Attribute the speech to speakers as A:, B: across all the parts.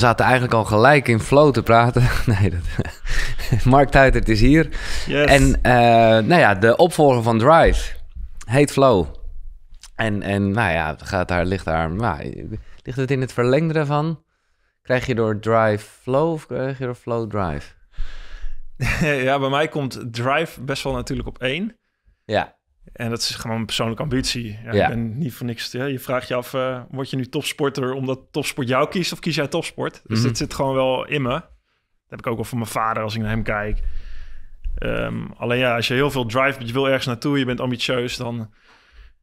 A: zaten eigenlijk al gelijk in flow te praten. nee, dat... Mark Tuitert is hier. Yes. En eh, nou ja, de opvolger van Drive heet Flow. En, en nou ja, gaat daar, ligt daar... Maar, nou, ligt het in het verlengde van? Krijg je door Drive Flow of krijg je door Flow Drive? ja, bij mij
B: komt Drive best wel natuurlijk op één. Ja. En dat is gewoon een persoonlijke ambitie. Ja, Ik ben niet voor niks. je vraagt je af, eh, word je nu topsporter omdat topsport jou kiest of kies jij topsport? Dus mhm. dit zit gewoon wel in me. Dat heb ik ook al van mijn vader als ik naar hem kijk. Ehm, alleen ja, als je heel veel drive hebt, je wil ergens naartoe, je bent ambitieus, dan,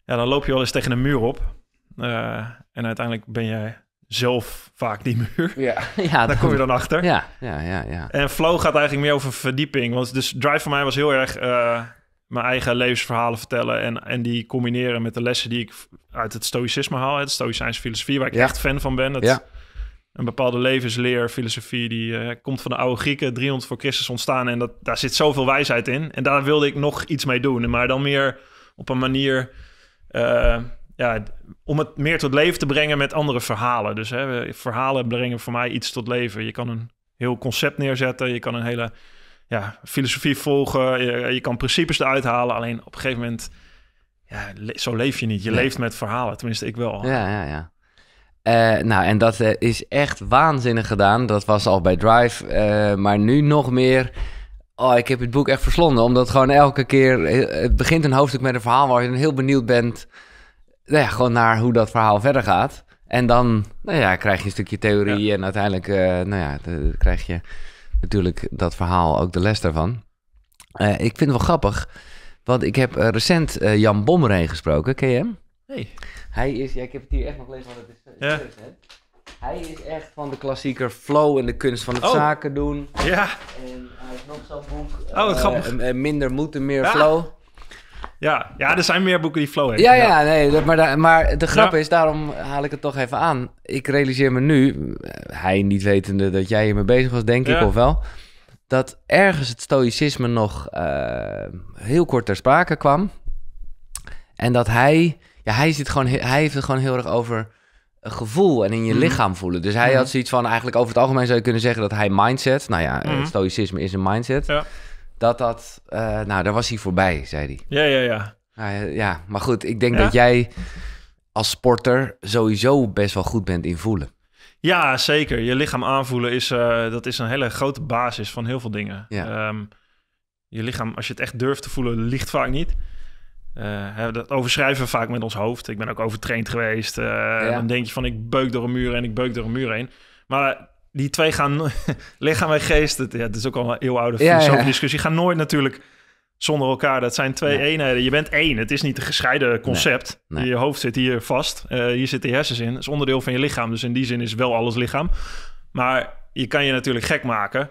B: ja, dan loop je wel eens tegen een muur op. Eh, en uiteindelijk ben jij zelf vaak die muur. Ja, ja daar kom je dan achter. Ja, ja, ja, ja. En flow gaat eigenlijk meer over verdieping. Want dus drive voor mij was heel erg. Eh, mijn eigen levensverhalen vertellen en, en die combineren met de lessen die ik uit het stoïcisme haal, het stoïcijnse filosofie, waar ik echt fan van ben. Het, Een bepaalde levensleer, filosofie, die eh, komt van de oude Grieken, 300 voor Christus ontstaan. En dat, daar zit zoveel wijsheid in. En daar wilde ik nog iets mee doen. Maar dan meer op een manier eh, ja, om het meer tot leven te brengen met andere verhalen. Dus hè, verhalen brengen voor mij iets tot leven. Je kan een heel concept neerzetten. Je kan een hele ja, filosofie volgen. Je, je, kan principes eruit halen. Alleen op een gegeven moment, ja, zo leef je niet. Je leeft met verhalen. Tenminste, ik wel.
A: Ja, ja, ja. Eh, nou, en dat eh, is echt waanzinnig gedaan. Dat was al bij Drive. Eh, maar nu nog meer. Oh, ik heb het boek echt verslonden. Omdat gewoon elke keer. Het begint een hoofdstuk met een verhaal waar je dan heel benieuwd bent. Nou ja, gewoon naar hoe dat verhaal verder gaat. En dan nou ja, krijg je een stukje theorie. En uiteindelijk nou ja, krijg je natuurlijk dat verhaal ook de les daarvan. Eh, ik vind het wel grappig, want ik heb eh, recent uh, Jan Bommerheen gesproken. Ken je hem? Nee. Hij is, ja, ik heb het hier echt nog lezen, want het is ja. Hij is echt van de klassieker flow en de kunst van het oh. zaken doen. Ja. En hij heeft nog zo'n boek. Oh, minder moeten, meer ja. flow. Ja, ja, er zijn meer boeken die flow hebben. Ja, ja, nee, maar, maar de grap is, daarom haal ik het toch even aan. Ik realiseer me nu, eh, hij niet wetende dat jij hiermee bezig was, denk ik, of wel... dat ergens het stoïcisme nog eh, heel kort ter sprake kwam. En dat hij... Ja, hij, zit gewoon, hij heeft het gewoon heel erg over gevoel en in je mhm. lichaam voelen. Dus hij had mhm. zoiets van, eigenlijk over het algemeen zou je kunnen zeggen dat hij mindset... Nou ja, mhm. stoïcisme is een mindset... Ja dat dat... Eh, nou, daar was hij voorbij, zei hij. Ja, ja, ja. ja, maar goed, ik denk dat jij als sporter sowieso best wel goed bent in voelen.
B: Ja, zeker. Je lichaam aanvoelen is, eh, dat is een hele grote basis van heel veel dingen. Ja. Ehm, je lichaam, als je het echt durft te voelen, ligt vaak niet. Uh, dat overschrijven we vaak met ons hoofd. Ik ben ook overtraind geweest. Uh, ja. Dan denk je van ik beuk door een muur en ik beuk door een muur heen. Maar die twee gaan, lichaam en geest, het, ja, is ook al een oude ja, ja. discussie, gaan nooit natuurlijk zonder elkaar. Dat zijn twee eenheden. Je bent één. Het is niet een gescheiden concept. Je hoofd zit hier vast. Eh, hier zitten de hersens in. Dat is onderdeel van je lichaam. Dus in die zin is wel alles lichaam. Maar je kan je natuurlijk gek maken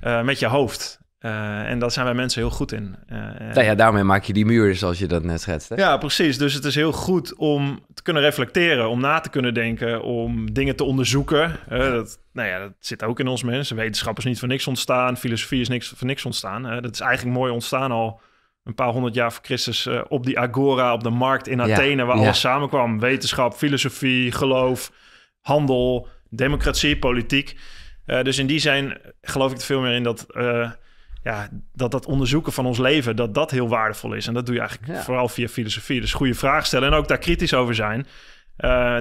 B: eh, met je hoofd. Eh, en daar zijn wij mensen heel goed in. Eh, nou ja,
A: daarmee maak je die muur zoals je dat net schetst. Ja,
B: precies. Dus het is heel goed om te kunnen reflecteren, om na te kunnen denken, om dingen te onderzoeken. Uh, dat, nou ja, dat zit ook in ons mensen. Wetenschap is niet voor niks ontstaan, filosofie is niks, voor niks ontstaan. dat is eigenlijk mooi ontstaan al een paar honderd jaar voor Christus op die agora, op de markt in Athene, waar alles samenkwam. Wetenschap, filosofie, geloof, handel, democratie, politiek. dus in die zin geloof ik er veel meer in dat ja, dat dat onderzoeken van ons leven, dat dat heel waardevol is. En dat doe je eigenlijk vooral via filosofie. Dus goede vraag stellen en ook daar kritisch over zijn. Uh,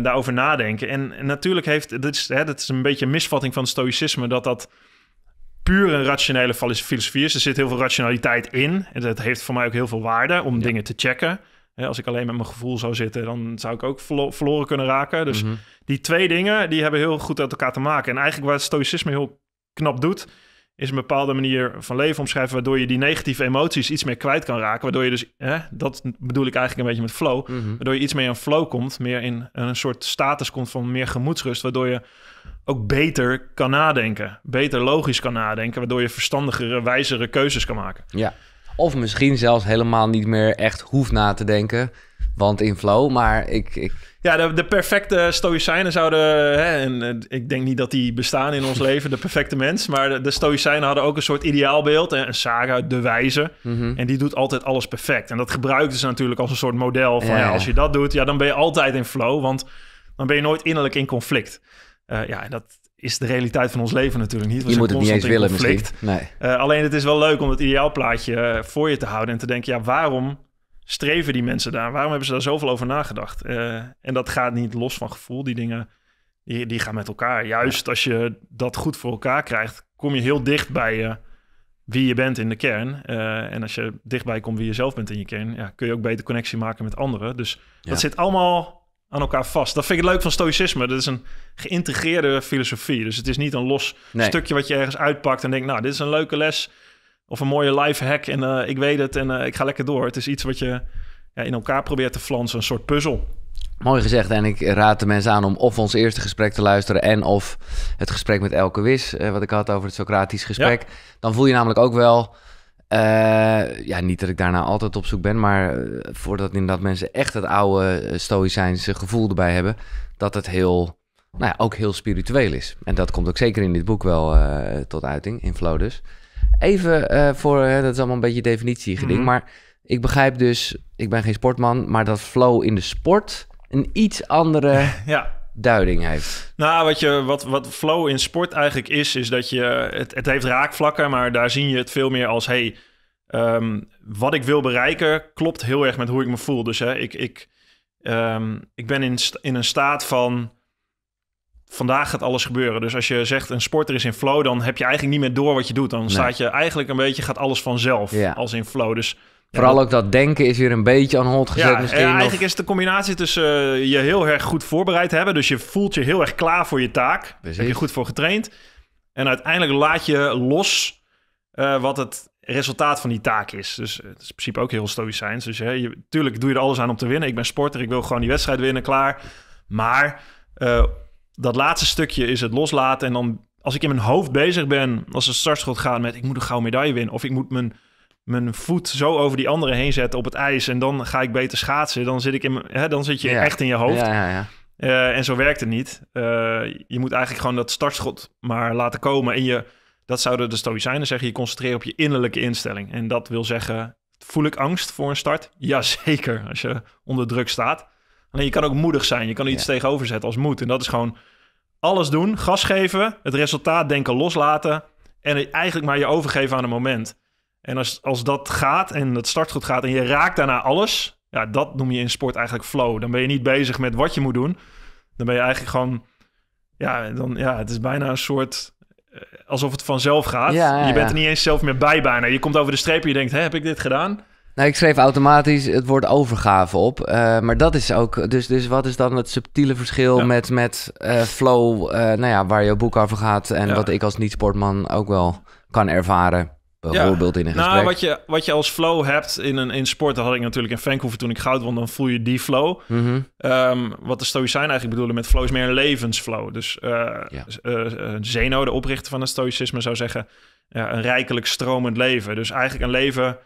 B: daarover nadenken. En, natuurlijk heeft, dit is, hè, is een beetje een misvatting van het stoïcisme, dat dat puur een rationele filosofie is. Er zit heel veel rationaliteit in. En dat heeft voor mij ook heel veel waarde om dingen te checken. als ik alleen met mijn gevoel zou zitten, dan zou ik ook verloren kunnen raken. Dus mhm. die twee dingen, die hebben heel goed met elkaar te maken. En eigenlijk waar het stoïcisme heel knap doet, is een bepaalde manier van leven omschrijven... waardoor je die negatieve emoties iets meer kwijt kan raken. Waardoor je dus, hè, dat bedoel ik eigenlijk een beetje met flow... Mhm. waardoor je iets meer in flow komt, meer in een soort status komt van meer gemoedsrust... waardoor je ook beter kan nadenken, beter logisch kan nadenken... waardoor je verstandigere, wijzere keuzes kan maken.
A: Ja, of misschien zelfs helemaal niet meer echt hoeft na te denken want in flow. Maar ik. ik...
B: Ja, de, de perfecte stoïcijnen zouden. Hè, en ik denk niet dat die bestaan in ons leven, de perfecte mens. Maar de, stoïcijnen hadden ook een soort ideaalbeeld. Een saga, de wijze. Mhm. En die doet altijd alles perfect. En dat gebruikten ze natuurlijk als een soort model. Van ja. als je dat doet, ja, dan ben je altijd in flow. Want dan ben je nooit innerlijk in conflict. Eh, ja, en dat is de realiteit van ons leven natuurlijk niet. We je moet het niet eens willen conflict. Nee. Eh, alleen het is wel leuk om het ideaalplaatje eh, voor je te houden en te denken... ja, waarom streven die mensen daar? Waarom hebben ze daar zoveel over nagedacht? Eh, en dat gaat niet los van gevoel. Die dingen die, die, gaan met elkaar. Juist als je dat goed voor elkaar krijgt, kom je heel dicht bij uh, wie je bent in de kern. Eh, en als je dichtbij komt wie je zelf bent in je kern, ja, kun je ook beter connectie maken met anderen. Dus dat zit allemaal aan elkaar vast. Dat vind ik leuk van stoïcisme. Dat is een geïntegreerde filosofie. Dus het is niet een los stukje wat je ergens uitpakt en denkt, nou, dit is een leuke les of een mooie live hack en eh, ik weet het en eh, ik ga lekker door. Het is iets wat je ja, in elkaar probeert te flansen, een soort puzzel.
A: Mooi gezegd. En ik raad de mensen aan om of ons eerste gesprek te luisteren en of het gesprek met Elke Wis, eh, wat ik had over het Socratisch gesprek. Dan voel je namelijk ook wel, ja, niet dat ik daarna altijd op zoek ben, maar voordat dat mensen echt het oude stoïcijnse gevoel erbij hebben, dat het heel nou ja, ook heel spiritueel is. En dat komt ook zeker in dit boek wel tot uiting, in dus. Even eh, voor, dat is allemaal een beetje definitie geding, mhm. maar ik begrijp dus, ik ben geen sportman, maar dat flow in de sport een iets andere ja. duiding heeft.
B: Nou, wat, je, wat, wat flow in sport eigenlijk is, is dat je, het, het heeft raakvlakken, maar daar zie je het veel meer als, hey, ehm, wat ik wil bereiken klopt heel erg met hoe ik me voel. Dus hè, ik, ik, ehm, ik ben in, in een staat van vandaag gaat alles gebeuren. Dus als je zegt een sporter is in flow, dan heb je eigenlijk niet meer door wat je doet. Dan staat je eigenlijk een beetje, gaat alles vanzelf ja.
A: als in flow. Dus Vooral ook dat denken is weer een beetje aan hold gezet ja, Ja, eigenlijk
B: is het een combinatie tussen eh, je heel erg goed voorbereid hebben. Dus je voelt je heel erg klaar voor je taak. Daar heb je goed voor getraind. En uiteindelijk laat je los eh, wat het resultaat van die taak is. Dus eh, het is in principe ook heel stoïcijns. Dus tuurlijk doe je er alles aan om te winnen. Ik ben sporter, ik wil gewoon die wedstrijd winnen, klaar. Maar dat laatste stukje is het loslaten. En dan, als ik in mijn hoofd bezig ben, als een startschot gaan met... ik moet een gouden medaille winnen of ik moet mijn, mijn voet zo over die andere heen zetten op het ijs... en dan ga ik beter schaatsen, dan zit, ik in, hè, dan zit je echt in je hoofd. Ja, ja, ja. Eh, en zo werkt het niet. Eh, je moet eigenlijk gewoon dat startschot maar laten komen. En je, dat zouden de Stoïcijnen zeggen, je concentreert op je innerlijke instelling. En dat wil zeggen, voel ik angst voor een start? Jazeker, als je onder druk staat je kan ook moedig zijn. Je kan iets tegenoverzetten tegenover zetten als moed. En dat is gewoon alles doen, gas geven, het resultaat denken loslaten. En eigenlijk maar je overgeven aan een moment. En als, als dat gaat en het start goed gaat en je raakt daarna alles. Ja, dat noem je in sport eigenlijk flow. Dan ben je niet bezig met wat je moet doen. Dan ben je eigenlijk gewoon. Ja, dan, ja het is bijna een soort eh, alsof het vanzelf gaat. je bent er niet eens zelf meer bij bijna. Je komt over de streep en je denkt, heb ik dit gedaan?
A: Nou, ik schreef automatisch het woord overgave op. Eh, maar dat is ook. Dus, dus wat is dan het subtiele verschil met, met eh, flow, uh, nou ja, waar je boek over gaat. En wat ik als niet-sportman ook wel kan ervaren. Bijvoorbeeld in een nou, wat
B: je, wat je als flow hebt in een in sport, dat had ik natuurlijk in Vancouver toen ik goud won, dan voel je die flow. Mhm. Ehm, wat de Stoïcijnen eigenlijk bedoelen met flow is meer een levensflow. Dus Zeno, de oprichter van het Stoïcisme, zou zeggen: een rijkelijk stromend leven. Dus eigenlijk een leven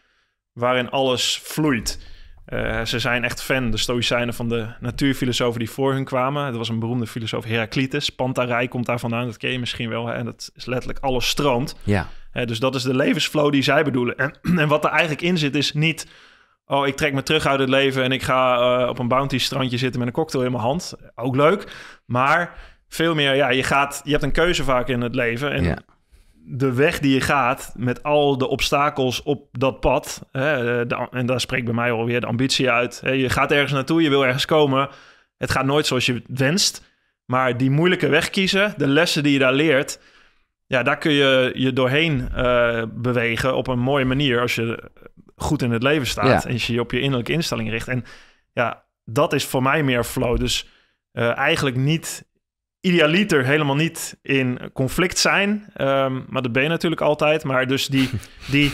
B: waarin alles vloeit. Eh, ze zijn echt fan, de Stoïcijnen, van de natuurfilosofen die voor hun kwamen. Het was een beroemde filosoof, Heraclitus. Pantarij komt daar vandaan, dat ken je misschien wel. Hè? En dat is letterlijk alles stroomt. Ja. Eh, dus dat is de levensflow die zij bedoelen. En, en wat er eigenlijk in zit, is niet... oh, ik trek me terug uit het leven en ik ga eh, op een bounty-strandje zitten... met een cocktail in mijn hand. Ook leuk. Maar veel meer, ja, je, gaat, je hebt een keuze vaak in het leven. En ja de weg die je gaat met al de obstakels op dat pad. Hè, en daar spreekt bij mij alweer de ambitie uit. Hè, je gaat ergens naartoe, je wil ergens komen. Het gaat nooit zoals je wenst. Maar die moeilijke weg kiezen, de lessen die je daar leert. Ja, daar kun je je doorheen eh, bewegen op een mooie manier. Als je goed in het leven staat. En je je op je innerlijke instelling richt. En ja, dat is voor mij meer flow. Dus eh, eigenlijk niet idealiter helemaal niet in conflict zijn. Ehm, maar dat ben je natuurlijk altijd. Maar dus die, die,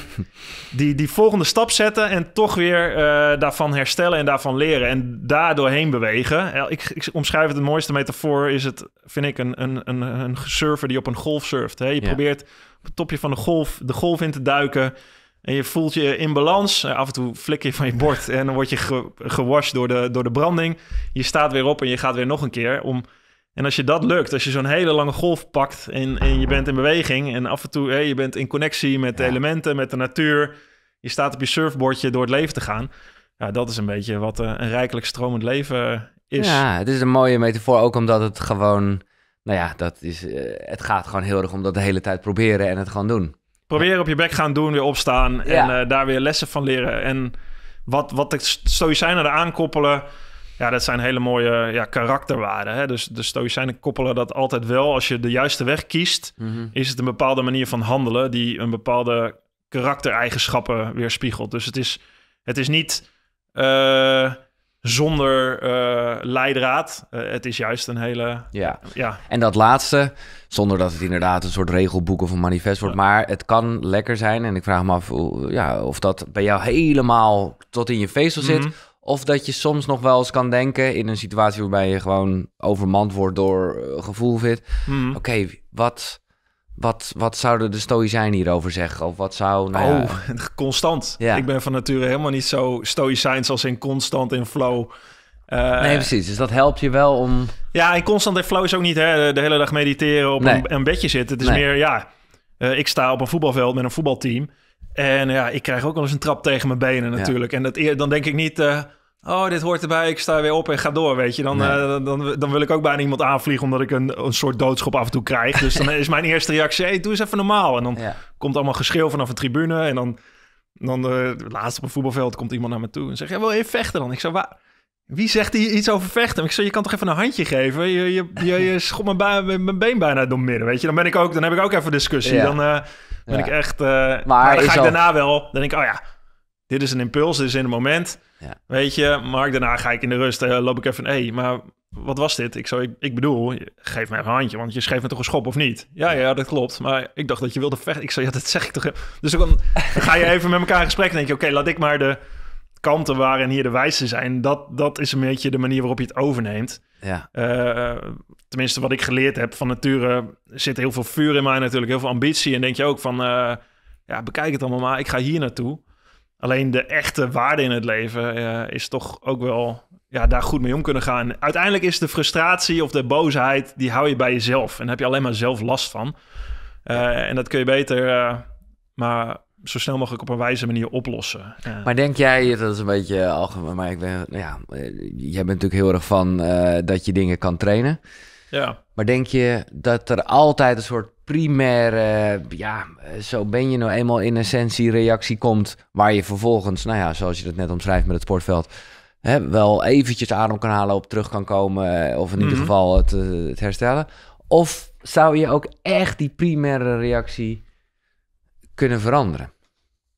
B: die, die volgende stap zetten en toch weer eh, daarvan herstellen en daarvan leren. En daardoor heen bewegen. Ik, ik omschrijf het de mooiste metafoor is het, vind ik, een, een, een, een surfer die op een golf surft. Hè? Je probeert op het topje van de golf de golf in te duiken. En je voelt je in balans. Eh, af en toe flikker je van je bord en dan word je gewasht door de, door de branding. Je staat weer op en je gaat weer nog een keer om en als je dat lukt, als je zo'n hele lange golf pakt en, en je bent in beweging en af en toe hey, je bent in connectie met de elementen, met de natuur, je staat op je surfboardje door het leven te gaan. Ja, dat is een beetje wat eh, een rijkelijk stromend leven
A: eh, is. Ja, het is een mooie metafoor ook omdat het gewoon, nou ja, dat is, eh, het gaat gewoon heel erg om dat de hele tijd proberen en het gewoon doen.
B: Proberen op je bek gaan doen, weer opstaan en daar weer lessen van leren. En wat, wat de stoïcijnen eraan koppelen, ja, dat zijn hele mooie ja, karakterwaarden. Hè? Dus de Stoïcijnen koppelen dat altijd wel. Als je de juiste weg kiest, mhm. is het een bepaalde manier van handelen die een bepaalde karaktereigenschappen weerspiegelt. Dus het is, het is niet eh, zonder eh, leidraad. Eh, het is juist een hele.
A: Ja. ja. En dat laatste, zonder dat het inderdaad een soort regelboek of een manifest wordt. Maar het kan lekker zijn. En ik vraag me af ja, of dat bij jou helemaal tot in je vezel zit. Mhm. Of dat je soms nog wel eens kan denken in een situatie waarbij je gewoon overmand wordt door uh, gevoel fit. Hmm. Oké, wat, wat, wat zouden de stoïcijnen hierover zeggen? Of wat zou... Nou oh,
B: constant. Ja. Ik ben van nature helemaal niet zo stoïcijns als in constant in flow. Uh, nee, precies.
A: Dus dat helpt je wel om...
B: Ja, in constant in flow is ook niet hè, de hele dag mediteren op een, bedje zitten. Het is meer, ja, eh, ik sta op een voetbalveld met een voetbalteam... En ja, ik krijg ook wel eens een trap tegen mijn benen natuurlijk. En dat, dan denk ik niet, eh, oh, dit hoort erbij, ik sta weer op en ga door, weet je. Eh, dan, dan, dan wil ik ook bijna iemand aanvliegen omdat ik een, een soort doodschop af en toe krijg. Dus dan is mijn eerste reactie, doe eens even normaal. En dan komt allemaal geschreeuw vanaf de tribune en dan... Dan uh, eh, laatst op een voetbalveld komt iemand naar me toe en zegt: ja, Wil je vechten dan? Ik zei: Waar, wie zegt hier iets over vechten? Ik zei, je kan toch even een handje geven? Je, je, je, je schot mijn, mijn, been bijna door midden, weet je? Dan, ben ik ook, dan heb ik ook even discussie. Dan eh, ben ik echt... Eh, maar, ga ik daarna wel... Dan denk ik, oh ja, dit is een impuls, dit is in het moment. Ja. Weet je, maar daarna ga ik in de rust, uh, loop ik even... Hé, hey, maar wat was dit? Ik, zou ik, ik bedoel, geef me even een handje, want je schreef me toch een schop of niet? Ja, ja, dat klopt. Maar ik dacht dat je wilde vechten. Ik zei, ja, dat zeg ik toch. Dus dan, ga je even met elkaar in gesprek en denk je, oké, laat ik maar de kanten waarin hier de wijze zijn, dat, dat is een beetje de manier waarop je het overneemt. Ja. Eh, tenminste, wat ik geleerd heb van nature, zit heel veel vuur in mij natuurlijk, heel veel ambitie. En denk je ook van, eh, ja, bekijk het allemaal maar, ik ga hier naartoe. Alleen de echte waarde in het leven eh, is toch ook wel ja, daar goed mee om kunnen gaan. Uiteindelijk is de frustratie of de boosheid, die hou je bij jezelf. En heb je alleen maar zelf last van. en dat kun je beter maar zo snel mogelijk op een wijze manier oplossen.
A: Maar denk jij, dat is een beetje algemeen, maar ik ben, ja, eh, jij bent natuurlijk heel erg van eh, dat je dingen kan trainen. Ja. Maar denk je dat er altijd een soort primaire, ja, zo ben je nou eenmaal in essentie reactie komt, waar je vervolgens, nou ja, zoals je dat net omschrijft met het sportveld, hè, wel eventjes adem kan halen, op terug kan komen, eh, of in ieder mhm. geval het, het herstellen? Of zou je ook echt die primaire reactie kunnen veranderen?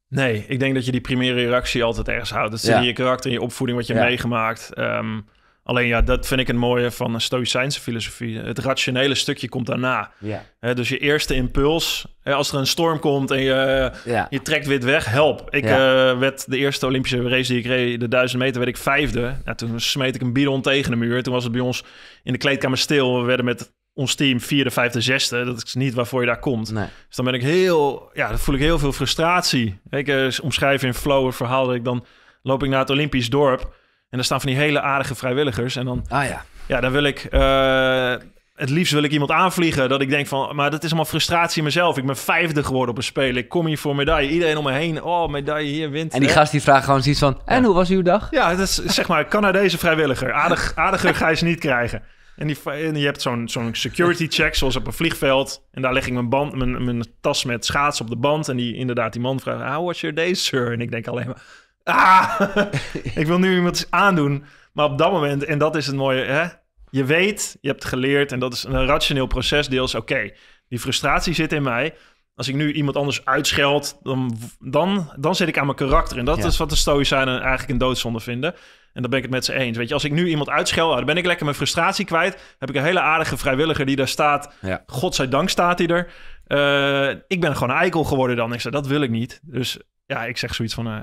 B: Nee, ik denk dat je die primaire reactie altijd ergens houdt. Dat zit je karakter, in je opvoeding, wat je hebt meegemaakt. Ehm, alleen ja, dat vind ik het mooie van een stoïcijnse filosofie. Het rationele stukje komt daarna. Ja. dus je eerste impuls, als er een storm komt en je, je trekt wit weg, help. Ik eh, werd de eerste Olympische race die ik reed, de 1000 meter, werd ik vijfde. toen smeet ik een bidon tegen de muur. Toen was het bij ons in de kleedkamer stil. We werden met ons team vierde, vijfde, zesde. Dat is niet waarvoor je daar komt. Dus dan ben ik heel, ja, dan voel ik heel veel frustratie. Ik uh, omschrijf in flow het verhaal dat ik dan loop ik naar het Olympisch dorp en daar staan van die hele aardige vrijwilligers en dan, ah ja, ja, dan wil ik. Eh, het liefst wil ik iemand aanvliegen dat ik denk van, maar dat is allemaal frustratie mezelf. Ik ben vijfde geworden op een spelen. Ik kom hier voor medaille. Iedereen om me heen. Oh, medaille hier
A: wint. En die gast die vraagt gewoon iets van, en
B: hoe was uw dag? Ja, dat is zeg maar deze vrijwilliger. Aardig, aardiger ga je ze niet krijgen. En, die, en je hebt zo'n zo'n security check, zoals op een vliegveld. En daar leg ik mijn, band, mijn, mijn tas met schaats op de band. En die inderdaad die man vraagt, how ah, was your day, sir? En ik denk alleen maar, ah, ik wil nu iemand aandoen. Maar op dat moment, en dat is het mooie, hè? je weet, je hebt geleerd. En dat is een rationeel proces deels, oké. die frustratie zit in mij. Als ik nu iemand anders uitscheld, dan, dan, dan zit ik aan mijn karakter. En dat is wat de Stoïcijnen eigenlijk een doodzonde vinden. En dan ben ik het met ze eens. Weet je, als ik nu iemand uitschel, nou, dan ben ik lekker mijn frustratie kwijt. Heb ik een hele aardige vrijwilliger die daar staat. Ja. Godzijdank staat hij er. Eh, ik ben gewoon een eikel geworden dan. Ik dat wil ik niet. Dus ja, ik zeg zoiets van, uh,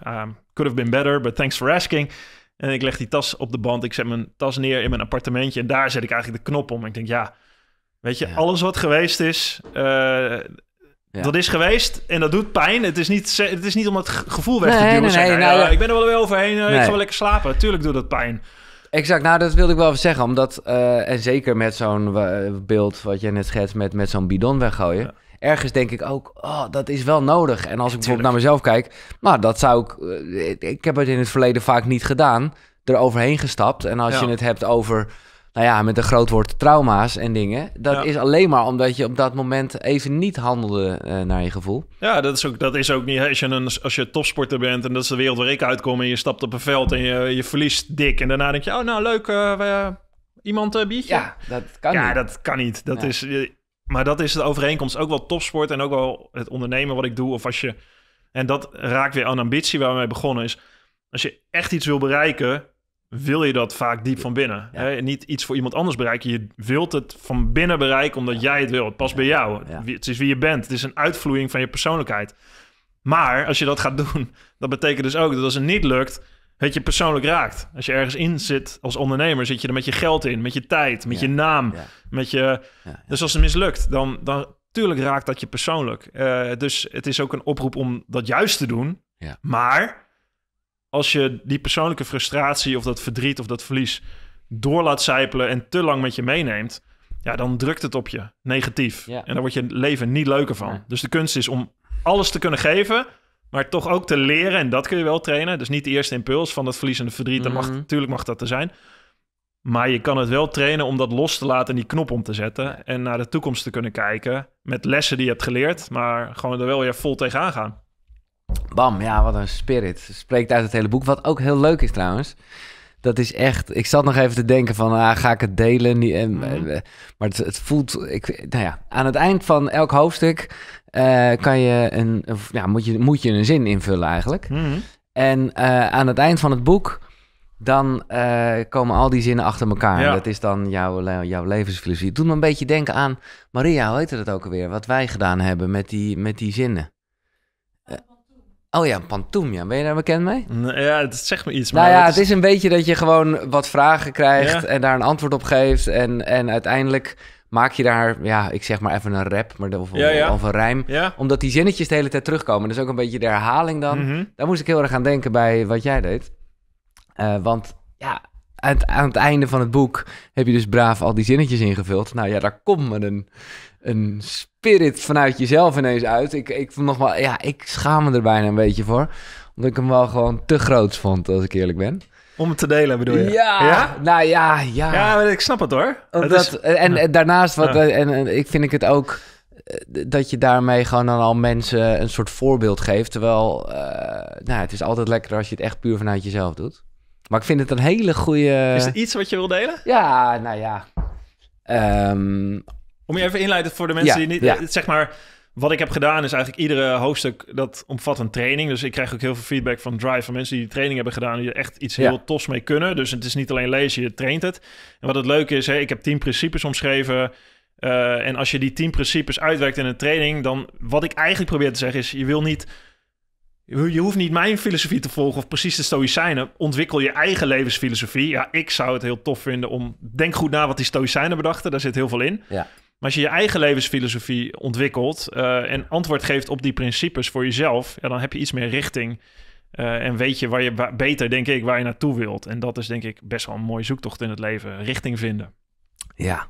B: could have been better, but thanks for asking. En ik leg die tas op de band. Ik zet mijn tas neer in mijn appartementje. En daar zet ik eigenlijk de knop om. En ik denk, ja, weet je, alles wat geweest is, eh, dat is geweest en dat doet pijn. Het is niet, het is niet om het gevoel weg te nee, Nee, nee, ja, ik ben er wel weer overheen. Eh, ik ga wel lekker slapen.
A: Tuurlijk doet dat pijn. Exact, nou dat wilde ik wel even zeggen. Omdat, eh, en zeker met zo'n eh, beeld wat je net schetst met, met zo'n bidon weggooien. Ergens denk ik ook, oh, dat is wel nodig. En als ik bijvoorbeeld naar mezelf kijk, nou dat zou ik, ik heb het in het verleden vaak niet gedaan, er overheen gestapt. En als je het hebt over nou ja, met een groot woord trauma's en dingen. Dat is alleen maar omdat je op dat moment even niet handelde eh, naar je gevoel.
B: Ja, dat is ook, dat is ook niet. Als je, een, als je topsporter bent en dat is de wereld waar ik uitkom en je stapt op een veld en je, je verliest dik. En daarna denk je, oh nou leuk, eh, iemand biedt. Eh, biertje? Ja, dat kan ja, niet. dat kan niet. Dat is, maar dat is de overeenkomst. Ook wel topsport en ook wel het ondernemen wat ik doe. Of als je, en dat raakt weer aan ambitie waar we begonnen is. Als je echt iets wil bereiken, wil je dat vaak diep van binnen. Hè? Niet iets voor iemand anders bereiken. Je wilt het van binnen bereiken omdat jij het wil. Pas ja. bij jou. Het is wie je bent. Het is een uitvloeiing van je persoonlijkheid. Maar als je dat gaat doen, dat betekent dus ook dat als het niet lukt, dat je persoonlijk raakt. Als je ergens in zit als ondernemer, zit je er met je geld in, met je tijd, met je naam. Met je... Dus als het mislukt, dan, dan tuurlijk raakt dat je persoonlijk. Eh, dus het is ook een oproep om dat juist te doen. Maar als je die persoonlijke frustratie of dat verdriet of dat verlies door laat en te lang met je meeneemt, ja, dan drukt het op je negatief. En dan wordt je leven niet leuker van. Dus de kunst is om alles te kunnen geven, maar toch ook te leren. En dat kun je wel trainen. Dus niet de eerste impuls van dat verlies en het verdriet. Mm dat mag, natuurlijk mhm. mag dat er zijn. Maar je kan het wel trainen om dat los te laten en die knop om te zetten. En naar de toekomst te kunnen kijken. Met lessen die je hebt geleerd, maar gewoon er wel weer vol tegenaan gaan.
A: Bam, ja, wat een spirit. Spreekt uit het hele boek. Wat ook heel leuk is trouwens. Dat is echt. Ik zat nog even te denken van, ah, ga ik het delen? Mhm. Eh, maar het, het, voelt. Ik, nou ja, aan het eind van elk hoofdstuk eh, kan je een, of, ja, moet, je, moet je een zin invullen eigenlijk. Mm En eh, aan het eind van het boek dan komen al die zinnen achter elkaar. Dat is dan jouw, jouw levensfilosofie. Het doet me een beetje denken aan Maria, hoe heette dat ook alweer? Wat wij gedaan hebben met die, met die zinnen. Oh ja, pantoum, Ben je daar bekend mee? Ja, dat zegt me iets. Nou maar nou ja, het is... een beetje dat je gewoon wat vragen krijgt en daar een antwoord op geeft. En, en uiteindelijk maak je daar, ja, ik zeg maar even een rap maar of, ja, of een rijm. Omdat die zinnetjes de hele tijd terugkomen. Dus ook een beetje de herhaling dan. Mhm. Daar moest ik heel erg aan denken bij wat jij deed. Eh, want ja, aan het, aan het, einde van het boek heb je dus braaf al die zinnetjes ingevuld. Nou ja, daar komt me een een spirit vanuit jezelf ineens uit. Ik, ik, nog wel, ja, ik schaam me er bijna een beetje voor. Omdat ik hem wel gewoon te groot vond, als ik eerlijk ben. Om het te delen bedoel je? Ja, nou ja, ja.
B: Ja, maar ik snap het hoor. Omdat, en, daarnaast, wat,
A: en, ik vind ik het ook eh, dat je daarmee gewoon dan al mensen een soort voorbeeld geeft. Terwijl, uh, nou, het is altijd lekker als je het echt puur vanuit jezelf doet. Maar ik vind het een hele goede... Is er
B: iets wat je wil delen? Ja, nou ja. Um, om je even inleiden voor de mensen die niet... Ja. Eh, zeg maar, wat ik heb gedaan is eigenlijk iedere hoofdstuk dat omvat een training. Dus ik krijg ook heel veel feedback van Drive van mensen die de training hebben gedaan. Die er echt iets heel tofs mee kunnen. Dus het is niet alleen lezen, je traint het. En wat het leuke is, hè, ik heb tien principes omschreven. Eh, en als je die tien principes uitwerkt in een training, dan wat ik eigenlijk probeer te zeggen is, je wil niet. Je hoeft niet mijn filosofie te volgen of precies de stoïcijnen. Ontwikkel je eigen levensfilosofie. Ja, ik zou het heel tof vinden om. Denk goed na wat die stoïcijnen bedachten. Daar zit heel veel in. Ja. Maar als je je eigen levensfilosofie ontwikkelt eh, en antwoord geeft op die principes voor jezelf, ja, dan heb je iets meer richting. Eh, en weet je waar je beter, denk ik, waar je naartoe wilt. En dat is denk ik best wel een mooie zoektocht in het leven. Richting vinden.
A: Ja.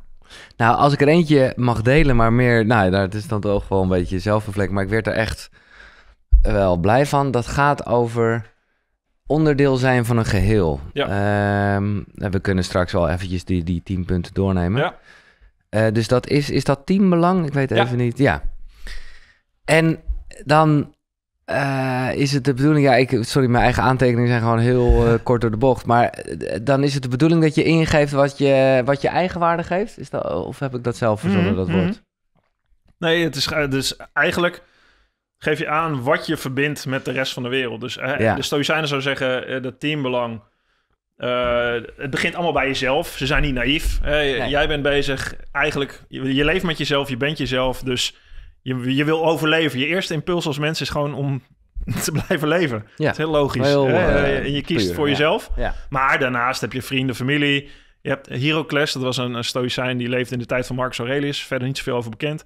A: Nou, als ik er eentje mag delen, maar meer... Nou, dat nou, is dan toch wel een beetje zelfvervlek. Maar ik werd er echt wel blij van. Dat gaat over onderdeel zijn van een geheel. Ja. Ehm, we kunnen straks wel eventjes die, die tien punten doornemen. Ja. Eh, dus dat is, is dat teambelang? Ik weet even niet. Ja. En dan eh, is het de bedoeling, ja, ik, sorry, mijn eigen aantekeningen zijn gewoon heel eh, kort door de bocht. Maar dan is het de bedoeling dat je ingeeft wat je, wat je eigen waarde geeft? Is dat, of heb ik dat zelf verzonnen, mhm, dat mhm. woord? Nee, het
B: is dus eigenlijk geef je aan wat je verbindt met de rest van de wereld. Dus uh, ja. de Stoïcijnen zou zeggen, dat teambelang eh, het begint allemaal bij jezelf. Ze zijn niet naïef. Eh, jij bent bezig, eigenlijk, je, je, leeft met jezelf, je bent jezelf. Dus je, je wil overleven. Je eerste impuls als mens is gewoon om te blijven leven. Het is heel logisch. Eh, en je kiest voor jezelf. Maar daarnaast heb je vrienden, familie. Je hebt Heracles, dat was een, een Stoïcijn die leefde in de tijd van Marcus Aurelius. Verder niet zoveel over bekend.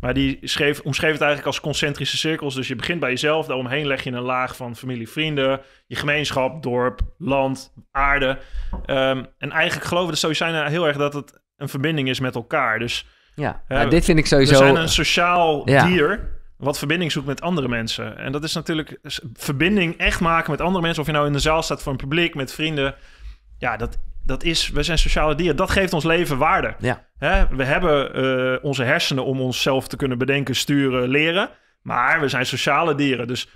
B: Maar die schreef, omschreef het eigenlijk als concentrische cirkels. Dus je begint bij jezelf, daaromheen leg je een laag van familie, vrienden, je gemeenschap, dorp, land, aarde. Ehm, en eigenlijk geloven de Stoïcijnen heel erg dat het een verbinding is met elkaar. Dus ja, eh, nou, dit vind ik sowieso. We zijn een sociaal dier wat verbinding zoekt met andere mensen. En dat is natuurlijk verbinding echt maken met andere mensen. Of je nou in de zaal staat voor een publiek, met vrienden. Ja, dat dat is, we zijn sociale dieren. Dat geeft ons leven waarde. Hè? We hebben eh, onze hersenen om onszelf te kunnen bedenken, sturen, leren. Maar we zijn sociale dieren. Dus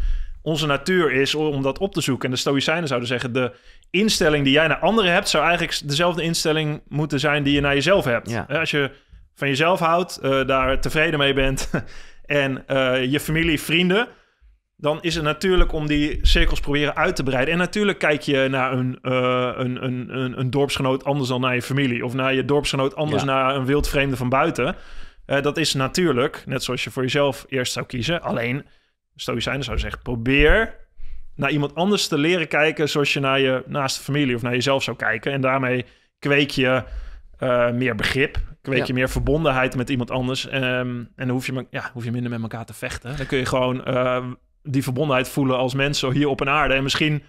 B: onze natuur is om dat op te zoeken. En de Stoïcijnen zouden zeggen: de instelling die jij naar anderen hebt, zou eigenlijk dezelfde instelling moeten zijn die je naar jezelf hebt. Als je van jezelf houdt, eh, daar tevreden mee bent en eh, je familie, vrienden dan is het natuurlijk om die cirkels proberen uit te breiden. En natuurlijk kijk je naar een, uh, een, een, een, dorpsgenoot anders dan naar je familie. Of naar je dorpsgenoot anders naar een wildvreemde van buiten. Eh, dat is natuurlijk, net zoals je voor jezelf eerst zou kiezen. Alleen, stoïcijnen zou zeggen, probeer naar iemand anders te leren kijken... zoals je naar je naaste familie of naar jezelf zou kijken. En daarmee kweek je eh, meer begrip kweek je meer verbondenheid met iemand anders. Um, en dan hoef je, ja, hoef je minder met elkaar te vechten. Dan kun je gewoon die verbondenheid voelen als mensen hier op een aarde. En misschien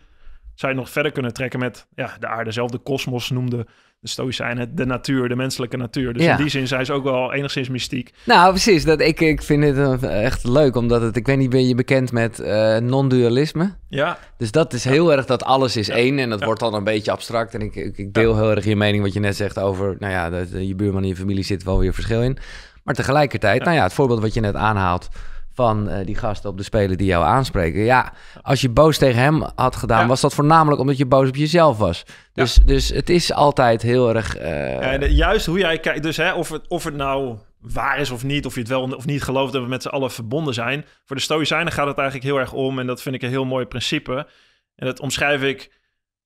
B: zou je nog verder kunnen trekken met ja, de aarde zelf, de kosmos noemde de Stoïcijnen, de natuur, de menselijke natuur. Dus in die zin zijn ze ook wel enigszins mystiek.
A: Nou, precies. Dat, ik, ik vind het eh, echt leuk, omdat het, ik weet niet, ben je bekend met eh, non-dualisme? Ja. Dus dat is heel erg dat alles is één en dat wordt dan een beetje abstract. En ik, ik, ik deel heel erg je mening wat je net zegt over, nou ja, dat, eh, je buurman en je familie zit wel weer verschil in. Maar tegelijkertijd, nou ja, het voorbeeld wat je net aanhaalt van eh, die gasten op de spelen die jou aanspreken. Ja, als je boos tegen hem had gedaan, was dat voornamelijk omdat je boos op jezelf was. Dus, dus het is altijd heel erg. Eh,
B: juist hoe jij kijkt, dus hè, of, het, of het nou waar is of niet, of je het wel of niet gelooft dat we met z'n allen verbonden zijn. Voor de Stoïcijnen gaat het eigenlijk heel erg om, en dat vind ik een heel mooi principe. En dat omschrijf ik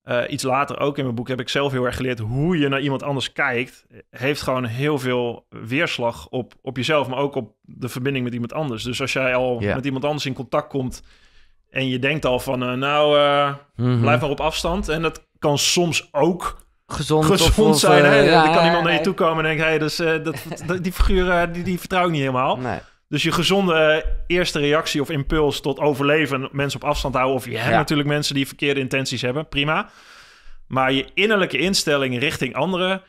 B: eh, iets later ook in mijn boek heb ik zelf heel erg geleerd hoe je naar iemand anders kijkt. Heeft gewoon heel veel weerslag op, op jezelf, maar ook op de verbinding met iemand anders. Dus als jij al met iemand anders in contact komt en je denkt al van, eh, nou, eh, mhm. blijf maar op afstand. En dat kan soms ook gezond, of zijn. Of, hè? kan iemand naar je toe komen en denken, hey, dus, dat, die figuur die, die vertrouw ik niet helemaal. Nee. Dus je gezonde eh, eerste reactie of impuls tot overleven, mensen op afstand houden. Of je hebt natuurlijk mensen die verkeerde intenties hebben, prima. Maar je innerlijke instelling richting anderen,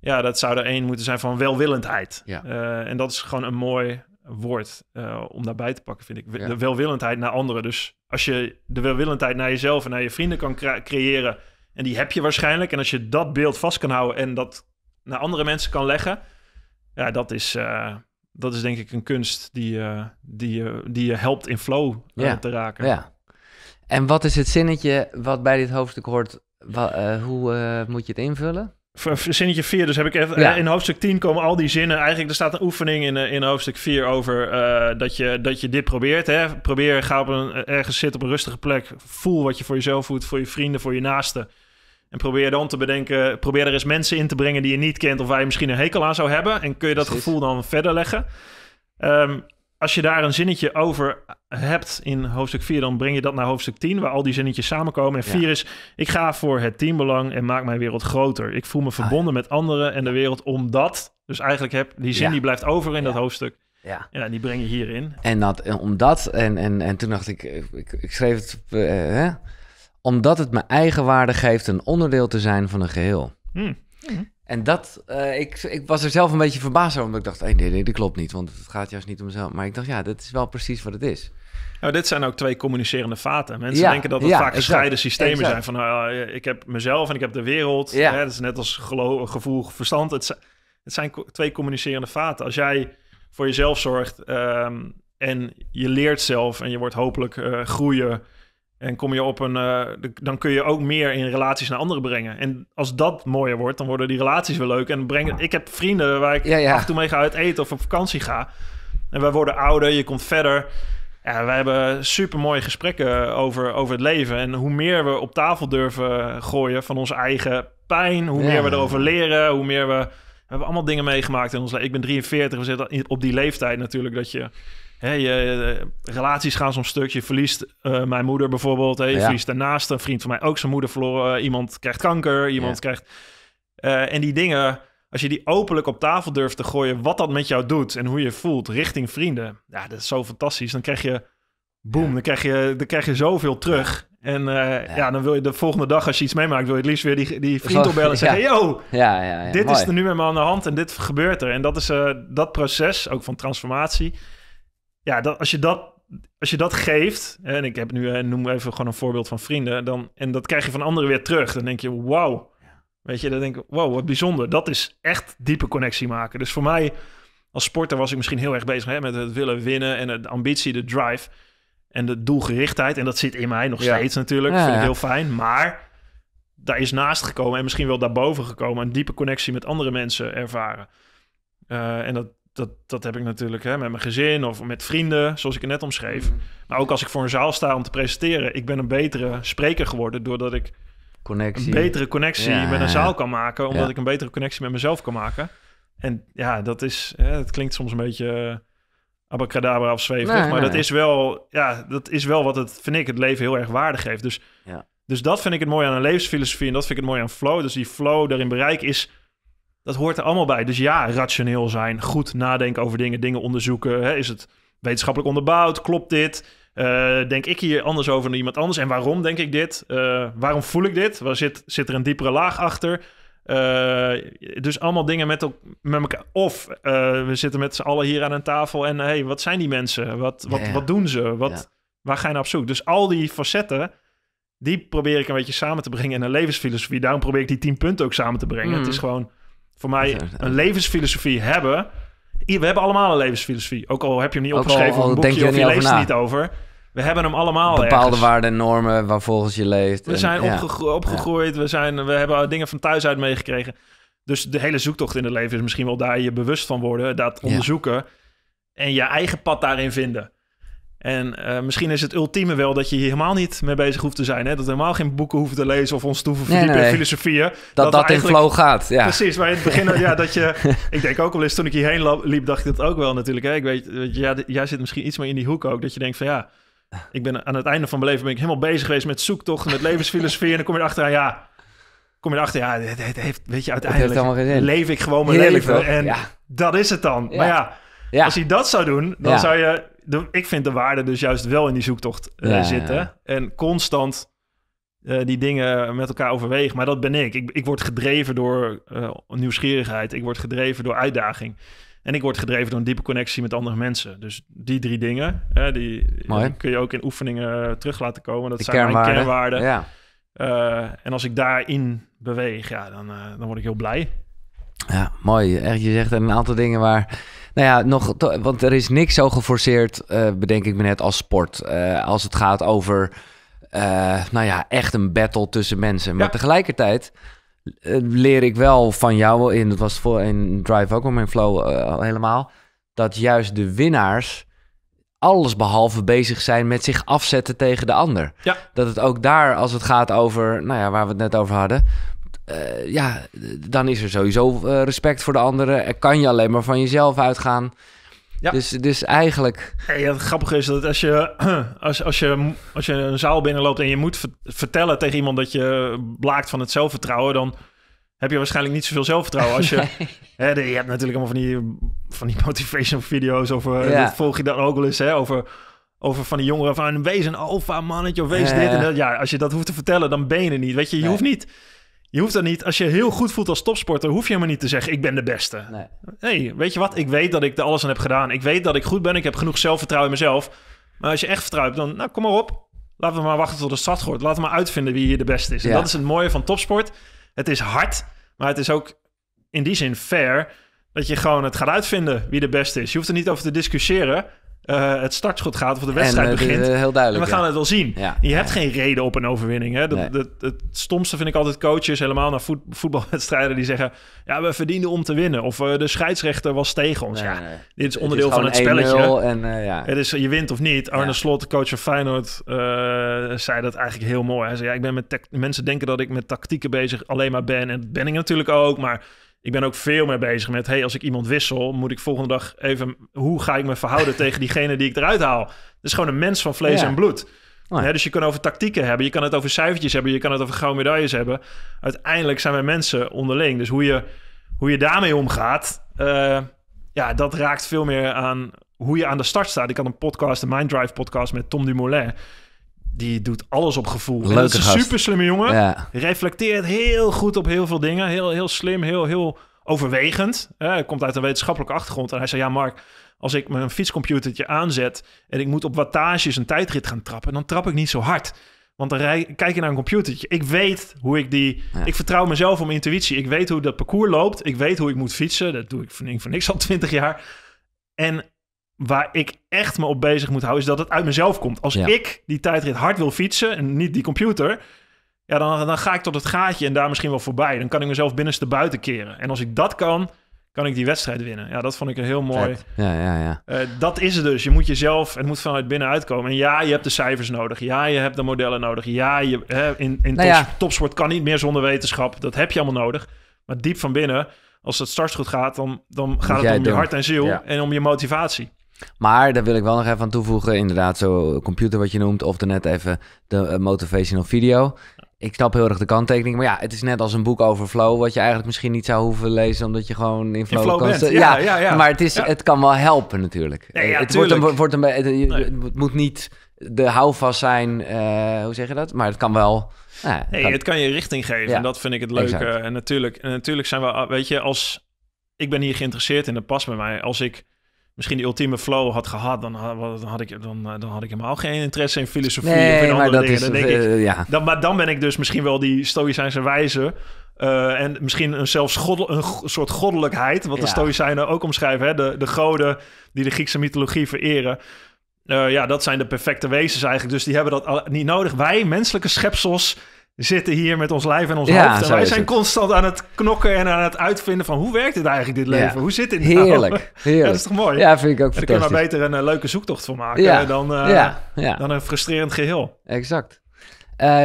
B: ja, dat zou er één moeten zijn van welwillendheid. Ja. Eh, en dat is gewoon een mooi woord eh, om daarbij te pakken, vind ik. De welwillendheid naar anderen. Dus als je de welwillendheid naar jezelf en naar je vrienden kan creëren, en die heb je waarschijnlijk. En als je dat beeld vast kan houden en dat naar andere mensen kan leggen, ja, dat is dat is denk ik een kunst die,
A: uh, die, uh, die je helpt in flow eh, ja. te raken. Ja. En wat is het zinnetje wat bij dit hoofdstuk hoort? hoe moet je het invullen? zinnetje
B: 4, dus heb ik even. In hoofdstuk 10 komen al die zinnen. Eigenlijk, er staat een oefening in, in hoofdstuk 4 over dat, je, dat je dit probeert. Hè? Probeer, ga op een, ergens zitten op een rustige plek. Voel wat je voor jezelf voelt, voor je vrienden, voor je naasten. En probeer dan te bedenken, probeer er eens mensen in te brengen die je niet kent of waar je misschien een hekel aan zou hebben. En kun je dat gevoel dan verder leggen. Ehm, als je daar een zinnetje over hebt in hoofdstuk 4, dan breng je dat naar hoofdstuk 10, waar al die zinnetjes samenkomen. En 4 is, ik ga voor het teambelang en maak mijn wereld groter. Ik voel me ah, verbonden met anderen en de wereld omdat. Dus eigenlijk heb die zin die blijft over in dat hoofdstuk. Ja. ja, die breng je hierin.
A: En dat, omdat, en, en, en toen dacht ik, ik, schreef het, eh, omdat het me waarde geeft een onderdeel te zijn van een geheel. Hmm. En dat, eh, ik, ik was er zelf een beetje verbaasd over, omdat ik dacht, nee, nee, dat klopt niet, want het gaat juist niet om mezelf. Maar ik dacht, ja, dat is wel precies wat het is. Nou, dit zijn ook twee communicerende vaten. Mensen denken dat het vaak gescheiden systemen zijn. Van,
B: eh, eh, ik heb mezelf en ik heb de wereld. Ja. dat is net als geloof, gevoel, verstand. Het, zijn, het zijn twee communicerende vaten. Als jij voor jezelf zorgt ehm, en je leert zelf en je wordt hopelijk groeien en kom je op een, eh, dan kun je ook meer in relaties naar anderen brengen. En als dat mooier wordt, dan worden die relaties wel leuk. En breng, ik heb vrienden waar ik af en toe mee ga uit eten of op vakantie ga. En we worden ouder, je komt verder. Ja, we hebben super mooie gesprekken over, over het leven. En hoe meer we op tafel durven gooien van onze eigen pijn, hoe meer we erover leren, hoe meer we. We hebben allemaal dingen meegemaakt in ons leven. Ik ben 43, we zitten op die leeftijd natuurlijk dat je Hey, eh, relaties gaan soms stuk. Je verliest eh, mijn moeder bijvoorbeeld. Hey, je verliest daarnaast een vriend van mij ook zijn moeder verloren. Eh, iemand krijgt kanker, iemand krijgt... en die dingen, als je die openlijk op tafel durft te gooien... wat dat met jou doet en hoe je voelt richting vrienden. Ja, dat is zo fantastisch. Dan krijg je... Boom, dan, krijg je, dan krijg je zoveel terug. En ja. dan wil je de volgende dag, als je iets meemaakt, wil je het liefst weer die, die vriend opbellen en zeggen: ja. Yo, ja, dit is er nu met me aan de hand en dit gebeurt er. En dat is dat proces ook van transformatie ja, dat, als, je dat, als je dat geeft, en ik heb nu, eh, noem even gewoon een voorbeeld van vrienden, dan, en dat krijg je van anderen weer terug, dan denk je, wauw. Weet je, dan denk ik, wow, wat bijzonder. Dat is echt diepe connectie maken. Dus voor mij als sporter was ik misschien heel erg bezig hè, met het willen winnen en de ambitie, de drive en de doelgerichtheid. En dat zit in mij nog steeds natuurlijk. vind ik heel fijn. Maar daar is naast gekomen en misschien wel daarboven gekomen een diepe connectie met andere mensen ervaren. Eh, en dat, dat, dat heb ik natuurlijk hè, met mijn gezin of met vrienden, zoals ik het net omschreef. Mhm. Maar ook als ik voor een zaal sta om te presenteren, ik ben een betere spreker geworden doordat ik
A: een betere connectie met een zaal kan maken, omdat ik
B: een betere connectie met mezelf kan maken. En ja, dat is, hè, dat klinkt soms een beetje eh, abacadabra of maar dat is wel, ja, dat is wel wat het, vind ik, het leven heel erg waarde geeft. Dus, ja. dus dat vind ik het mooi aan een levensfilosofie en dat vind ik het mooi aan flow. Dus die flow daarin bereik is dat hoort er allemaal bij. Dus ja, rationeel zijn, goed nadenken over dingen, dingen onderzoeken. Hè? Is het wetenschappelijk onderbouwd? Klopt dit? Eh, denk ik hier anders over dan iemand anders? En waarom denk ik dit? Eh, waarom voel ik dit? Waar zit, zit er een diepere laag achter? Eh, dus allemaal dingen met, met elkaar. Of we zitten met z'n allen hier aan een tafel en hey, wat zijn die mensen? Wat, wat, wat doen ze? Wat, Waar ga je naar nou op zoek? Dus al die facetten, die probeer ik een beetje samen te brengen in een levensfilosofie. Daarom probeer ik die tien punten ook samen te brengen. Het hmm. is gewoon voor mij een levensfilosofie hebben. We hebben allemaal een levensfilosofie. Ook al heb je hem niet opgeschreven al, in een boekje je of je leest er niet over. We hebben hem allemaal Bepaalde
A: waarden en normen waar volgens je leeft. We zijn
B: opgegroeid. We, zijn, we hebben dingen van thuis uit meegekregen. Dus de hele zoektocht in het leven is misschien wel daar je bewust van worden, dat onderzoeken en je eigen pad daarin vinden. En eh, misschien is het ultieme wel dat je hier helemaal niet mee bezig hoeft te zijn. Hè? Dat we helemaal geen boeken hoeven te lezen of ons toeven. filosofieën. Dat dat, in flow gaat, ja. Precies, maar in het begin, ja, dat je... Ik denk ook wel eens, toen ik hierheen liep, dacht ik dat ook wel natuurlijk. Hè? Ik weet, ja, jij zit misschien iets meer in die hoek ook, dat je denkt van ja... Ik ben aan het einde van mijn leven ben ik helemaal bezig geweest met zoektochten, met levensfilosofie. en dan kom je erachter, ja, kom je erachter, ja, het, heeft, weet je, uiteindelijk leef ik gewoon mijn leven. En dat is het dan. Maar ja, als je dat zou doen, dan zou je ik vind de waarde dus juist wel in die zoektocht eh, zitten. En constant eh, die dingen met elkaar overwegen. Maar dat ben ik. Ik, ik word gedreven door eh, nieuwsgierigheid. Ik word gedreven door uitdaging. En ik word gedreven door een diepe connectie met andere mensen. Dus die drie dingen, die, kun je ook in oefeningen terug laten komen. Dat zijn mijn kernwaarden. en als ik daarin beweeg, ja, dan, dan word ik heel blij.
A: Ja, mooi. Echt, je zegt een aantal dingen waar nou ja, nog, want er is niks zo geforceerd, eh, bedenk ik me net, als sport. Eh, als het gaat over, eh, nou ja, echt een battle tussen mensen. Maar tegelijkertijd leer ik wel van jou, in, dat was voor in Drive ook al mijn flow helemaal, dat juist de winnaars alles behalve bezig zijn met zich afzetten tegen de ander. Ja. Dat het ook daar, als het gaat over, nou ja, waar we het net over hadden, eh, ja, dan is er sowieso eh, respect voor de anderen. Er kan je alleen maar van jezelf uitgaan. Ja. Dus, dus eigenlijk.
B: Hey, het grappige is dat als je, als, als, je, als je een zaal binnenloopt en je moet vertellen tegen iemand dat je blaakt van het zelfvertrouwen, dan heb je waarschijnlijk niet zoveel zelfvertrouwen. Als je, hè, je hebt natuurlijk allemaal van die, van die motivational video's over. Ja. volg je dan ook wel eens, hè, over, over van die jongeren van wees een alfa mannetje of wees dit en dat. Ja, als je dat hoeft te vertellen, dan ben je er niet. Weet je, je hoeft niet je hoeft dat niet, als je heel goed voelt als topsporter, hoef je helemaal niet te zeggen: Ik ben de beste. Nee, hey, weet je wat? Ik weet dat ik er alles aan heb gedaan. Ik weet dat ik goed ben. Ik heb genoeg zelfvertrouwen in mezelf. Maar als je echt vertrouwt, dan, nou kom maar op. Laten we maar wachten tot de stad hoort. Laten we maar uitvinden wie hier de beste is. En dat is het mooie van topsport. Het is hard, maar het is ook in die zin fair. Dat je gewoon het gaat uitvinden wie de beste is. Je hoeft er niet over te discussiëren uh, het startschot gaat of de wedstrijd eh, begint. heel duidelijk. En we gaan het wel zien. Je hebt geen reden op een overwinning. Hè? het stomste vind ik altijd coaches, helemaal naar voetbalwedstrijden, die zeggen: Ja, we verdienen om te winnen. Of eh, de scheidsrechter was tegen ons. ja, dit is onderdeel van het spelletje. En, ja. Het is je wint of niet. Arne Slot, de coach van Feyenoord, zei dat eigenlijk heel mooi. Hij zei: ja, ik ben met Mensen denken dat ik met tactieken bezig alleen maar ben. En dat ben ik natuurlijk ook. Maar ik ben ook veel meer bezig met, hey, als ik iemand wissel, moet ik volgende dag even, hoe ga ik me verhouden tegen diegene die ik eruit haal? Dat is gewoon een mens van vlees en bloed. Oh ja. dus je kan over tactieken hebben, je kan het over cijfertjes hebben, je kan het over gouden medailles hebben. Uiteindelijk zijn wij mensen onderling. Dus hoe je, hoe je daarmee omgaat, eh, ja, dat raakt veel meer aan hoe je aan de start staat. Ik had een podcast, de Mind Drive podcast met Tom Dumoulin die doet alles op gevoel. dat is een super slimme jongen. Reflecteert heel goed op heel veel dingen. Heel, heel slim, heel, heel overwegend. Hij komt uit een wetenschappelijke achtergrond. En hij zei, ja Mark, als ik mijn fietscomputertje aanzet... en ik moet op wattages een tijdrit gaan trappen... dan trap ik niet zo hard. Want dan kijk je naar een computertje. Ik weet hoe ik die... Ik vertrouw mezelf om intuïtie. Ik weet hoe dat parcours loopt. Ik weet hoe ik moet fietsen. Dat doe ik voor, voor niks al twintig jaar. En waar ik echt me op bezig moet houden, is dat het uit mezelf komt. Als ik die tijdrit hard wil fietsen en niet die computer, ja, dan, dan ga ik tot het gaatje en daar misschien wel voorbij. Dan kan ik mezelf binnenste buiten keren. En als ik dat kan, kan ik die wedstrijd winnen. Ja, dat vond ik een heel mooi. Ja, ja, ja. Eh, dat is het dus. Je moet jezelf, het moet vanuit binnen uitkomen. En ja, je hebt de cijfers nodig. Ja, je hebt de modellen nodig. Ja, je, hè, in, in nou topsport kan niet meer zonder wetenschap. Dat heb je allemaal nodig. Maar diep van binnen, als het starts goed gaat, dan, dan gaat het om je hart en ziel en om je motivatie.
A: Maar daar wil ik wel nog even aan toevoegen. Inderdaad, zo computer wat je noemt, of net even de eh, motivational video. Ik snap heel erg de kanttekening. Maar ja, het is net als een boek over flow, wat je eigenlijk misschien niet zou hoeven lezen, omdat je gewoon in flow, kan. Bent. Ja, ja, ja, maar het, is, het kan wel helpen natuurlijk. Eh, het, wordt een, wordt een, het, moet niet de houvast zijn, eh, hoe zeg je dat? Maar het kan wel. het, nee, kan... het kan je richting geven. En dat vind ik het leuke.
B: En natuurlijk, en natuurlijk zijn we, weet je, als ik ben hier geïnteresseerd in, dat past bij mij. Als ik misschien die ultieme flow had gehad, dan had, dan had, ik, dan, eh, dan had ik helemaal geen interesse in filosofie of in andere dingen. dan denk eh, dan, maar dan ben ik dus misschien wel die stoïcijnse wijze. Eh, en misschien een zelfs goddel, een soort goddelijkheid, wat de Stoïcijnen ook omschrijven. Hè? De, de goden die de Griekse mythologie vereren. ja, dat zijn de perfecte wezens eigenlijk. Dus die hebben dat niet nodig. Wij, menselijke schepsels, zitten hier met ons lijf en ons ja, hoofd. wij zijn constant aan het knokken en aan het uitvinden van hoe werkt het eigenlijk, dit leven? Hoe zit het nou? Heerlijk, heerlijk. dat is toch mooi? Ja, vind ik ook en fantastisch. kun je maar beter een eh, leuke zoektocht van maken eh, dan, uh,
A: dan een frustrerend geheel. Exact.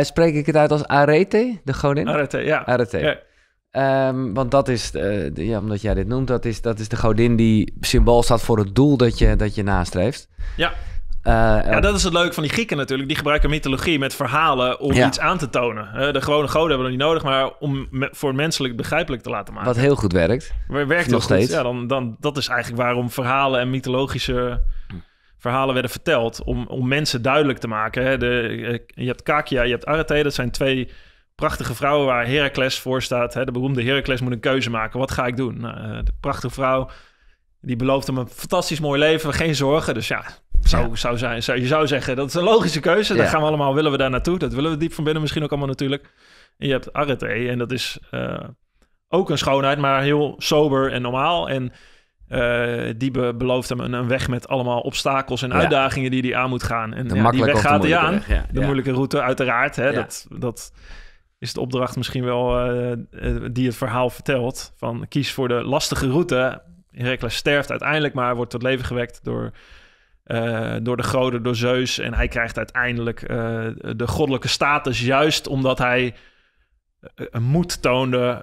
A: spreek ik het uit als Arete, de godin? Arete, ja. Arete. Ehm, want dat is, de, ja, omdat jij dit noemt, dat is, dat is de godin die symbool staat voor het doel dat je, dat je nastreeft. Ja. Eh, ja, dat
B: is het leuke van die Grieken natuurlijk. Die gebruiken mythologie met verhalen om iets aan te tonen. de gewone goden hebben dat niet nodig, maar om voor menselijk begrijpelijk te laten maken. Wat heel goed werkt. Werkt nog steeds. Ja, dan, dan, dat is eigenlijk waarom verhalen en mythologische verhalen werden verteld. Om, om mensen duidelijk te maken. Hè. De, eh, je hebt Kakia, je hebt Arete. Dat zijn twee prachtige vrouwen waar Heracles voor staat. Hè. De beroemde Heracles moet een keuze maken. Wat ga ik doen? Nou, eh, de prachtige vrouw... Die belooft hem een fantastisch mooi leven, geen zorgen. Dus ja, zou, zou zijn, zou, je zou zeggen, dat is een logische keuze. Daar gaan we allemaal, willen we daar naartoe. Dat willen we diep van binnen misschien ook allemaal natuurlijk. En je hebt Arete en dat is eh, ook een schoonheid, maar heel sober en normaal. En uh, die belooft hem een, weg met allemaal obstakels en uitdagingen die hij aan moet gaan. En die weg gaat hij aan. ja. De moeilijke route, uiteraard. Hè, dat, dat is de opdracht misschien wel eh, die het verhaal vertelt. Van kies voor de lastige route. Rekla sterft uiteindelijk, maar wordt tot leven gewekt door eh, door de goden, door Zeus. En hij krijgt uiteindelijk eh, de goddelijke status juist omdat hij eh, een moed toonde,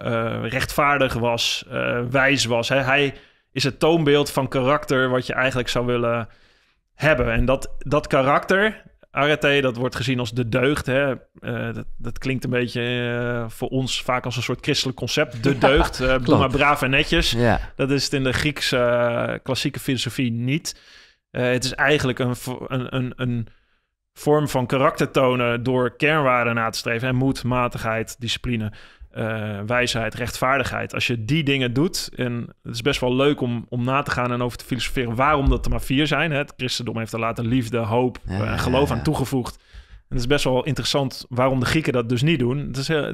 B: rechtvaardig was, wijs was. Hij is het toonbeeld van karakter wat je eigenlijk zou willen hebben. En dat, dat karakter, Arete, dat wordt gezien als de deugd. Hè? dat, dat, klinkt een beetje voor ons vaak als een soort christelijk concept. De deugd, ja, doe maar braaf en netjes. Dat is het in de Griekse klassieke filosofie niet. Eh, het is eigenlijk een, een, een, een vorm van karakter tonen door kernwaarden na te streven. En moed, matigheid, discipline, eh, wijsheid, rechtvaardigheid. Als je die dingen doet, en het is best wel leuk om, om na te gaan en over te filosoferen waarom dat er maar vier zijn. Hè? Het christendom heeft er later liefde, hoop en eh, geloof aan toegevoegd. En het is best wel interessant waarom de Grieken dat
A: dus niet doen. Het is heel,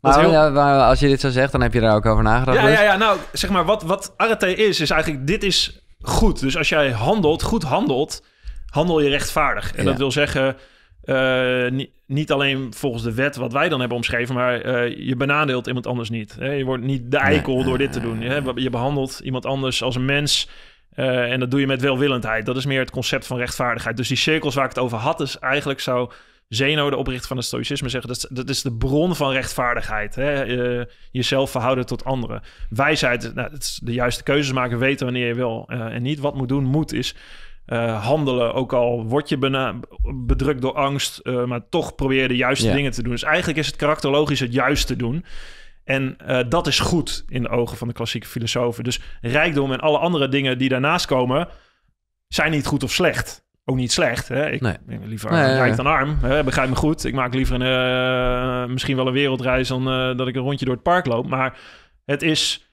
A: heel... ja, maar als je dit zo zegt, dan heb je daar ook over nagedacht. Ja, ja, ja
B: nou, zeg maar, wat, wat Arete is, is eigenlijk... Dit is goed. Dus als jij handelt, goed handelt, handel je rechtvaardig. En dat wil zeggen, eh, niet, alleen volgens de wet wat wij dan hebben omschreven, maar eh, je benadeelt iemand anders niet. Hè? Je wordt niet de eikel door dit te ah. doen. Hè? Je behandelt iemand anders als een mens. Eh, en dat doe je met welwillendheid. Dat is meer het concept van rechtvaardigheid. Dus die cirkels waar ik het over had, is eigenlijk zou Zeno, de oprichter van het stoïcisme, zeggen... dat, dat is de bron van rechtvaardigheid. Hè? jezelf verhouden tot anderen. Wijsheid, nou, de juiste keuzes maken, weten wanneer je wil eh, en niet. Wat moet doen, moet is... Eh, handelen. Ook al word je bedrukt door angst, eh, maar toch probeer de juiste dingen te doen. Dus eigenlijk is het karakterologisch het juiste doen. En dat is goed in de ogen van de klassieke filosofen. Dus rijkdom en alle andere dingen die daarnaast komen, zijn niet goed of slecht ook niet slecht. Hè? Ik nee. ben liever nee, rijk dan arm. Begrijp me goed. Ik maak liever een, eh, misschien wel een wereldreis dan eh, dat ik een rondje door het park loop. Maar het is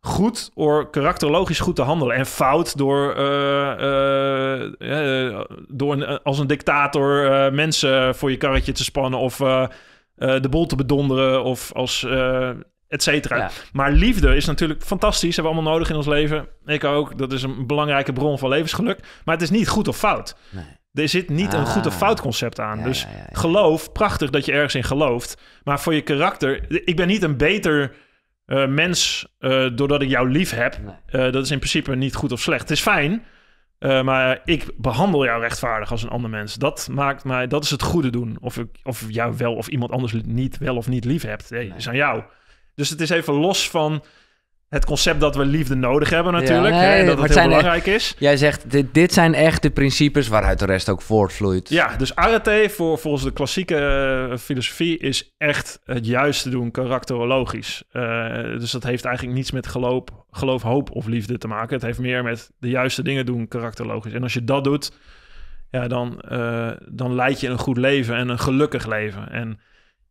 B: goed of karakterologisch goed te handelen. En fout door, eh, door als een dictator mensen voor je karretje te spannen of de bol te bedonderen. Of als et Maar liefde is natuurlijk fantastisch. Hebben we allemaal nodig in ons leven. Ik ook. Dat is een belangrijke bron van levensgeluk. Maar het is niet goed of fout. Nee. Er zit niet een goed of ah. fout concept aan. dus geloof, prachtig dat je ergens in gelooft. Maar voor je karakter... Ik ben niet een beter... Eh, mens, eh, doordat ik jou lief heb, eh, dat is in principe niet goed of slecht. Het is fijn, maar ik behandel jou rechtvaardig als een ander mens. Dat maakt mij, dat is het goede doen. Of, ik, of jou wel of iemand anders niet wel of niet lief hebt. Hey, is aan jou. Dus het is even los van het concept dat we liefde nodig hebben natuurlijk. hè, dat het, heel belangrijk is.
A: Jij zegt, dit, dit zijn echt de principes waaruit de rest ook voortvloeit.
B: Ja, dus arete voor, volgens de klassieke eh, filosofie is echt het juiste doen karakterologisch. Eh, dus dat heeft eigenlijk niets met geloof, geloof, hoop of liefde te maken. Het heeft meer met de juiste dingen doen karakterologisch. En als je dat doet, ja, dan, eh, dan leid je een goed leven en een gelukkig leven. En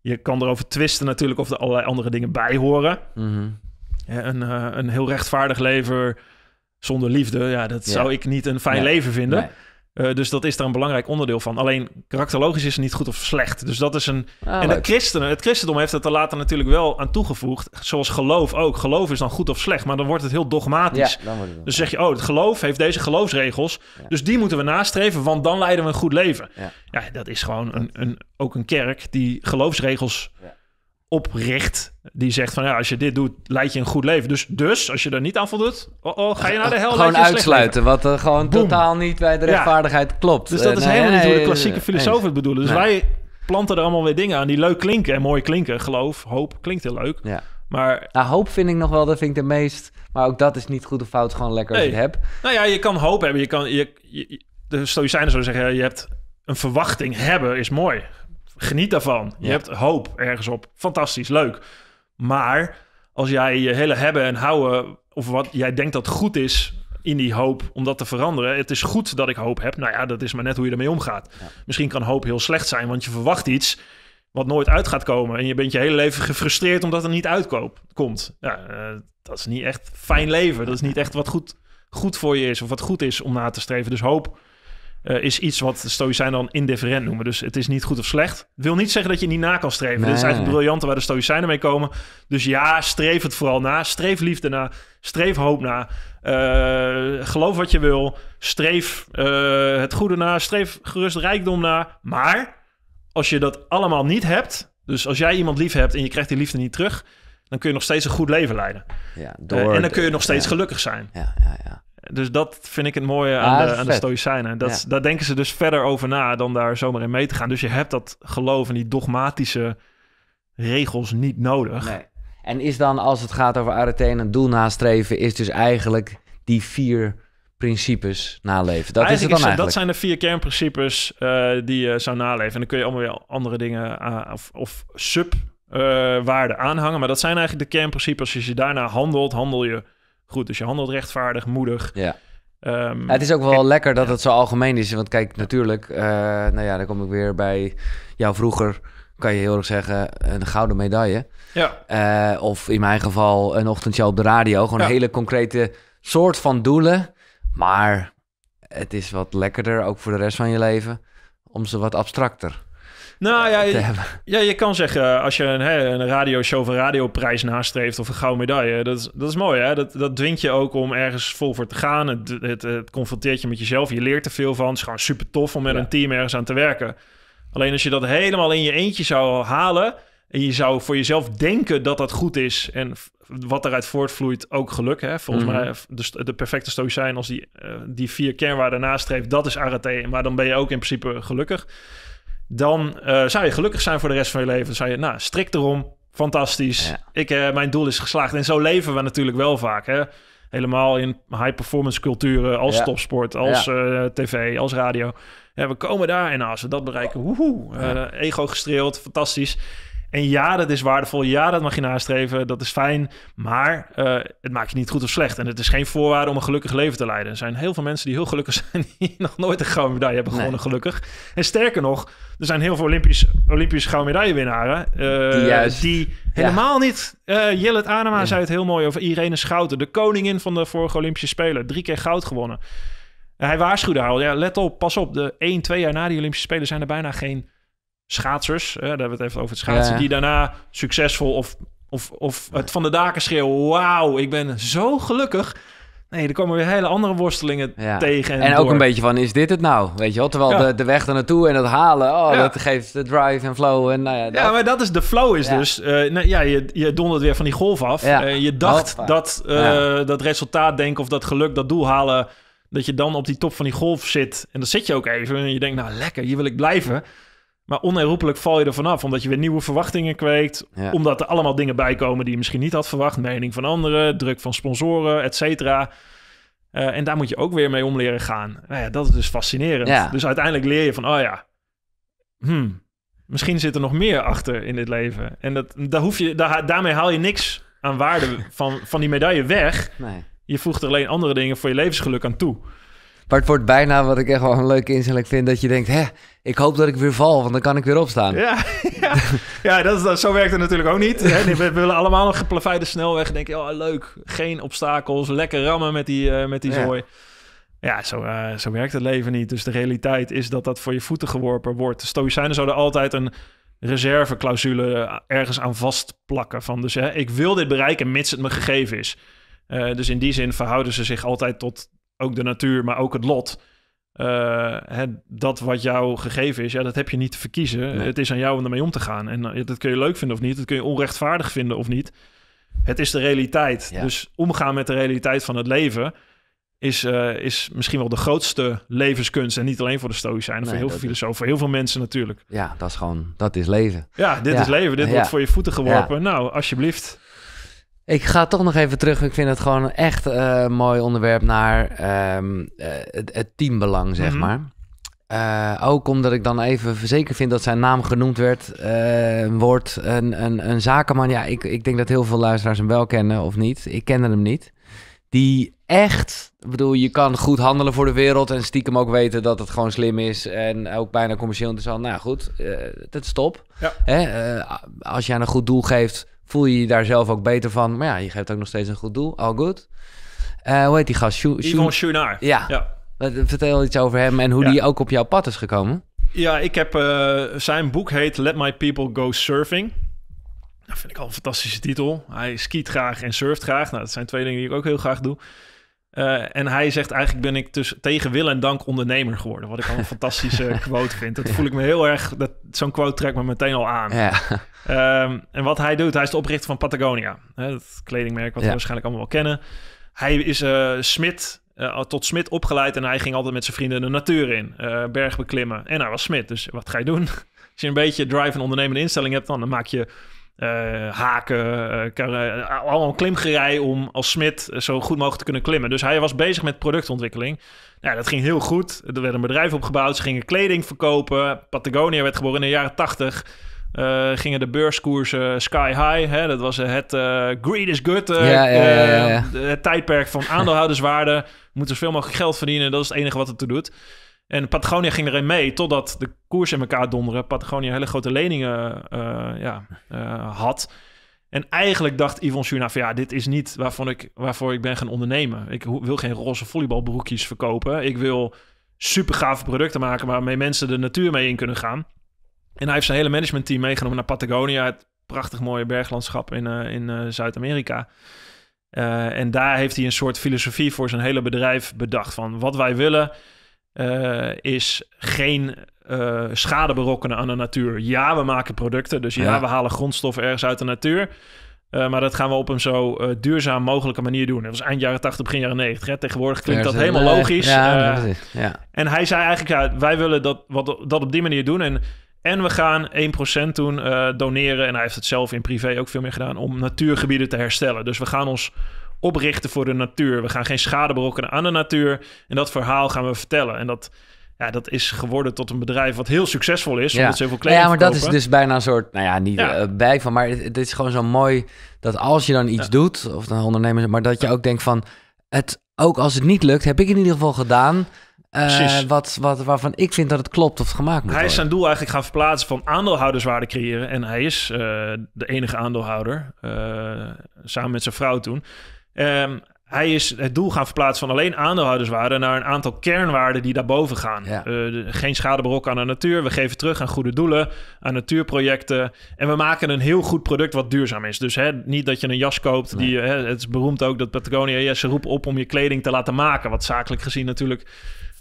B: je kan erover twisten natuurlijk of er allerlei andere dingen bij horen. Mhm. een, eh, een heel rechtvaardig leven zonder liefde, ja, dat zou ik niet een fijn leven vinden. Eh, dus dat is daar een belangrijk onderdeel van. Alleen karakterologisch is het niet goed of slecht. Dus dat is een. Oh, en het, christenen, het christendom heeft dat er later natuurlijk wel aan toegevoegd. Zoals geloof ook. Geloof is dan goed of slecht, maar dan wordt het heel dogmatisch. dan dus zeg je, oh, het geloof heeft deze geloofsregels. Dus die moeten we nastreven, want dan leiden we een goed leven. ja dat is gewoon een, een, ook een kerk die geloofsregels opricht. Die zegt van ja, als je dit doet, leid je een goed leven. Dus, dus als je er niet aan voldoet,
A: oh, oh ga je naar de hel. Gewoon uitsluiten, wat er gewoon totaal niet bij de rechtvaardigheid
B: klopt. Dus dat is eh, helemaal niet hoe de klassieke nee, filosofen het bedoelen. Dus wij planten er allemaal weer dingen aan die leuk
A: klinken en mooi klinken. Geloof, hoop klinkt heel leuk. Maar... Nou, hoop vind ik nog wel, dat vind ik de meest... Maar ook dat is niet goed of fout, gewoon lekker als je hebt.
B: Nou ja, je kan hoop hebben. Je kan, je, de Stoïcijnen zou zeggen, je hebt een verwachting hebben is mooi. Geniet daarvan. Je hebt hoop ergens op. Fantastisch, leuk. Maar als jij je hele hebben en houden, of wat jij denkt dat goed is in die hoop om dat te veranderen. Het is goed dat ik hoop heb. Nou ja, dat is maar net hoe je ermee omgaat. Misschien kan hoop heel slecht zijn, want je verwacht iets wat nooit uit gaat komen. En je bent je hele leven gefrustreerd omdat het niet uitkomt. Ja, eh, dat is niet echt fijn leven. Dat is niet echt wat goed, goed voor je is of wat goed is om na te streven. Dus hoop eh, is iets wat de Stoïcijnen dan indifferent noemen. Dus het is niet goed of slecht. wil niet zeggen dat je niet na kan streven. Nee. Dit is eigenlijk briljante waar de Stoïcijnen mee komen. Dus ja, streef het vooral na. Streef liefde na. Streef hoop na. Eh, geloof wat je wil. Streef eh, het goede na. Streef gerust rijkdom na. Maar als je dat allemaal niet hebt... dus als jij iemand lief hebt en je krijgt die liefde niet terug... dan kun je nog steeds een goed leven leiden.
A: Ja, door, en dan kun je nog steeds gelukkig zijn. Ja,
B: ja, ja. Dus dat vind ik het mooie aan, ah, de, aan Stoïcijnen. Dat, Daar denken ze dus verder over na dan daar zomaar in mee te gaan. Dus je hebt dat geloof en die dogmatische regels niet nodig. Nee.
A: En is dan, als het gaat over Aretene, een doel nastreven, is dus eigenlijk die vier principes naleven. Dat is het dan Dat zijn
B: de vier kernprincipes eh, die je zou naleven. En dan kun je allemaal weer andere dingen eh, of, subwaarden eh, aanhangen. Maar dat zijn eigenlijk de kernprincipes. Als je daarna handelt, handel je goed. Dus je handelt rechtvaardig, moedig. Ja. Ehm, het is ook
A: wel lekker dat het zo algemeen is. Want kijk, natuurlijk, eh, nou ja, dan kom ik weer bij jou vroeger. Kan je heel erg zeggen, een gouden medaille. Ja. Eh, of in mijn geval een ochtendje op de radio. Gewoon hele concrete soort van doelen. Maar het is wat lekkerder, ook voor de rest van je leven, om ze wat abstracter
B: nou ja, je, ja, je kan zeggen, als je een, hè, een radioshow van radioprijs nastreeft of een gouden medaille, dat is, dat is mooi. Hè? Dat, dat dwingt je ook om ergens vol voor te gaan. Het, het, confronteert je met jezelf. Je leert er veel van. Het is gewoon super tof om met een team ergens aan te werken. Alleen als je dat helemaal in je eentje zou halen en je zou voor jezelf denken dat dat goed is en wat daaruit voortvloeit ook geluk. Hè? Volgens mhm. mij eh, de, de perfecte stoïcijn als die, eh, die vier kernwaarden nastreeft, dat is Arate. Maar dan ben je ook in principe gelukkig dan eh, zou je gelukkig zijn voor de rest van je leven. Dan zou je, nou, strikt erom, fantastisch. Ik, eh, mijn doel is geslaagd. En zo leven we natuurlijk wel vaak, hè? Helemaal in high-performance culturen als topsport, als eh, tv, als radio. we komen daar en als we dat bereiken, woehoe, ego gestreeld, fantastisch. En ja, dat is waardevol. Ja, dat mag je nastreven. Dat is fijn. Maar eh, het maakt je niet goed of slecht. En het is geen voorwaarde om een gelukkig leven te leiden. Er zijn heel veel mensen die heel gelukkig zijn... die nog nooit een gouden medaille hebben gewonnen, gelukkig. En sterker nog, er zijn heel veel Olympisch, Olympisch gouden medaillewinaren... Uh, die, helemaal niet... Uh, eh, Jillet Adema zei het heel mooi over Irene Schouten... de koningin van de vorige Olympische Spelen. Drie keer goud gewonnen. Hij waarschuwde haar al. Ja, let op, pas op. De 1, 2 jaar na die Olympische Spelen zijn er bijna geen schaatsers, daar hebben we het even over het schaatsen, die daarna succesvol of, of, of het van de daken schreeuwen, wauw, ik ben zo gelukkig. Nee, er komen weer hele andere worstelingen tegen. En, en ook een beetje
A: van, is dit het nou? Weet je wel, terwijl de, de weg er naartoe en het halen, oh, dat geeft de drive en flow. En, nou ja, ja, maar dat is de flow is dus, eh, ja, je, je dondert weer van die golf af. Eh, je dacht dat eh,
B: dat resultaat denken of dat geluk, dat doel halen, dat je dan op die top van die golf zit. En dan zit je ook even en je denkt, nou lekker, hier wil ik blijven. Maar onherroepelijk val je er vanaf, omdat je weer nieuwe verwachtingen kweekt. Omdat er allemaal dingen bij komen die je misschien niet had verwacht. Mening van anderen, druk van sponsoren, et cetera. Eh, en daar moet je ook weer mee om leren gaan. Nou ja, dat is dus fascinerend. Dus uiteindelijk leer je van, oh ja, hmm, misschien zit er nog meer achter in dit leven. En dat, daar hoef je, daarmee haal je niks aan waarde van, van die medaille weg. Nee.
A: Je voegt er alleen andere dingen voor je levensgeluk aan toe. Maar het wordt bijna wat ik echt wel een leuke inzicht vind. Dat je denkt, hè, ik hoop dat ik weer val, want dan kan ik weer opstaan. Ja,
B: ja. dat, is, dat, zo werkt het natuurlijk ook niet. Hè? We, willen allemaal een geplaveide snelweg. En denken, oh leuk, geen obstakels, lekker rammen met die, uh, met die ja. zooi. Ja, zo, eh, zo werkt het leven niet. Dus de realiteit is dat dat voor je voeten geworpen wordt. De Stoïcijnen zouden altijd een reserveclausule eh, ergens aan vastplakken. Van dus hè, ik wil dit bereiken mits het me gegeven is. dus in die zin verhouden ze zich altijd tot ook de natuur, maar ook het lot. Uh, dat wat jou gegeven is, ja, dat heb je niet te verkiezen. Het is aan jou om ermee om te gaan. En eh, dat kun je leuk vinden of niet. Dat kun je onrechtvaardig vinden of niet. Het is de realiteit. Dus omgaan met de realiteit van het leven is, eh, is misschien wel de grootste levenskunst. En niet alleen voor de Stoïcijnen, voor heel veel filosofen, voor heel veel mensen natuurlijk.
A: Ja, dat is gewoon, dat is leven. Ja, dit is leven. Dit wordt voor je voeten geworpen. Nou, alsjeblieft. Ik ga toch nog even terug. Ik vind het gewoon echt uh, mooi onderwerp naar ehm, eh, het, teambelang, zeg mhm. maar. Eh, ook omdat ik dan even zeker vind dat zijn naam genoemd werd, wordt een, een, een zakenman. Ja, ik, ik denk dat heel veel luisteraars hem wel kennen of niet. Ik kende hem niet. Die echt, ik bedoel, je kan goed handelen voor de wereld en stiekem ook weten dat het gewoon slim is en ook bijna commercieel interessant. Nou goed, dat is top. als jij een goed doel geeft, voel je je daar zelf ook beter van. Maar ja, je geeft ook nog steeds een goed doel. Al goed. Uh, eh, hoe heet die gast? Schu Yvonne Schunaar. Ja. ja. Vertel iets over hem en hoe die ook op jouw pad is gekomen.
B: Ja, ik heb... Eh, zijn boek heet Let My People Go Surfing. Dat vind ik al een fantastische titel. Hij skiet graag en surft graag. Nou, dat zijn twee dingen die ik ook heel graag doe. Eh, en hij zegt eigenlijk ben ik dus tegen wil en dank ondernemer geworden. Wat ik al een fantastische quote vind. Dat voel ik me heel erg, dat, zo'n quote trekt me meteen al aan. Ja. Ehm, en wat hij doet, hij is de oprichter van Patagonia. Hè, dat kledingmerk wat we waarschijnlijk allemaal wel kennen. Hij is uh, tot smid opgeleid en hij ging altijd met zijn vrienden de natuur in. berg beklimmen en hij was smid. Dus wat ga je doen? Als je een beetje drive en ondernemende instelling hebt, dan, dan maak je eh, haken, uh, eh, eh, al een klimgerij om als Smit zo goed mogelijk te kunnen klimmen. Dus hij was bezig met productontwikkeling. Ja, dat ging heel goed. Er werd een bedrijf opgebouwd, ze gingen kleding verkopen. Patagonia werd geboren in de jaren 80. gingen de beurskoersen sky high. Hè? Dat was het greed is good. Ja, ja, ja, het tijdperk van aandeelhouderswaarde. Moeten zoveel mogelijk geld verdienen. Dat is het enige wat het toe doet. En Patagonia ging erin mee, totdat de koers in elkaar donderen. Patagonia hele grote leningen eh, ja, eh, had. En eigenlijk dacht Yvonne Suna van ja, dit is niet waarvan ik, waarvoor ik ben gaan ondernemen. Ik wil geen roze volleybalbroekjes verkopen. Ik wil super gave producten maken waarmee mensen de natuur mee in kunnen gaan. En hij heeft zijn hele managementteam meegenomen naar Patagonia. Het prachtig mooie berglandschap in, eh, in Zuid-Amerika. en daar heeft hij een soort filosofie voor zijn hele bedrijf bedacht. Van wat wij willen eh, is geen uh, schade berokkenen aan de natuur. Ja, we maken producten, dus ja, we halen grondstof ergens uit de natuur. Eh, maar dat gaan we op een zo duurzaam mogelijke manier doen. Dat was eind jaren 80, begin jaren 90. Tegenwoordig klinkt dat helemaal logisch. Ja, ja. En hij zei eigenlijk, ja, wij willen dat, dat op die manier doen. En, en we gaan 1% doen doneren. En hij heeft het zelf in privé ook veel meer gedaan om natuurgebieden te herstellen. Dus we gaan ons oprichten voor de natuur. We gaan geen schade berokkenen aan de natuur. En dat verhaal gaan we vertellen. En dat, ja, dat is geworden tot een bedrijf wat heel succesvol is. Ja. Omdat ze Ja, maar dat is dus
A: bijna een soort, nou ja, niet eh, bij van, maar het, is gewoon zo mooi dat als je dan iets doet, of dan ondernemer, maar dat je ook denkt van, het, ook als het niet lukt, heb ik in ieder geval gedaan. Eh, wat, wat, waarvan ik vind dat het klopt of het gemaakt moet Hij is zijn
B: doel eigenlijk gaan verplaatsen van aandeelhouderswaarde creëren. En hij is eh, de enige aandeelhouder, samen met zijn vrouw toen. Ehm, hij is het doel gaan verplaatsen van alleen aandeelhouderswaarde naar een aantal kernwaarden die daarboven gaan. Eh, geen schade berokken aan de natuur. We geven terug aan goede doelen, aan natuurprojecten. En we maken een heel goed product wat duurzaam is. Dus hè, niet dat je een jas koopt. Die, hè, het is beroemd ook dat Patagonia jassen ze roept op om je kleding te laten maken. Wat zakelijk gezien natuurlijk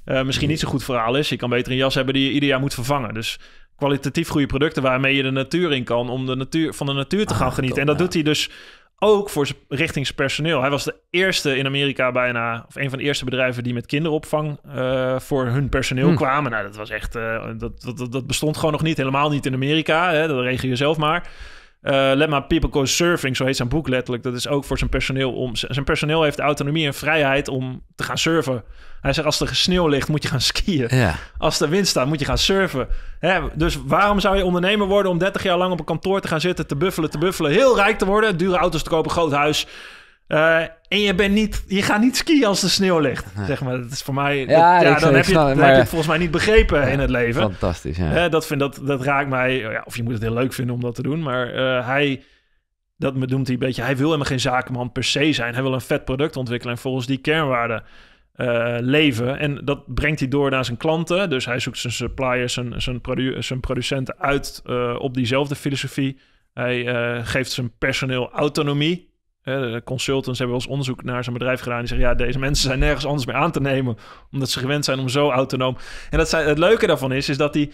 B: eh, misschien niet zo'n goed verhaal is. Je kan beter een jas hebben die je ieder jaar moet vervangen. Dus kwalitatief goede producten waarmee je de natuur in kan om de natuur, van de natuur te ah, gaan genieten. en dat doet hij dus ook voor richting zijn personeel. Hij was de eerste in Amerika bijna, of een van de eerste bedrijven die met kinderopvang eh, voor hun personeel hm. kwamen. Nou, dat was echt, eh, dat, dat, dat bestond gewoon nog niet, helemaal niet in Amerika. Hè, dat regel je zelf maar. Uh, let maar people go surfing, zo heet zijn boek letterlijk. Dat is ook voor zijn personeel om. Zijn personeel heeft autonomie en vrijheid om te gaan surfen. Hij zegt: als er sneeuw ligt, moet je gaan skiën. Ja. Als er wind staat, moet je gaan surfen. Hè? Dus waarom zou je ondernemer worden om 30 jaar lang op een kantoor te gaan zitten, te buffelen, te buffelen, heel rijk te worden, dure auto's te kopen, groot huis. Eh, en je, bent niet, je gaat niet skiën als de sneeuw ligt. Zeg maar, dat is voor mij. Dat, ja, dan, heb, je, dan maar, heb je het volgens mij niet begrepen in het leven. Fantastisch. Ja. Eh, dat, vind, dat, dat raakt mij. Oh of je moet het heel leuk vinden om dat te doen. Maar eh, hij, dat hij een beetje. Hij wil helemaal geen zakenman per se zijn. Hij wil een vet product ontwikkelen en volgens die kernwaarden leven. En dat brengt hij door naar zijn klanten. Dus hij zoekt zijn suppliers, zijn, zijn, zijn producenten uit op diezelfde filosofie. Hij geeft zijn personeel autonomie de consultants hebben wel eens onderzoek naar zo'n bedrijf gedaan. Die zeggen, ja, deze mensen zijn nergens anders meer aan te nemen. Omdat ze gewend zijn om zo autonoom... En dat het leuke daarvan is, is dat die...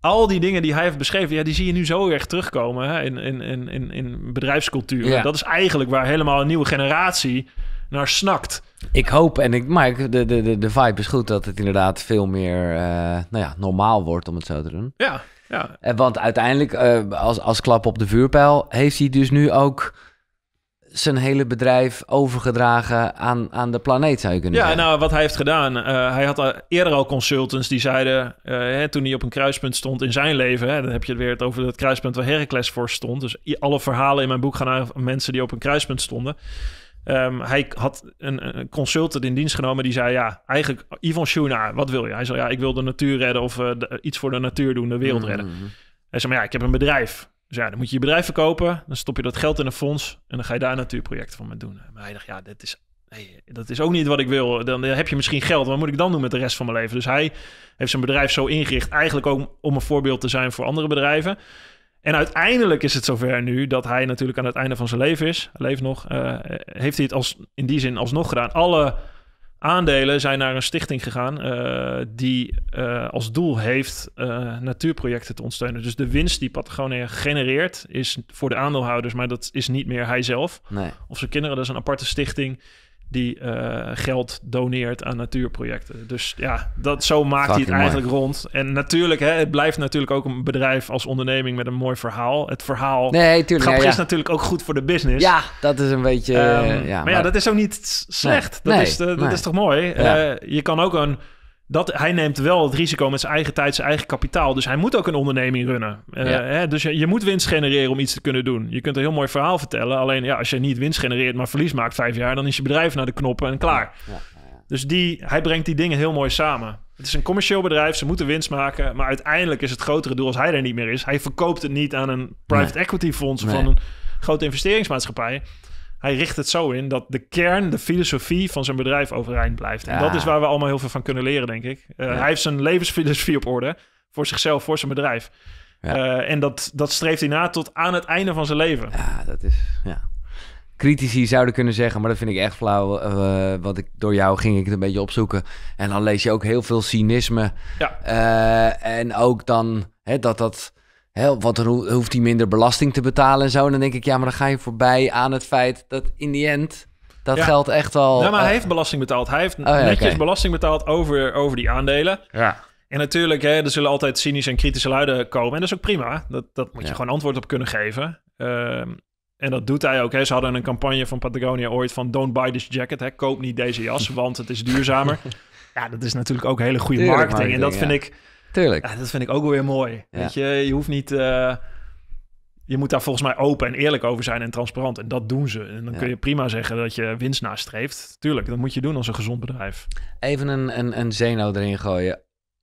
B: Al die dingen die hij heeft beschreven, ja, die zie je nu zo erg terugkomen hè, in, in, in, in bedrijfscultuur. Dat is eigenlijk waar helemaal een nieuwe generatie naar
A: snakt. Ik hoop en ik, maar de, de, de, de vibe is goed dat het inderdaad veel meer eh, nou ja, normaal wordt om het zo te doen. Ja, ja. Eh, want uiteindelijk, eh, als, als klap op de vuurpijl, heeft hij dus nu ook zijn hele bedrijf overgedragen aan, aan de planeet, zou je kunnen ja, zeggen.
B: Ja, nou, wat hij heeft gedaan... Eh, hij had eerder al consultants die zeiden... Eh, hè, toen hij op een kruispunt stond in zijn leven... Hè, dan heb je het weer het over het kruispunt waar Heracles voor stond. Dus alle verhalen in mijn boek gaan naar mensen die op een kruispunt stonden. Ehm, hij had een, een, consultant in dienst genomen die zei: Ja, eigenlijk, Yvon Schuna, wat wil je? Hij zei: Ja, ik wil de natuur redden of eh, iets voor de natuur doen, de wereld mm. redden. Hij zei: Maar ja, ik heb een bedrijf. Dus ja, dan moet je je bedrijf verkopen. Dan stop je dat geld in een fonds. En dan ga je daar natuurprojecten van met doen. Maar hij dacht, ja, dat is, dat is ook niet wat ik wil. Dan heb je misschien geld. Wat moet ik dan doen met de rest van mijn leven? Dus hij heeft zijn bedrijf zo ingericht. Eigenlijk ook om een voorbeeld te zijn voor andere bedrijven. En uiteindelijk is het zover nu dat hij natuurlijk aan het einde van zijn leven is. leeft nog. Eh, heeft hij het als, in die zin alsnog gedaan. Alle aandelen zijn naar een stichting gegaan eh, die eh, als doel heeft eh, natuurprojecten te ondersteunen. Dus de winst die Patagonia genereert is voor de aandeelhouders, maar dat is niet meer hij zelf of zijn kinderen. Dat is een aparte stichting die eh, geld doneert aan natuurprojecten. Dus ja, dat, zo maakt hij het eigenlijk rond. En natuurlijk, hè, het blijft natuurlijk ook een bedrijf als onderneming met een mooi verhaal. Het verhaal nee, tuurlijk, ja, is natuurlijk ook goed
A: voor de business. Ja, dat is een beetje... Ehm, ja, maar, ja, dat is ook niet slecht. dat, is, uh, dat is toch mooi? Eh,
B: je kan ook een dat, hij neemt wel het risico met zijn eigen tijd, zijn eigen kapitaal. Dus hij moet ook een onderneming runnen. Eh, hè? Dus je, moet winst genereren om iets te kunnen doen. Je kunt een heel mooi verhaal vertellen. Alleen ja, als je niet winst genereert, maar verlies maakt vijf jaar, dan is je bedrijf naar de knoppen en klaar. Dus die, hij brengt die dingen heel mooi samen. Het is een commercieel bedrijf, ze moeten winst maken. Maar uiteindelijk is het grotere doel als hij er niet meer is. Hij verkoopt het niet aan een private equity fonds of van een grote investeringsmaatschappij hij richt het zo in dat de kern, de filosofie van zijn bedrijf overeind blijft. En dat is waar we allemaal heel veel van kunnen leren, denk ik. Eh, hij heeft zijn levensfilosofie op orde voor zichzelf, voor zijn bedrijf. Eh, en dat, dat streeft hij na tot aan het einde van zijn leven. Ja,
A: dat is. Ja. Critici zouden kunnen zeggen, maar dat vind ik echt flauw. Uh, eh, want ik, door jou ging ik het een beetje opzoeken. En dan lees je ook heel veel cynisme. Ja. en ook dan hè, dat dat Hè, wat hoeft hij minder belasting te betalen en zo. En dan denk ik, ja, maar dan ga je voorbij aan het feit dat in die end... Dat geld echt al... Ja, maar hij eh, heeft
B: belasting betaald. Hij heeft oh netjes belasting betaald over, over die aandelen. Ja. En natuurlijk, hè, er zullen altijd cynische en kritische luiden komen. En dat is ook prima. Dat, dat moet je gewoon antwoord op kunnen geven. Ehm, en dat doet hij ook. Hè. Ze hadden een campagne van Patagonia ooit van... Don't buy this jacket. Hè. Koop niet deze jas, want het is duurzamer. ja, dat is natuurlijk ook hele goede marketing. En dat vind ik Tuurlijk. Ja, dat vind ik ook weer mooi. Weet je, je hoeft niet... Eh, je moet daar volgens mij open en eerlijk over zijn en transparant. En dat doen ze. En dan kun je prima zeggen dat je winst nastreeft.
A: Tuurlijk, dat moet je doen
B: als een gezond bedrijf.
A: Even een, een, een zeno erin gooien.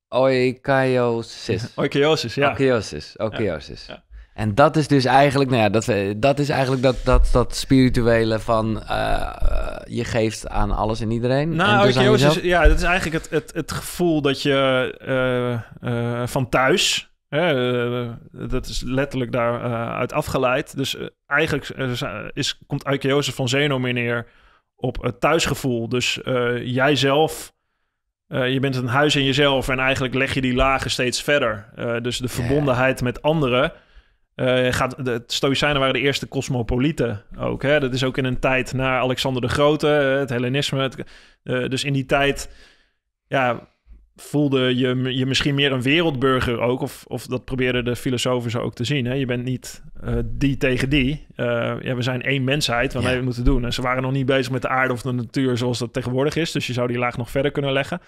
A: Oikosis. Oikosis, ja. Oikosis, Ja. En dat is dus eigenlijk, nou ja, dat, dat is eigenlijk dat, dat, dat spirituele van eh, eh, je geeft aan alles en iedereen. Nou, dus en is, dus,
B: ja, dat is eigenlijk het, het, het gevoel dat je eh, van thuis, dat is letterlijk daaruit uit afgeleid. Dus eigenlijk is, komt Aikiosis van Zeno meer neer op het thuisgevoel. Dus jijzelf, je bent een huis in jezelf en eigenlijk leg je die lagen steeds verder. dus de verbondenheid met anderen eh, gaat, de Stoïcijnen waren de eerste cosmopolieten ook. Hè? Dat is ook in een tijd na Alexander de Grote, eh, het Hellenisme. Eh, dus in die tijd ja, voelde je je misschien meer een wereldburger ook. Of, of dat probeerden de filosofen zo ook te zien. Hè? Je bent niet die tegen die. ja, we zijn één mensheid, wat ja. we moeten doen. En ze waren nog niet bezig met de aarde of de natuur zoals dat tegenwoordig is. Dus je zou die laag nog verder kunnen leggen.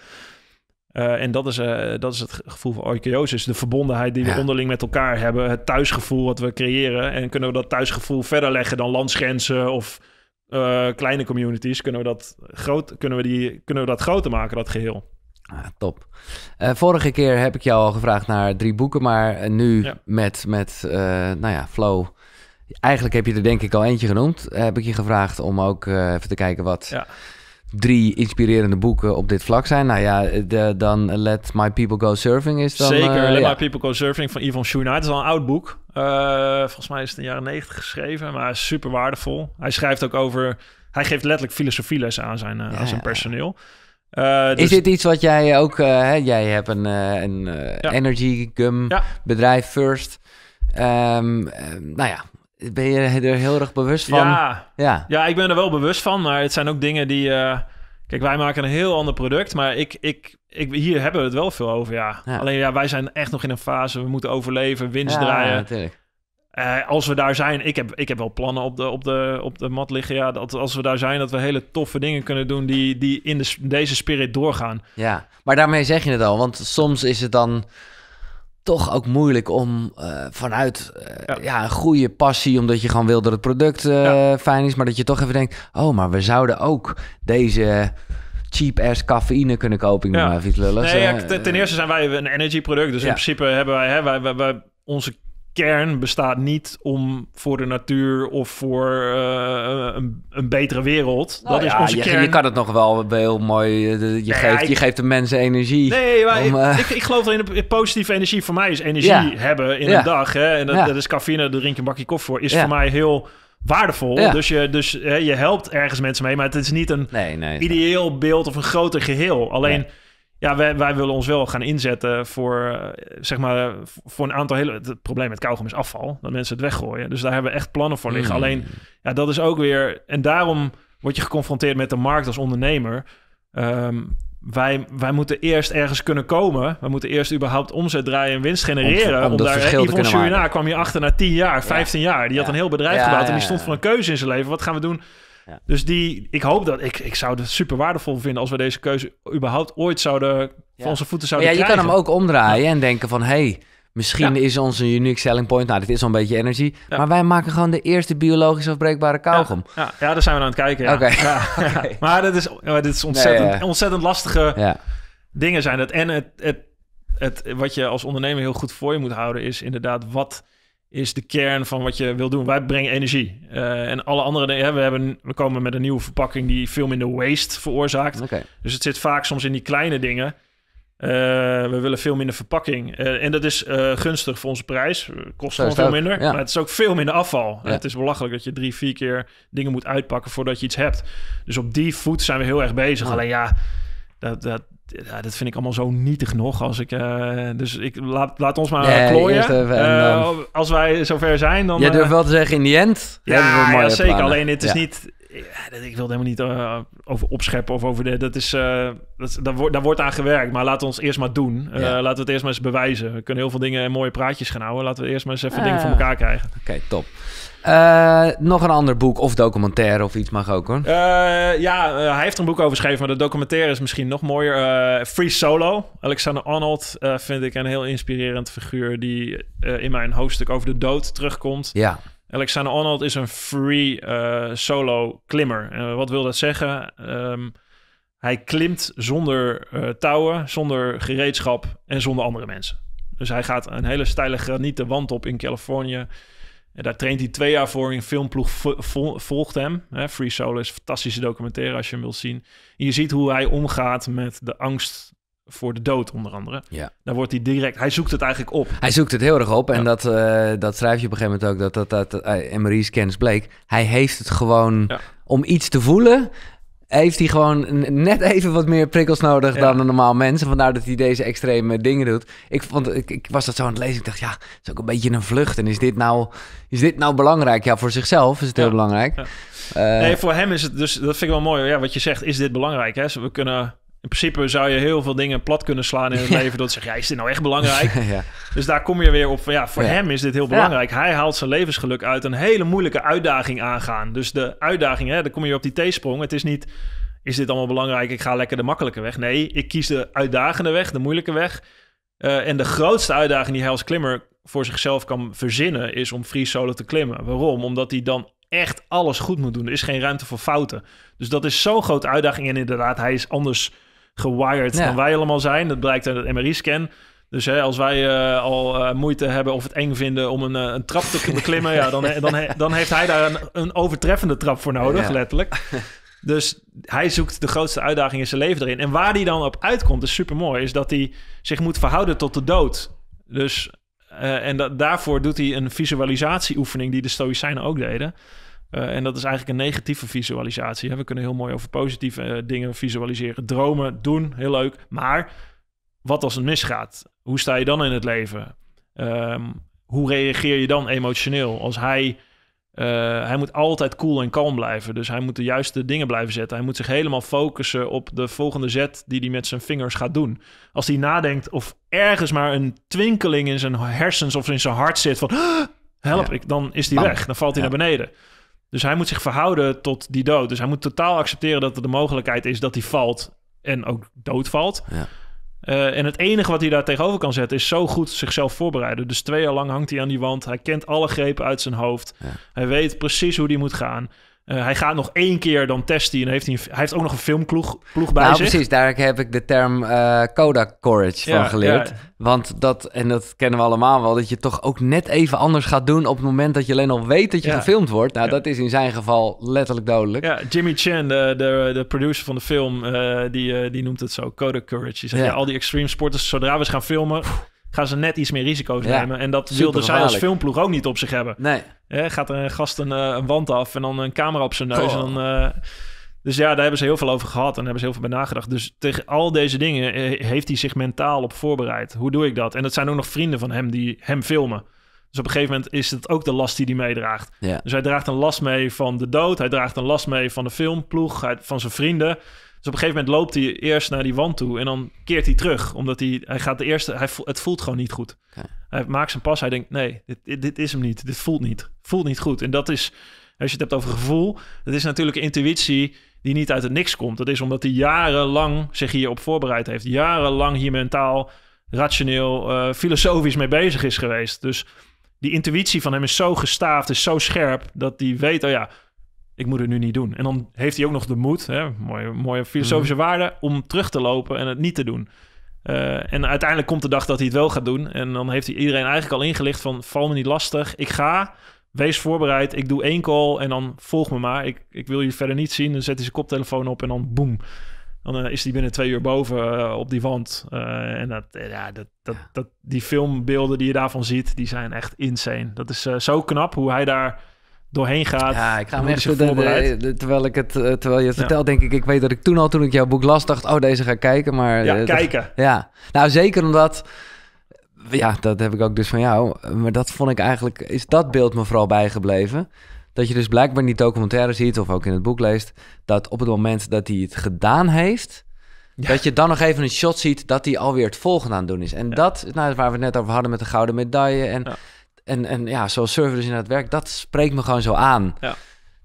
B: Eh, en dat is, eh, dat is het gevoel van oikiosis. De verbondenheid die we onderling met elkaar hebben. Het thuisgevoel wat we creëren. En kunnen we dat thuisgevoel verder leggen dan landsgrenzen of eh, kleine communities? Kunnen we, dat groot, kunnen, we die, kunnen we dat groter maken, dat geheel?
A: Ah, top. vorige keer heb ik jou al gevraagd naar drie boeken. Maar nu met, met nou ja, Flow. Eigenlijk heb je er denk ik al eentje genoemd. Heb ik je gevraagd om ook even te kijken wat... Ja drie inspirerende boeken op dit vlak zijn. Nou ja, de, dan Let My People Go Surfing is Zeker, eh, Let My
B: People Go Surfing van Yvon Chouinard. Het is al een oud boek. Eh, volgens mij is het in de jaren 90 geschreven, maar super waardevol. Hij schrijft ook over... Hij geeft letterlijk filosofieles aan zijn, eh, aan zijn
A: personeel. Is dus- dit iets wat jij ook... Hè, jij hebt een, een energy gum bedrijf First. Um, nou ja, ben je er heel erg bewust van? Ja, ja.
B: ja ik ben er wel bewust van, maar het zijn ook dingen die... Eh, kijk, wij maken een heel ander product, maar ik, ik, ik, hier hebben we het wel veel over, ja. Alleen ja, wij zijn echt nog in een fase, we moeten overleven, winst ja, draaien. natuurlijk. Eh, als we daar zijn, ik heb, ik heb wel plannen op de, op, de, op de mat liggen. Ja, dat als we daar zijn, dat we hele toffe dingen kunnen doen die, die in de, deze spirit doorgaan.
A: Ja, maar daarmee zeg je het al. Want soms is het dan toch ook moeilijk om eh, vanuit eh, ja. een goede passie, omdat je gewoon wil dat het product eh, fijn is, maar dat je toch even denkt, oh, maar we zouden ook deze cheap ass cafeïne kunnen kopen. Ik ja. maar Nee, ten
B: eerste zijn wij een energy product, dus in principe hebben wij, hè, wij, wij onze kern bestaat niet om voor de natuur of voor eh, een, een, betere wereld. Oh, dat ja, onze je, Je kan
A: het nog wel heel mooi. Eh, je, geeft, je geeft de mensen energie. Nee, eh, ik,
B: ik, geloof dat in de positieve energie voor mij is energie hebben in een dag. Hè? En dat, dat is cafeïne, de drink je een bakje koffie voor. Is voor mij heel waardevol. Dus, je, dus je helpt ergens mensen mee, maar het is niet een nee, ideeel beeld of een groter geheel. Alleen ja, wij, wij willen ons wel gaan inzetten voor, eh, zeg maar, voor een aantal hele... Het probleem met kauwgom is afval, dat mensen het weggooien. Dus daar hebben we echt plannen voor liggen. Mm. Alleen, ja, dat is ook weer... En daarom word je geconfronteerd met de markt als ondernemer. Ehm, wij, wij moeten eerst ergens kunnen komen. We moeten eerst überhaupt omzet draaien en winst genereren. Om, om, om te daar, verschil Yvonne Surinaar kwam je achter na 10 jaar, 15 jaar. Die had een heel bedrijf gebouwd en die stond voor een keuze in zijn leven. Wat gaan we doen? Ja. Dus die, ik hoop dat ik, ik zou het super waardevol vinden als we deze keuze überhaupt ooit zouden van onze voeten zouden ja, krijgen. Je kan hem ook
A: omdraaien en denken van hey, Misschien is is onze unique selling point, nou, dit is al een beetje energie, Maar wij maken gewoon de eerste biologisch afbreekbare kauwgom.
B: Ja, ja, daar zijn we aan het kijken. Ja. Maar dat is, oh, dit is ontzettend, ontzettend lastige dingen zijn dat. En het, het, het, wat je als ondernemer heel goed voor je moet houden, is inderdaad wat is de kern van wat je wil doen. Wij brengen energie. Eh, en alle andere dingen. Hè, we, hebben, we komen met een nieuwe verpakking die veel minder waste veroorzaakt. Dus het zit vaak soms in die kleine dingen. Eh, we willen veel minder verpakking. Eh, en dat is gunstig voor onze prijs. Kost gewoon veel minder. Maar het is ook veel minder afval. Het is belachelijk dat je drie, vier keer dingen moet uitpakken voordat je iets hebt. Dus op die voet zijn we heel erg bezig. Ah. Alleen ja, dat, dat, ja, dat vind ik allemaal zo nietig nog. Als ik, eh, dus ik, laat, laat ons maar plooien. Eh, dan... als wij zover zijn, dan... Jij eh, durft wel te zeggen,
A: in die end ja, zeker. Alleen het is niet...
B: Ja, ik wil helemaal niet over opscheppen of over de... Dat is, dat, daar, wordt, daar wordt aan gewerkt, maar laten we ons eerst maar doen. Laten we het eerst maar eens bewijzen. We kunnen heel veel dingen en mooie praatjes gaan houden. Laten we eerst maar eens even ah. dingen voor elkaar krijgen.
A: Oké, top. Eh, nog een ander boek of documentaire of iets mag ook hoor.
B: Eh, ja, eh, hij heeft een boek over geschreven, maar de documentaire is misschien nog mooier. Free Solo. Alexander Arnold vind ik een heel inspirerend figuur die in mijn hoofdstuk over de dood terugkomt. Ja. Alexander Arnold is een free solo klimmer. wat wil dat zeggen? Ehm, hij klimt zonder touwen, zonder gereedschap en zonder andere mensen. Dus hij gaat een hele steile granieten wand op in Californië. En daar traint hij twee jaar voor in filmploeg volgt hem. Hè? Free Solo is een fantastische documentaire als je hem wilt zien. je ziet hoe hij omgaat met de angst voor de dood onder andere. Ja. wordt hij
A: direct... Hij zoekt het eigenlijk op. Hij zoekt het heel erg op. En dat, eh, dat schrijf je op een gegeven moment ook... dat dat, dat, dat eh, bleek. Hij heeft het gewoon... Om iets te voelen, heeft hij gewoon net even wat meer prikkels nodig dan een normaal mens. vandaar dat hij deze extreme dingen doet. Ik, vond, ik, ik was dat zo aan het lezen. Ik dacht, ja, het is ook een beetje een vlucht. En is dit nou, is dit nou belangrijk? Ja, voor zichzelf is het heel belangrijk. Eh, nee, voor
B: hem is het dus, dat vind ik wel mooi. Ja, wat je zegt, is dit belangrijk? Hè? we kunnen in principe zou je heel veel dingen plat kunnen slaan in het ja. leven. Dat zeg ja, is dit nou echt belangrijk? ja. Dus daar kom je weer op van, ja, voor hem is dit heel belangrijk. Hij haalt zijn levensgeluk uit een hele moeilijke uitdaging aangaan. Dus de uitdaging, hè, dan kom je op die T-sprong. Het is niet, is dit allemaal belangrijk? Ik ga lekker de makkelijke weg. Nee, ik kies de uitdagende weg, de moeilijke weg. Eh, en de grootste uitdaging die hij als klimmer voor zichzelf kan verzinnen... is om free solo te klimmen. Waarom? Omdat hij dan echt alles goed moet doen. Er is geen ruimte voor fouten. Dus dat is zo'n grote uitdaging. En inderdaad, hij is anders gewired ja. dan wij allemaal zijn. Dat blijkt uit het MRI-scan. Dus hè, als wij eh, al eh, moeite hebben of het eng vinden om een, eh, een trap te beklimmen, ja, dan, dan, dan heeft hij daar een, een overtreffende trap voor nodig, letterlijk. Dus hij zoekt de grootste uitdaging in zijn leven erin. En waar hij dan op uitkomt, is super mooi, is dat hij zich moet verhouden tot de dood. Dus, en daarvoor doet hij een visualisatieoefening die de Stoïcijnen ook deden. Eh, en dat is eigenlijk een negatieve visualisatie. Hè? We kunnen heel mooi over positieve eh, dingen visualiseren. Dromen, doen, heel leuk. Maar wat als het misgaat? Hoe sta je dan in het leven? Ehm, hoe reageer je dan emotioneel? Als hij, eh, hij moet altijd cool en kalm blijven. Dus hij moet de juiste dingen blijven zetten. Hij moet zich helemaal focussen op de volgende zet die hij met zijn vingers gaat doen. Als hij nadenkt of ergens maar een twinkeling in zijn hersens of in zijn hart zit van... Help ik, dan is hij weg. Dan valt hij naar beneden. Dus hij moet zich verhouden tot die dood. Dus hij moet totaal accepteren dat er de mogelijkheid is dat hij valt en ook doodvalt. Ja. Eh, en het enige wat hij daar tegenover kan zetten is zo goed zichzelf voorbereiden. Dus twee jaar lang hangt hij aan die wand. Hij kent alle grepen uit zijn hoofd. Hij weet precies hoe die moet gaan. Eh, hij gaat nog één keer, dan testen hij en heeft hij, heeft ook nog een filmploeg ploeg bij nou, zich. precies,
A: daar heb ik de term uh, Kodak Courage van geleerd. Want dat, en dat kennen we allemaal wel, dat je toch ook net even anders gaat doen op het moment dat je alleen al weet dat je gefilmd wordt. Nou, dat is in zijn geval letterlijk dodelijk. Ja,
B: Jimmy Chen, de, de, de producer van de film, eh, die, die noemt het zo, Kodak Courage. Die zegt, ja. al die extreme sporters, zodra we eens gaan filmen gaan ze net iets meer risico's nemen. En dat wilde zij als filmploeg ook niet op zich hebben. Nee. Ja, gaat er een gast een, eh, een, wand af en dan een camera op zijn neus. En dan, eh, dus ja, daar hebben ze heel veel over gehad en hebben ze heel veel bij nagedacht. Dus tegen al deze dingen eh, heeft hij zich mentaal op voorbereid. Hoe doe ik dat? En dat zijn ook nog vrienden van hem die hem filmen. Dus op een gegeven moment is het ook de last die hij meedraagt. Ja. Dus hij draagt een last mee van de dood. Hij draagt een last mee van de filmploeg, van zijn vrienden. Dus op een gegeven moment loopt hij eerst naar die wand toe en dan keert hij terug. Omdat hij, hij gaat de eerste, hij het voelt gewoon niet goed. Hij maakt zijn pas, hij denkt, nee, dit, dit, is hem niet. Dit voelt niet. Voelt niet goed. En dat is, als je het hebt over gevoel, dat is natuurlijk intuïtie die niet uit het niks komt. Dat is omdat hij jarenlang zich hierop voorbereid heeft. Jarenlang hier mentaal, rationeel, eh, filosofisch mee bezig is geweest. Dus die intuïtie van hem is zo gestaafd, is zo scherp, dat hij weet, oh ja, ik moet het nu niet doen. En dan heeft hij ook nog de moed, hè, mooie, mooie filosofische mm. waarde, om terug te lopen en het niet te doen. Eh, en uiteindelijk komt de dag dat hij het wel gaat doen. En dan heeft hij iedereen eigenlijk al ingelicht van... val me niet lastig, ik ga, wees voorbereid, ik doe één call en dan volg me maar. Ik, ik wil je verder niet zien. Dan zet hij zijn koptelefoon op en dan boem. Dan eh, is hij binnen twee uur boven eh, op die wand. en dat, ja, dat, dat, dat, die filmbeelden die je daarvan ziet, die zijn echt insane. Dat is zo knap hoe hij daar doorheen gaat. Ja, ik ga hem echt de,
A: terwijl ik het eh, terwijl je het vertelt, denk ik, ik weet dat ik toen al toen ik jouw boek las dacht, oh deze ga ik kijken, maar ja, eh, kijken. Ja, nou zeker omdat ja, dat heb ik ook dus van jou. Maar dat vond ik eigenlijk is dat beeld me vooral bijgebleven. Dat je dus blijkbaar niet documentaire ziet of ook in het boek leest, dat op het moment dat hij het gedaan heeft, Dat je dan nog even een shot ziet dat hij alweer het volgende aan het doen is. En dat nou, waar we het net over hadden met de gouden medaille. En en, en ja, zoals server dus in het werk, dat spreekt me gewoon zo aan. Ja.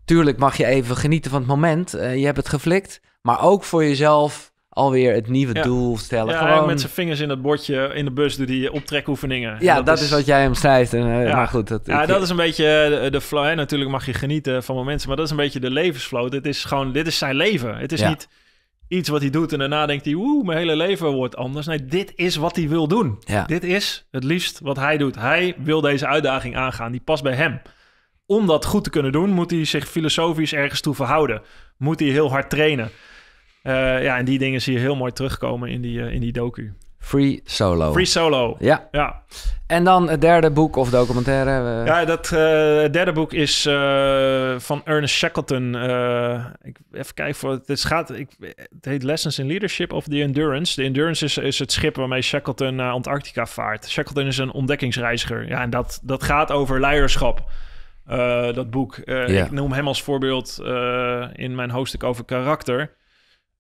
A: Tuurlijk mag je even genieten van het moment. Eh, je hebt het geflikt. Maar ook voor jezelf alweer het nieuwe doel stellen. gewoon... met zijn
B: vingers in het bordje in de bus doe die optrekoefeningen. Ja, dat, is... wat
A: jij hem schrijft. En, eh, ja. Maar goed, dat, ja, dat
B: is een beetje eh, de, flow. Natuurlijk mag je genieten van momenten, maar dat is een beetje de levensflow. Dit is gewoon, dit is zijn leven. Het is niet iets wat hij doet en daarna denkt hij, oeh, mijn hele leven wordt anders. Nee, dit is wat hij wil doen. Dit is het liefst wat hij doet. Hij wil deze uitdaging aangaan, die past bij hem. Om dat goed te kunnen doen, moet hij zich filosofisch ergens toe verhouden. Moet hij heel hard trainen. Eh, ja, en die dingen zie je heel mooi terugkomen in die, eh, in die docu.
A: Free Solo. Free Solo. Ja. ja. En dan het derde boek of documentaire? Ja,
B: dat eh, derde boek is eh, van Ernest Shackleton. Eh, ik, even kijken voor het, gaat. Ik, het heet Lessons in Leadership of the Endurance. De Endurance is, is het schip waarmee Shackleton naar Antarctica vaart. Shackleton is een ontdekkingsreiziger. Ja, en dat, dat gaat over leiderschap. dat boek. Ik noem hem als voorbeeld in mijn hoofdstuk over karakter.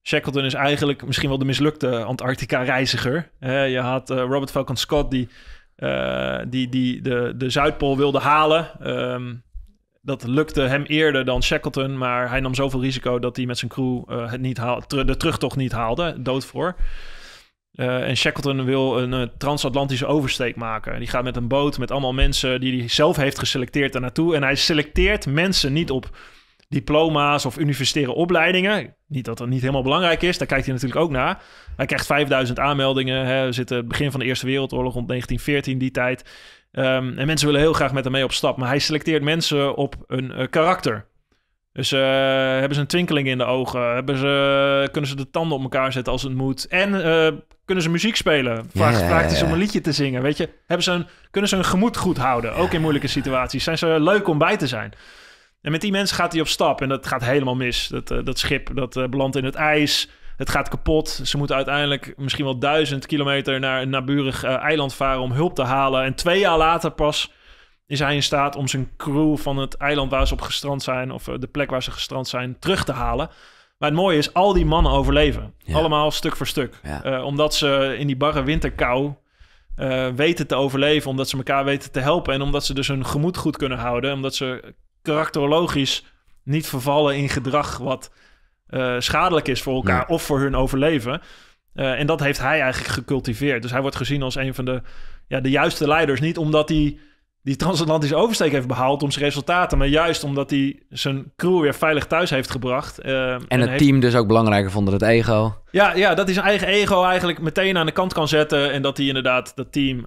B: Shackleton is eigenlijk misschien wel de mislukte Antarctica-reiziger. je had eh, Robert Falcon Scott die, eh, die, die de, de Zuidpool wilde halen. Ehm, dat lukte hem eerder dan Shackleton, maar hij nam zoveel risico dat hij met zijn crew eh, het niet haal, de terugtocht niet haalde, dood voor. en Shackleton wil een transatlantische oversteek maken. Die gaat met een boot met allemaal mensen die hij zelf heeft geselecteerd daar naartoe. En hij selecteert mensen niet op diploma's of universitaire opleidingen. Niet dat dat niet helemaal belangrijk is, daar kijkt hij natuurlijk ook naar. Hij krijgt 5000 aanmeldingen. Hè. We zitten het begin van de Eerste Wereldoorlog rond 1914, die tijd. Ehm, en mensen willen heel graag met hem mee op stap. Maar hij selecteert mensen op een eh, karakter. Dus eh, hebben ze een twinkeling in de ogen? Hebben ze, kunnen ze de tanden op elkaar zetten als het moet? En eh, kunnen ze muziek spelen? Vraagt ja, om een liedje te zingen? Weet je, hebben ze een, kunnen ze hun gemoed goed houden? Ook in moeilijke situaties. Zijn ze leuk om bij te zijn? En met die mensen gaat hij op stap en dat gaat helemaal mis. Dat, eh, dat schip dat eh, belandt in het ijs. Het gaat kapot. Ze moeten uiteindelijk misschien wel duizend kilometer naar een naburig uh, eiland varen om hulp te halen. En twee jaar later pas is hij in staat om zijn crew van het eiland waar ze op gestrand zijn, of de plek waar ze gestrand zijn, terug te halen. Maar het mooie is, al die mannen overleven. Allemaal stuk voor stuk. omdat ze in die barre winterkou weten te overleven, omdat ze elkaar weten te helpen en omdat ze dus hun gemoed goed kunnen houden, omdat ze karakterologisch niet vervallen in gedrag wat eh, schadelijk is voor elkaar of voor hun overleven. Eh, en dat heeft hij eigenlijk gecultiveerd. Dus hij wordt gezien als een van de, ja, de juiste leiders. Niet omdat hij die transatlantische oversteek heeft behaald om zijn resultaten. Maar juist omdat hij zijn crew weer veilig thuis heeft gebracht. Eh, en, het team
A: dus ook belangrijker vond dan het ego.
B: Ja, ja, dat hij zijn eigen ego eigenlijk meteen aan de kant kan zetten. En dat hij inderdaad dat team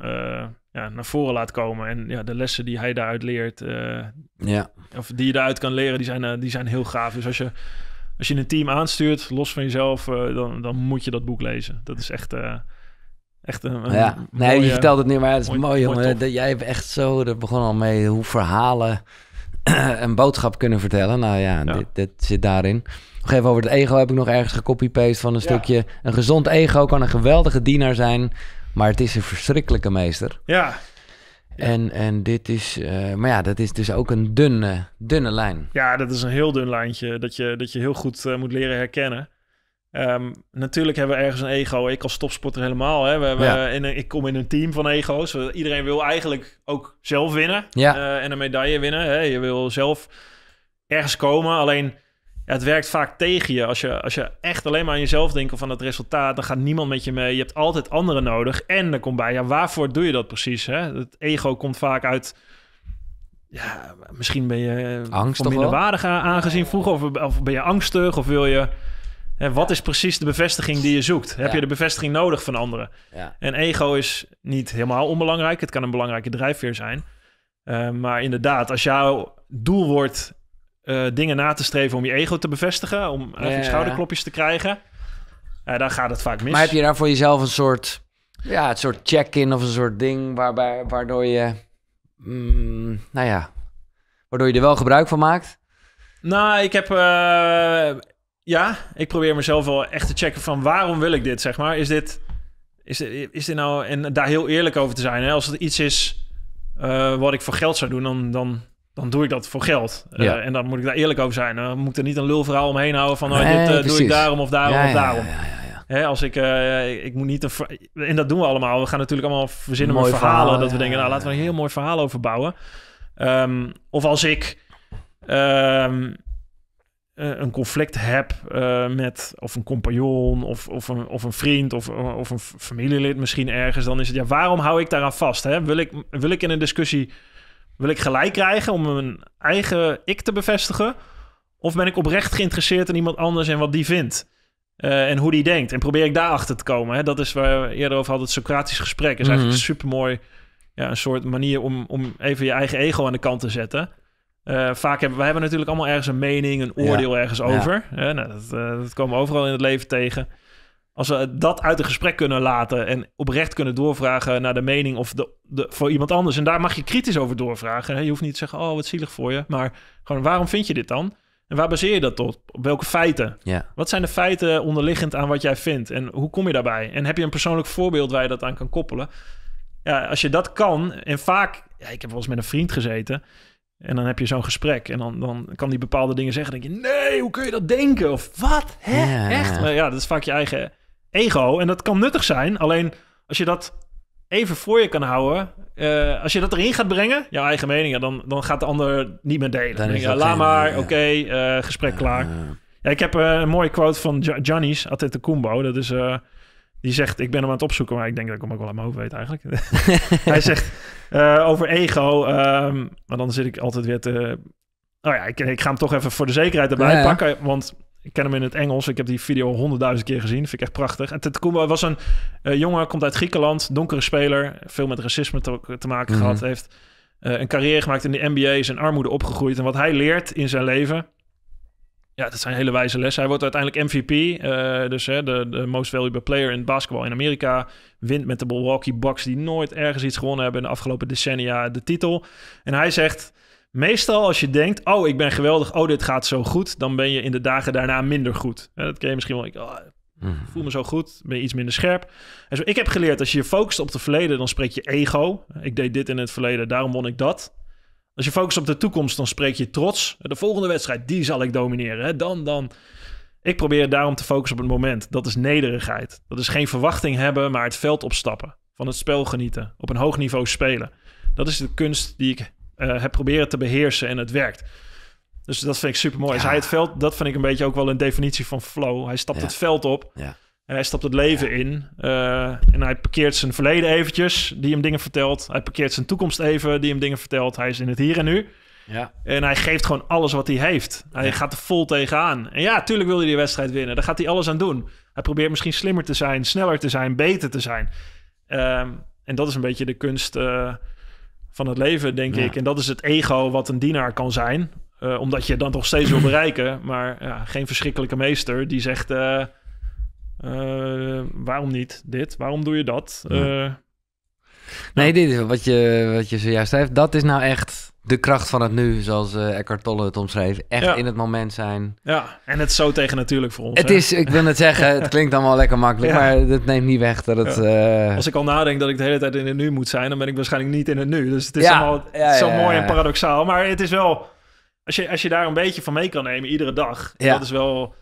B: ja, naar voren laat komen. En ja, de lessen die hij daaruit leert, eh, ja. of die je daaruit kan leren, die zijn, uh, die zijn heel gaaf. Dus als je, als je een team aanstuurt, los van jezelf, eh, dan, dan moet je dat boek lezen. Dat is echt. Echt een, ja. nee, je vertelt het niet, maar het is mooi, mooi jongen.
A: Dat, jij hebt echt zo, dat begon al mee, hoe verhalen een boodschap kunnen vertellen. Nou ja, Dit, dit, zit daarin. Nog even over het ego heb ik nog ergens gecopy-paste van een stukje. Een gezond ego kan een geweldige dienaar zijn maar het is een verschrikkelijke meester. Ja. En, en dit is, eh, maar ja, dat is dus ook een dunne, dunne lijn.
B: Ja, dat is een heel dun lijntje dat je, dat je heel goed eh, moet leren herkennen. Ehm, natuurlijk hebben we ergens een ego. Ik als topsporter helemaal. Hè. We hebben, in een, ik kom in een team van ego's. Iedereen wil eigenlijk ook zelf winnen ja. Eh, en een medaille winnen. Je wil zelf ergens komen. Alleen het werkt vaak tegen je. Als, je. als je echt alleen maar aan jezelf denkt of aan het resultaat, dan gaat niemand met je mee. Je hebt altijd anderen nodig. En dan komt bij, ja, waarvoor doe je dat precies? Hè? Het ego komt vaak uit. Ja, misschien ben je
A: angst van minderwaardig
B: aangezien vroeger, of, of, ben je angstig, of wil je. Hè, wat is precies de bevestiging die je zoekt? Heb je de bevestiging nodig van anderen? Ja. En ego is niet helemaal onbelangrijk. Het kan een belangrijke drijfveer zijn. Eh, maar inderdaad, als jouw doel wordt eh, dingen na te streven om je ego te bevestigen, om eigenlijk schouderklopjes te krijgen. Ja, dan gaat het vaak mis. Maar heb je daar
A: voor jezelf een soort, ja, een soort check-in of een soort ding waarbij, waardoor je, mm, nou ja, waardoor je er wel gebruik van maakt?
B: Nou, ik heb, eh, ja, ik probeer mezelf wel echt te checken van waarom wil ik dit, zeg maar. Is dit, is is dit nou, en daar heel eerlijk over te zijn. Hè? Als het iets is eh, wat ik voor geld zou doen, dan, dan dan doe ik dat voor geld. Eh, en dan moet ik daar eerlijk over zijn. Dan moet er niet een lulverhaal omheen houden van... Oh, dit eh, doe ik daarom of daarom of daarom. Hè, als ik, eh, ik moet niet en dat doen we allemaal. We gaan natuurlijk allemaal verzinnen met verhalen, dat we denken, nou laten we een heel mooi verhaal over bouwen. Ehm, of als ik ehm, een conflict heb met of een compagnon of, of, een, of een vriend of, of een familielid misschien ergens, dan is het ja, waarom hou ik daaraan vast? Hè? Wil, ik, wil ik in een discussie wil ik gelijk krijgen om mijn eigen ik te bevestigen? Of ben ik oprecht geïnteresseerd in iemand anders en wat die vindt? Eh, en hoe die denkt. En probeer ik daarachter te komen. Hè? Dat is waar we eerder over hadden, het Socratisch gesprek. is eigenlijk een mhm. supermooi ja, een soort manier om, om even je eigen ego aan de kant te zetten. Eh, vaak hebben we hebben natuurlijk allemaal ergens een mening, een oordeel ergens over. nou, dat, eh, dat komen we overal in het leven tegen. Als we dat uit het gesprek kunnen laten en oprecht kunnen doorvragen naar de mening of de, voor iemand anders. En daar mag je kritisch over doorvragen. Je hoeft niet te zeggen, oh wat zielig voor je. Maar gewoon, waarom vind je dit dan? En waar baseer je dat op? Op welke feiten? Wat zijn de feiten onderliggend aan wat jij vindt? En hoe kom je daarbij? En heb je een persoonlijk voorbeeld waar je dat aan kan koppelen? Ja, als je dat kan, en vaak, ja, ik heb wel eens met een vriend gezeten. En dan heb je zo'n gesprek. En dan, dan kan die bepaalde dingen zeggen. Dan denk je, nee, hoe kun je dat denken? Of wat? Hè? Echt? Maar ja, dat is vaak je eigen ego. En dat kan nuttig zijn. Alleen als je dat even voor je kan houden. Eh, als je dat erin gaat brengen, jouw eigen mening, ja, dan, dan gaat de ander niet meer delen. Dan ja, laat maar, eh, oké, eh, gesprek klaar. Ja, ik heb een mooie quote van Johnny's, altijd de Dat is, die zegt, ik ben hem aan het opzoeken, maar ik denk dat ik hem ook wel aan mijn hoofd weet eigenlijk. Hij zegt over ego, ehm, maar dan zit ik altijd weer te... Oh ja, ik, ik ga hem toch even voor de zekerheid erbij pakken, want ik ken hem in het Engels. Ik heb die video honderdduizend keer gezien. Vind ik echt prachtig. En Tetkumbo was een eh, jongen, komt uit Griekenland. Donkere speler. Veel met racisme te, te maken gehad. Mhm. Heeft eh, een carrière gemaakt in de NBA. Is in armoede opgegroeid. En wat hij leert in zijn leven... Ja, dat zijn hele wijze lessen. Hij wordt uiteindelijk MVP. Eh, dus hè, de, de, most valuable player in basketbal in Amerika. Wint met de Milwaukee Bucks, die nooit ergens iets gewonnen hebben in de afgelopen decennia, de titel. En hij zegt: Meestal als je denkt, oh, ik ben geweldig, oh, dit gaat zo goed, dan ben je in de dagen daarna minder goed. Ja, dat ken je misschien wel. Ik, oh, mhm. voel me zo goed, ben je iets minder scherp. En zo, ik heb geleerd, als je je focust op het verleden, dan spreek je ego. Ik deed dit in het verleden, daarom won ik dat. Als je focust op de toekomst, dan spreek je trots. De volgende wedstrijd, die zal ik domineren. Hè? Dan, dan. Ik probeer daarom te focussen op het moment. Dat is nederigheid. Dat is geen verwachting hebben, maar het veld opstappen. Van het spel genieten. Op een hoog niveau spelen. Dat is de kunst die ik uh, proberen te beheersen en het werkt. Dus dat vind ik super mooi. Ja. hij het veld, dat vind ik een beetje ook wel een definitie van flow. Hij stapt het veld op. Ja. En hij stapt het leven in. Eh, en hij parkeert zijn verleden eventjes, die hem dingen vertelt. Hij parkeert zijn toekomst even, die hem dingen vertelt. Hij is in het hier en nu. Ja. En hij geeft gewoon alles wat hij heeft. Hij gaat er vol tegenaan. En ja, tuurlijk wil hij die wedstrijd winnen. Daar gaat hij alles aan doen. Hij probeert misschien slimmer te zijn, sneller te zijn, beter te zijn. Ehm, en dat is een beetje de kunst eh, van het leven, denk ik. En dat is het ego wat een dienaar kan zijn. Eh, omdat je dan toch steeds wil bereiken. Maar ja, geen verschrikkelijke meester die zegt... Eh, eh, waarom niet dit? Waarom doe je dat? nee,
A: nou. dit is wat je, wat je zojuist zei Dat is nou echt de kracht van het nu, zoals uh, Eckhart Tolle het omschreef. Echt in het moment zijn.
B: Ja, en het zo tegen natuurlijk voor ons. Het is, ik wil het zeggen, het klinkt allemaal lekker makkelijk, maar
A: het neemt niet weg dat het... Eh, als
B: ik al nadenk dat ik de hele tijd in het nu moet zijn, dan ben ik waarschijnlijk niet in het nu. Dus het is allemaal zo mooi en paradoxaal. Maar het is wel, als je, als je daar een beetje van mee kan nemen, iedere dag, dat is wel...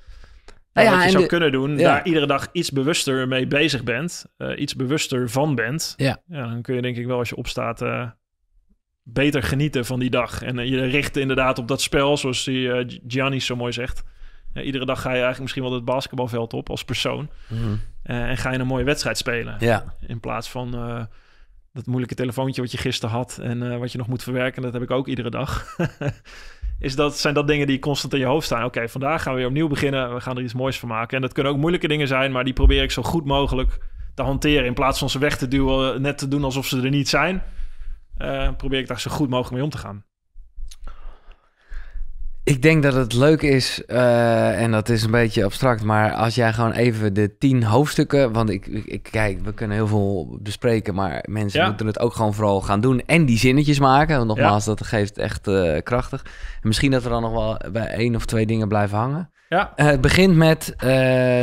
A: Nou, wat je zou kunnen doen, daar
B: iedere dag iets bewuster mee bezig bent, eh, iets bewuster van bent, ja. dan kun je denk ik wel als je opstaat beter genieten van die dag. En eh, je richt inderdaad op dat spel, zoals die, eh, Gianni zo mooi zegt. iedere dag ga je eigenlijk misschien wel het basketbalveld op als persoon. Mhm. Eh, en ga je een mooie wedstrijd spelen. Ja. In plaats van dat moeilijke telefoontje wat je gisteren had en wat je nog moet verwerken. Dat heb ik ook iedere dag. Is dat, zijn dat dingen die constant in je hoofd staan? Oké, vandaag gaan we weer opnieuw beginnen. We gaan er iets moois van maken. En dat kunnen ook moeilijke dingen zijn, maar die probeer ik zo goed mogelijk te hanteren. In plaats van ze weg te duwen, net te doen alsof ze er niet zijn eh, probeer ik daar zo goed mogelijk mee om te gaan.
A: Ik denk dat het leuk is, eh, en dat is een beetje abstract, maar als jij gewoon even de tien hoofdstukken. Want ik, ik kijk, we kunnen heel veel bespreken, maar mensen moeten het ook gewoon vooral gaan doen. En die zinnetjes maken. nogmaals, dat geeft echt eh, krachtig. En misschien dat we dan nog wel bij één of twee dingen blijven hangen. Ja. het begint met,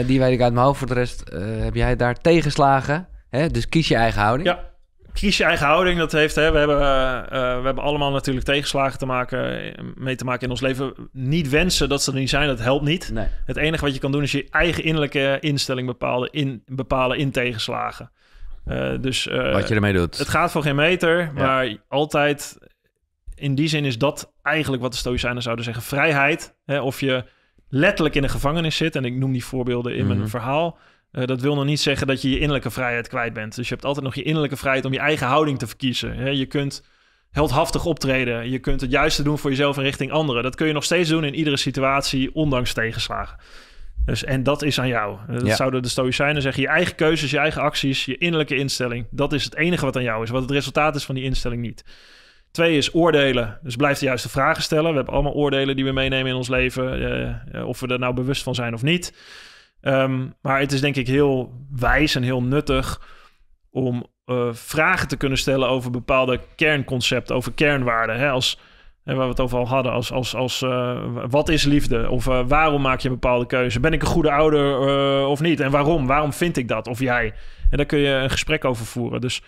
A: die weet ik uit mijn hoofd, voor de rest heb jij daar tegenslagen. Hè? Dus kies je eigen houding. Ja kies je
B: eigen houding, dat heeft... Hè, we, hebben, eh, eh, we hebben allemaal natuurlijk tegenslagen te maken, mee te maken in ons leven. Niet wensen dat ze er niet zijn, dat helpt niet. Nee. Het enige wat je kan doen is je eigen innerlijke instelling bepalen in, bepalen in tegenslagen. Eh, dus, wat je ermee doet. Het gaat voor geen meter, maar altijd in die zin is dat eigenlijk wat de Stoïcijnen zouden zeggen: vrijheid. Hè, of je letterlijk in een gevangenis zit, en ik noem die voorbeelden in mijn mhm. verhaal. Eh, dat wil nog niet zeggen dat je je innerlijke vrijheid kwijt bent. Dus je hebt altijd nog je innerlijke vrijheid om je eigen houding te verkiezen. je kunt heldhaftig optreden. Je kunt het juiste doen voor jezelf en richting anderen. Dat kun je nog steeds doen in iedere situatie, ondanks tegenslagen. Dus, en dat is aan jou. Eh, dat zouden de Stoïcijnen zeggen. Je eigen keuzes, je eigen acties, je innerlijke instelling. Dat is het enige wat aan jou is. Wat het resultaat is van die instelling niet. Twee is oordelen. Dus blijf de juiste vragen stellen. We hebben allemaal oordelen die we meenemen in ons leven. Eh, of we er nou bewust van zijn of niet. Ehm, maar het is denk ik heel wijs en heel nuttig om eh, vragen te kunnen stellen over bepaalde kernconcepten, over kernwaarden. Hè? Als, en waar we het over al hadden, als, als, als eh, wat is liefde? Of eh, waarom maak je een bepaalde keuze? Ben ik een goede ouder of niet? En waarom? Waarom vind ik dat? Of jij? En daar kun je een gesprek over voeren. Dus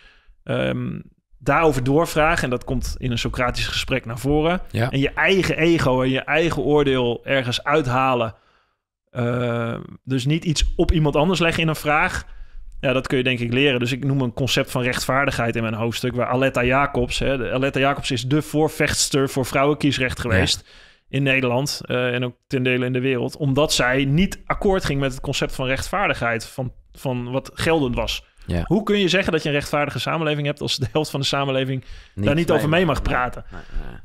B: ehm, daarover doorvragen, en dat komt in een Socratisch gesprek naar voren. En je eigen ego en je eigen oordeel ergens uithalen eh, dus niet iets op iemand anders leggen in een vraag. Ja, dat kun je denk ik leren. Dus ik noem een concept van rechtvaardigheid in mijn hoofdstuk... waar Aletta Jacobs... Hè, Aletta Jacobs is de voorvechtster voor vrouwenkiesrecht geweest... in Nederland eh, en ook ten dele in de wereld... omdat zij niet akkoord ging met het concept van rechtvaardigheid... van, van wat geldend was. Ja. Hoe kun je zeggen dat je een rechtvaardige samenleving hebt als de helft van de samenleving daar niet over mee mag praten?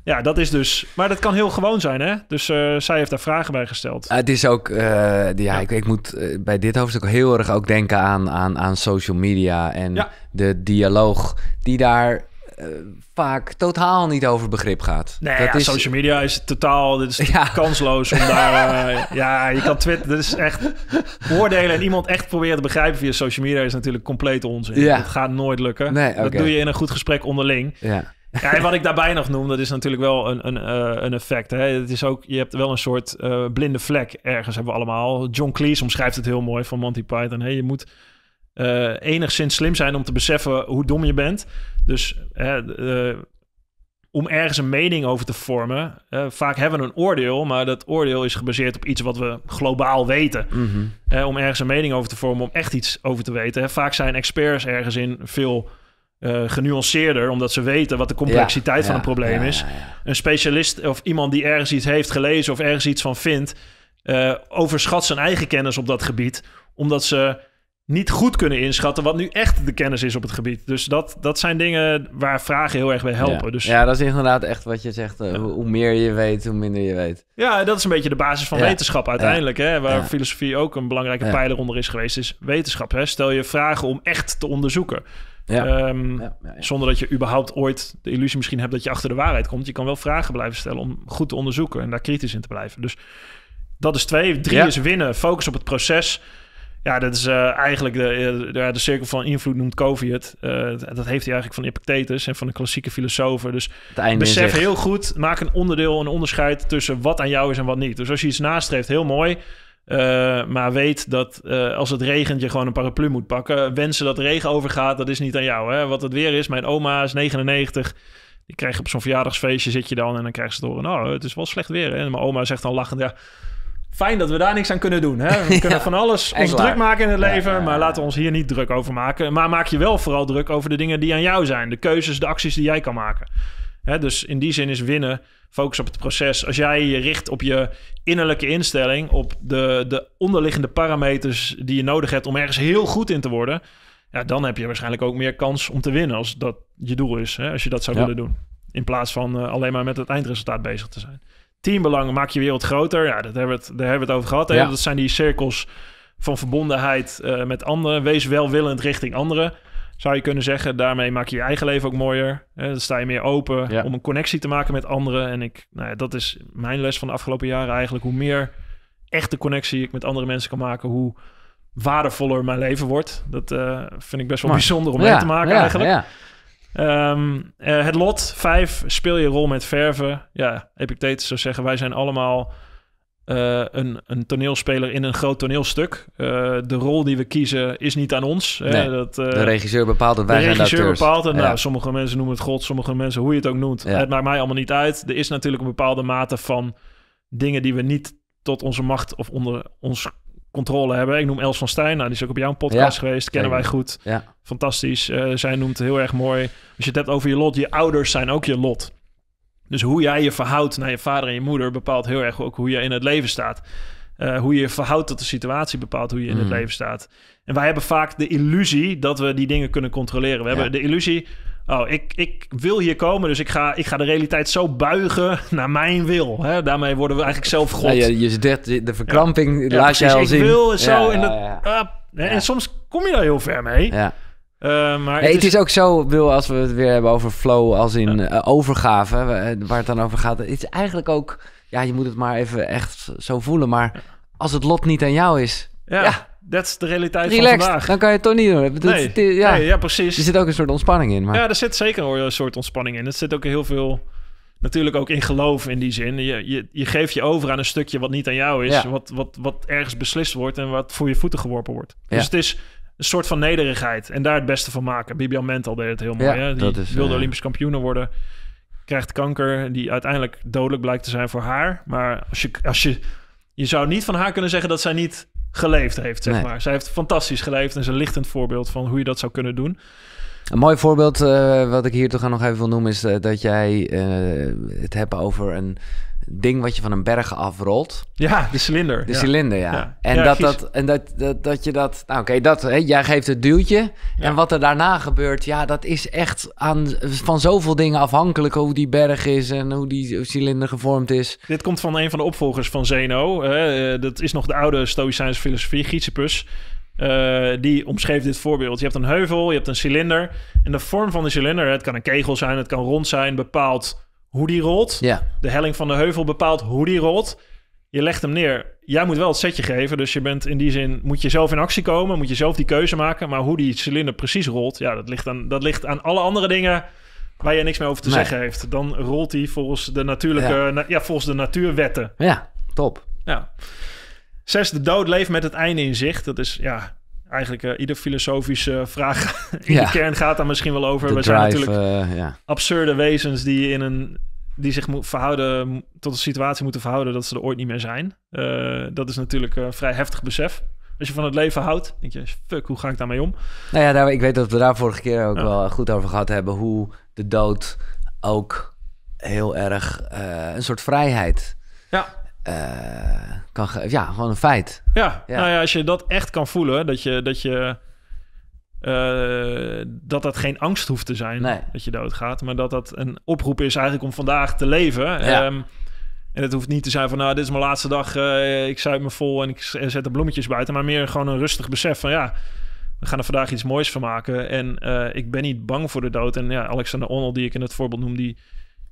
B: Ja, dat is dus. Maar dat kan heel gewoon zijn, hè? Dus eh, zij heeft daar vragen bij gesteld.
A: Ah, het is ook, eh, ja, ja. Ik, ik, moet eh, bij dit hoofdstuk heel erg ook denken aan, aan, aan social media en de dialoog die daar eh, vaak totaal niet over begrip gaat. Nee, dat is... social media is totaal
B: dit is ja. kansloos om daar... Eh, ja, je kan Twitter... Dat is echt... Oordelen en iemand echt proberen te begrijpen via social media... is natuurlijk compleet onzin. Ja. gaat nooit lukken. Nee, Dat doe je in een goed gesprek onderling. Ja. Ja, en wat ik daarbij nog noem, dat is natuurlijk wel een, een, eh, een effect. Hè? Het is ook, je hebt wel een soort blinde vlek ergens hebben we allemaal. John Cleese omschrijft het heel mooi van Monty Python. Hey, je moet eh, enigszins slim zijn om te beseffen hoe dom je bent. Dus eh, om ergens een mening over te vormen. Eh, vaak hebben we een oordeel, maar dat oordeel is gebaseerd op iets wat we globaal weten. Mhm. om ergens een mening over te vormen, om echt iets over te weten. Vaak zijn experts ergens in veel genuanceerder, omdat ze weten wat de complexiteit van ja, een probleem is. Een specialist of iemand die ergens iets heeft gelezen of ergens iets van vindt, overschat zijn eigen kennis op dat gebied, omdat ze niet goed kunnen inschatten wat nu echt de kennis is op het gebied. Dus dat, dat zijn dingen waar vragen heel erg bij helpen. Ja, dus... ja
A: dat is inderdaad echt wat je zegt. Eh, hoe meer je weet, hoe minder je weet.
B: Ja, dat is een beetje de basis van wetenschap uiteindelijk. Hè? Waar filosofie ook een belangrijke pijler onder is geweest, is wetenschap. Hè? Stel je vragen om echt te onderzoeken. Ehm, zonder dat je überhaupt ooit de illusie misschien hebt dat je achter de waarheid komt. Je kan wel vragen blijven stellen om goed te onderzoeken en daar kritisch in te blijven. Dus dat is twee. Drie is winnen. Focus op het proces ja, dat is eh, eigenlijk de, de, eh, de, cirkel van invloed noemt COVID. Eh, dat heeft hij eigenlijk van Epictetus en van de klassieke filosofen. Dus besef heel goed, maak een onderdeel, een onderscheid tussen wat aan jou is en wat niet. Dus als je iets nastreeft, heel mooi. maar weet dat als het regent, je gewoon een paraplu moet pakken. Wensen dat regen overgaat, dat is niet aan jou. Hè? Wat het weer is, mijn oma is 99. Die krijgt op zo'n verjaardagsfeestje, zit je dan en dan krijgt ze door nou, het is wel slecht weer. Hè? En mijn oma zegt dan lachend, ja, Fijn dat we daar niks aan kunnen doen. Hè? We kunnen van alles ons druk maken in het leven, maar laten we ons hier niet druk over maken. Maar maak je wel vooral druk over de dingen die aan jou zijn. De keuzes, de acties die jij kan maken. Hè? Dus in die zin is winnen, focus op het proces. Als jij je richt op je innerlijke instelling, op de, de onderliggende parameters die je nodig hebt om ergens heel goed in te worden, ja, dan heb je waarschijnlijk ook meer kans om te winnen als dat je doel is. Hè? Als je dat zou willen doen. In plaats van eh, alleen maar met het eindresultaat bezig te zijn teambelang maak je wereld groter. Ja, dat hebben we het, daar hebben we het over gehad. Dat zijn die cirkels van verbondenheid eh, met anderen. Wees welwillend richting anderen, zou je kunnen zeggen. Daarmee maak je je eigen leven ook mooier. Hè? Dan sta je meer open om een connectie te maken met anderen. En ik, nou ja, dat is mijn les van de afgelopen jaren eigenlijk. Hoe meer echte connectie ik met andere mensen kan maken, hoe waardevoller mijn leven wordt. Dat eh, vind ik best wel bijzonder om mee te maken eigenlijk. Ehm, eh, het lot, vijf, speel je rol met verven. Ja, Epictetus zou zeggen, wij zijn allemaal eh, een, een, toneelspeler in een groot toneelstuk. Eh, de rol die we kiezen is niet aan ons. dat, de regisseur bepaalt het. wij de regisseur bepaalt het. Nou, sommige mensen noemen het God, sommige mensen hoe je het ook noemt. Het maakt mij allemaal niet uit. Er is natuurlijk een bepaalde mate van dingen die we niet tot onze macht of onder ons controle hebben. Ik noem Els van Stijn, nou, die is ook op jouw podcast geweest, kennen wij goed. Ja. Fantastisch. Eh, zij noemt heel erg mooi, als je het hebt over je lot, je ouders zijn ook je lot. Dus hoe jij je verhoudt naar je vader en je moeder bepaalt heel erg ook hoe je in het leven staat. Eh, hoe je je verhoudt tot de situatie bepaalt hoe je in het mm. leven staat. En wij hebben vaak de illusie dat we die dingen kunnen controleren. We hebben de illusie Oh, ik, ik wil hier komen, dus ik ga, ik ga de realiteit zo buigen naar mijn wil. Hè? Daarmee worden we eigenlijk zelf god. Ja, je,
A: je de verkramping laat je al zien. Ik wil zo. Ah,
B: en, en soms kom je daar heel ver mee. Ja. Uh, maar het, is... ook
A: zo, wil als we het weer hebben over flow, als in eh, overgave, eh, waar het dan over gaat. Het is eigenlijk ook, ja, je moet het maar even echt zo voelen. Maar als het lot niet aan jou is, ja dat is de
B: realiteit van vandaag. Dan kan
A: je het toch niet doen. nee. ja. Nee, ja, precies. Er zit ook een soort ontspanning in. Maar...
B: Ja, er zit zeker een soort ontspanning in. Er zit ook heel veel natuurlijk ook in geloof in die zin. Je, je, je geeft je over aan een stukje wat niet aan jou is. Wat, wat, wat ergens beslist wordt en wat voor je voeten geworpen wordt. Dus het is een soort van nederigheid. En daar het beste van maken. Bibian Mental deed het heel mooi. Ja, Die is, wilde eh, Olympisch kampioenen worden. Krijgt kanker die uiteindelijk dodelijk blijkt te zijn voor haar. Maar als je, als je, je zou niet van haar kunnen zeggen dat zij niet geleefd heeft, zeg maar. Zij heeft fantastisch geleefd en is een lichtend voorbeeld van hoe je dat zou kunnen doen.
A: Een mooi voorbeeld eh, wat ik hier toch nog even wil noemen is eh, dat jij eh, het hebt over een ding wat je van een berg afrolt. Ja, de cilinder. De cilinder, ja. En, dat, dat, en dat, dat, dat je dat... Nou oké, dat, jij geeft het duwtje. En wat er daarna gebeurt, ja, dat is echt aan, van zoveel dingen afhankelijk... hoe die berg is en hoe die cilinder gevormd is. Dit komt van
B: een van de opvolgers van Zeno. Eh, dat is nog de oude Stoïcijnse filosofie, Gietseppus. Uh, eh, die omschreef dit voorbeeld. Je hebt een heuvel, je hebt een cilinder. En de vorm van de cilinder, het kan een kegel zijn, het kan rond zijn, bepaalt hoe die rolt. Ja. De helling van de heuvel bepaalt hoe die rolt. Je legt hem neer. Jij moet wel het setje geven. Dus je bent in die zin, moet je zelf in actie komen. Moet je zelf die keuze maken. Maar hoe die cilinder precies rolt, ja, dat ligt aan, dat ligt aan alle andere dingen waar je niks meer over te zeggen heeft. Dan rolt hij volgens de natuurlijke, ja. ja, volgens de natuurwetten. Ja, top. Ja. Zes, de dood leeft met het einde in zicht. Dat is, ja, eigenlijk uh, ieder filosofische vraag in de kern gaat daar misschien wel over. We zijn natuurlijk eh, absurde wezens die, in een, die zich verhouden, tot een situatie moeten verhouden dat ze er ooit niet meer zijn. Eh, dat is natuurlijk een vrij heftig besef. Als je van het leven houdt, denk je, fuck, hoe ga ik daarmee om?
A: Nou ja, daar, ik weet dat we daar vorige keer ook wel goed over gehad hebben. Hoe de dood ook heel erg een soort vrijheid ja. Eh, kan ja, gewoon een feit.
B: Ja, nou ja, als je dat echt kan voelen, dat je, dat je eh, dat dat geen angst hoeft te zijn dat je doodgaat, maar dat dat een oproep is eigenlijk om vandaag te leven. Ehm, en het hoeft niet te zijn van, nou, dit is mijn laatste dag, eh, ik zuip me vol en ik zet de bloemetjes buiten, maar meer gewoon een rustig besef van, ja, we gaan er vandaag iets moois van maken en ik ben niet bang voor de dood. En ja, Alexander Onnel, die ik in het voorbeeld noem, die,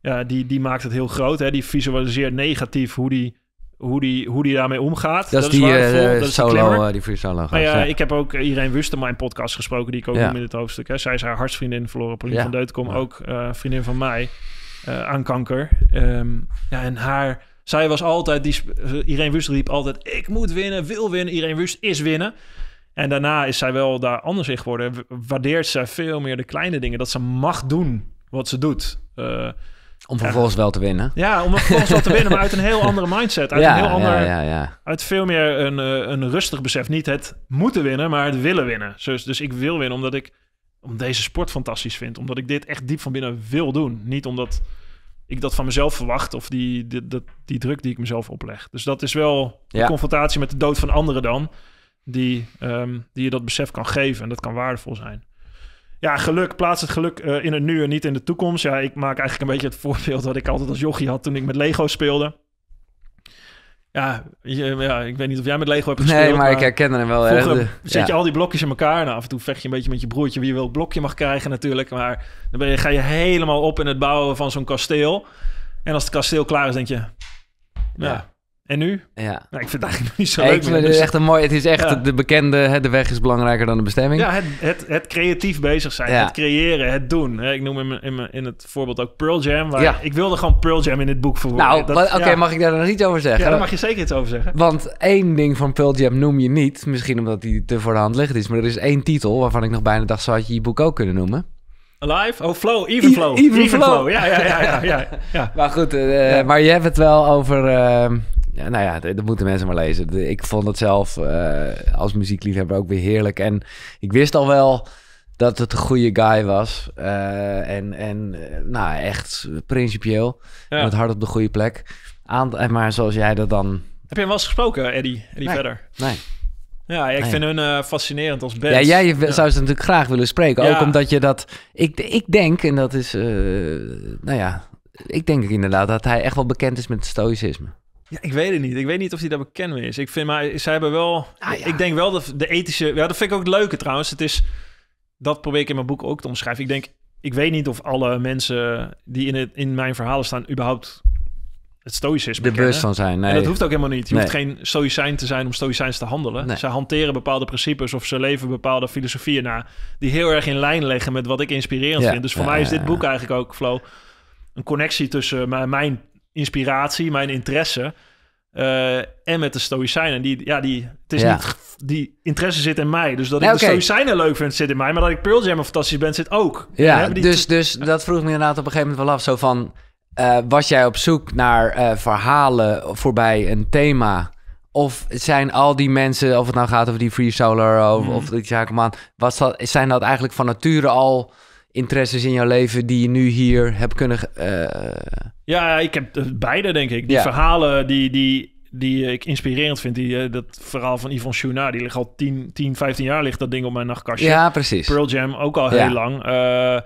B: ja, die, die maakt het heel groot. Hè? Die visualiseert negatief hoe die hoe die, hoe die daarmee omgaat. Dat, is die, uh, die, eh, die je solo ja, Ik heb ook Irene Wuster in podcast gesproken, die ik ook in het hoofdstuk. Hè. Zij is haar hartsvriendin verloren, Pauline van Deutkom, ook eh, vriendin van mij, aan kanker. Ehm, ja, en haar... Zij was altijd, die, Irene Wust riep altijd, ik moet winnen, wil winnen. Irene Wust is winnen. En daarna is zij wel daar anders in geworden. Waardeert zij veel meer de kleine dingen. Dat ze mag doen wat ze doet. Uh, om vervolgens wel te winnen. Ja, om vervolgens wel te winnen, maar uit een heel andere mindset. Uit een heel ander, ja, ja, Uit veel meer een, eh, een rustig besef. Niet het moeten winnen, maar het willen winnen. Dus, dus ik wil winnen omdat ik om deze sport fantastisch vind. Omdat ik dit echt diep van binnen wil doen. Niet omdat ik dat van mezelf verwacht of die, die, die druk die ik mezelf opleg. Dus dat is wel de confrontatie met de dood van anderen dan. Die, ehm, die je dat besef kan geven en dat kan waardevol zijn ja, geluk, plaats het geluk eh, in het nu en niet in de toekomst. Ja, ik maak eigenlijk een beetje het voorbeeld wat ik altijd als jochie had toen ik met Lego speelde. Ja, ja, ik weet niet of jij met Lego hebt gespeeld. Nee, maar, ik herken hem wel. Vroeger zet je al die blokjes in elkaar. en nou, af en toe vecht je een beetje met je broertje wie je welk blokje mag krijgen natuurlijk. Maar dan ben je, ga je helemaal op in het bouwen van zo'n kasteel. En als het kasteel klaar is, denk je... ja en nu? Ja. Nou, ik vind het eigenlijk niet zo leuk. Ik vind het dus- echt een mooi. Het is echt
A: de bekende. de weg is belangrijker dan de bestemming. Ja, het,
B: het, het creatief bezig zijn, het creëren, het doen. Ik noem in, mijn, in, mijn, in het voorbeeld ook Pearl Jam. Waar ik wilde gewoon Pearl Jam in het boek verwoorden. Nou, oké, mag ik daar nog
A: iets over zeggen? Ja, daar mag je
B: zeker iets over zeggen.
A: Want één ding van Pearl Jam noem je niet. Misschien omdat die te voor de hand liggend is. Maar er is één titel waarvan ik nog bijna dacht, zou je je boek ook kunnen noemen.
B: Alive? Oh, Flow, Even, Flow. Even, flow. Ja, ja, ja. ja,
A: ja, Maar goed, eh, maar je hebt het wel over... Eh, ja, nou ja, dat, moeten mensen maar lezen. Ik vond het zelf eh, als muziekliefhebber ook weer heerlijk. En ik wist al wel dat het een goede guy was. Eh, en, en eh, nou, echt principieel. met hard hart op de goede plek. Aan, maar zoals jij dat dan...
B: Heb je hem wel eens gesproken, Eddie? Eddie verder? Nee. Ja, ik vind hun fascinerend als best. Ja, jij zou ze
A: natuurlijk graag willen spreken. Ook omdat je dat... Ik, ik denk, en dat is... Uh, nou ja, ik denk inderdaad dat hij echt wel bekend is met stoïcisme.
B: Ja, ik weet het niet. Ik weet niet of hij daar bekend mee is. Ik vind, maar zij hebben wel... Ah, ik denk wel dat de ethische... Ja, dat vind ik ook het leuke trouwens. Het is... Dat probeer ik in mijn boek ook te omschrijven. Ik denk, ik weet niet of alle mensen die in, het, in mijn verhalen staan... überhaupt het stoïcisme De bewust van zijn, nee. En dat hoeft ook helemaal niet. Je hoeft geen stoïcijn te zijn om stoïcijns te handelen. Ze hanteren bepaalde principes of ze leven bepaalde filosofieën na... die heel erg in lijn liggen met wat ik inspirerend vind. Dus voor mij is dit boek eigenlijk ook, Flow. een connectie tussen mijn inspiratie, mijn interesse. Eh, en met de Stoïcijnen. Die, ja, die, het is niet, die interesse zit in mij. Dus dat ik de Stoïcijnen leuk vind, zit in mij. Maar dat ik Pearl Jam fantastisch ben, zit ook. Ja, dus,
A: dus dat vroeg me inderdaad op een gegeven moment wel af. Zo van, uh, was jij op zoek naar eh, verhalen voorbij een thema... Of zijn al die mensen, of het nou gaat over die Free Solar of, mm. of die was dat, zijn dat eigenlijk van nature al interesses in jouw leven die je nu hier hebt kunnen... Eh,
B: ja, ik heb beide, denk ik. Die verhalen die, die, die ik inspirerend vind. Die, eh, dat verhaal van Yvonne Chouinard, die ligt al 10, 10, 15 jaar ligt dat ding op mijn nachtkastje. Ja, precies. Pearl Jam ook al heel lang. Eh,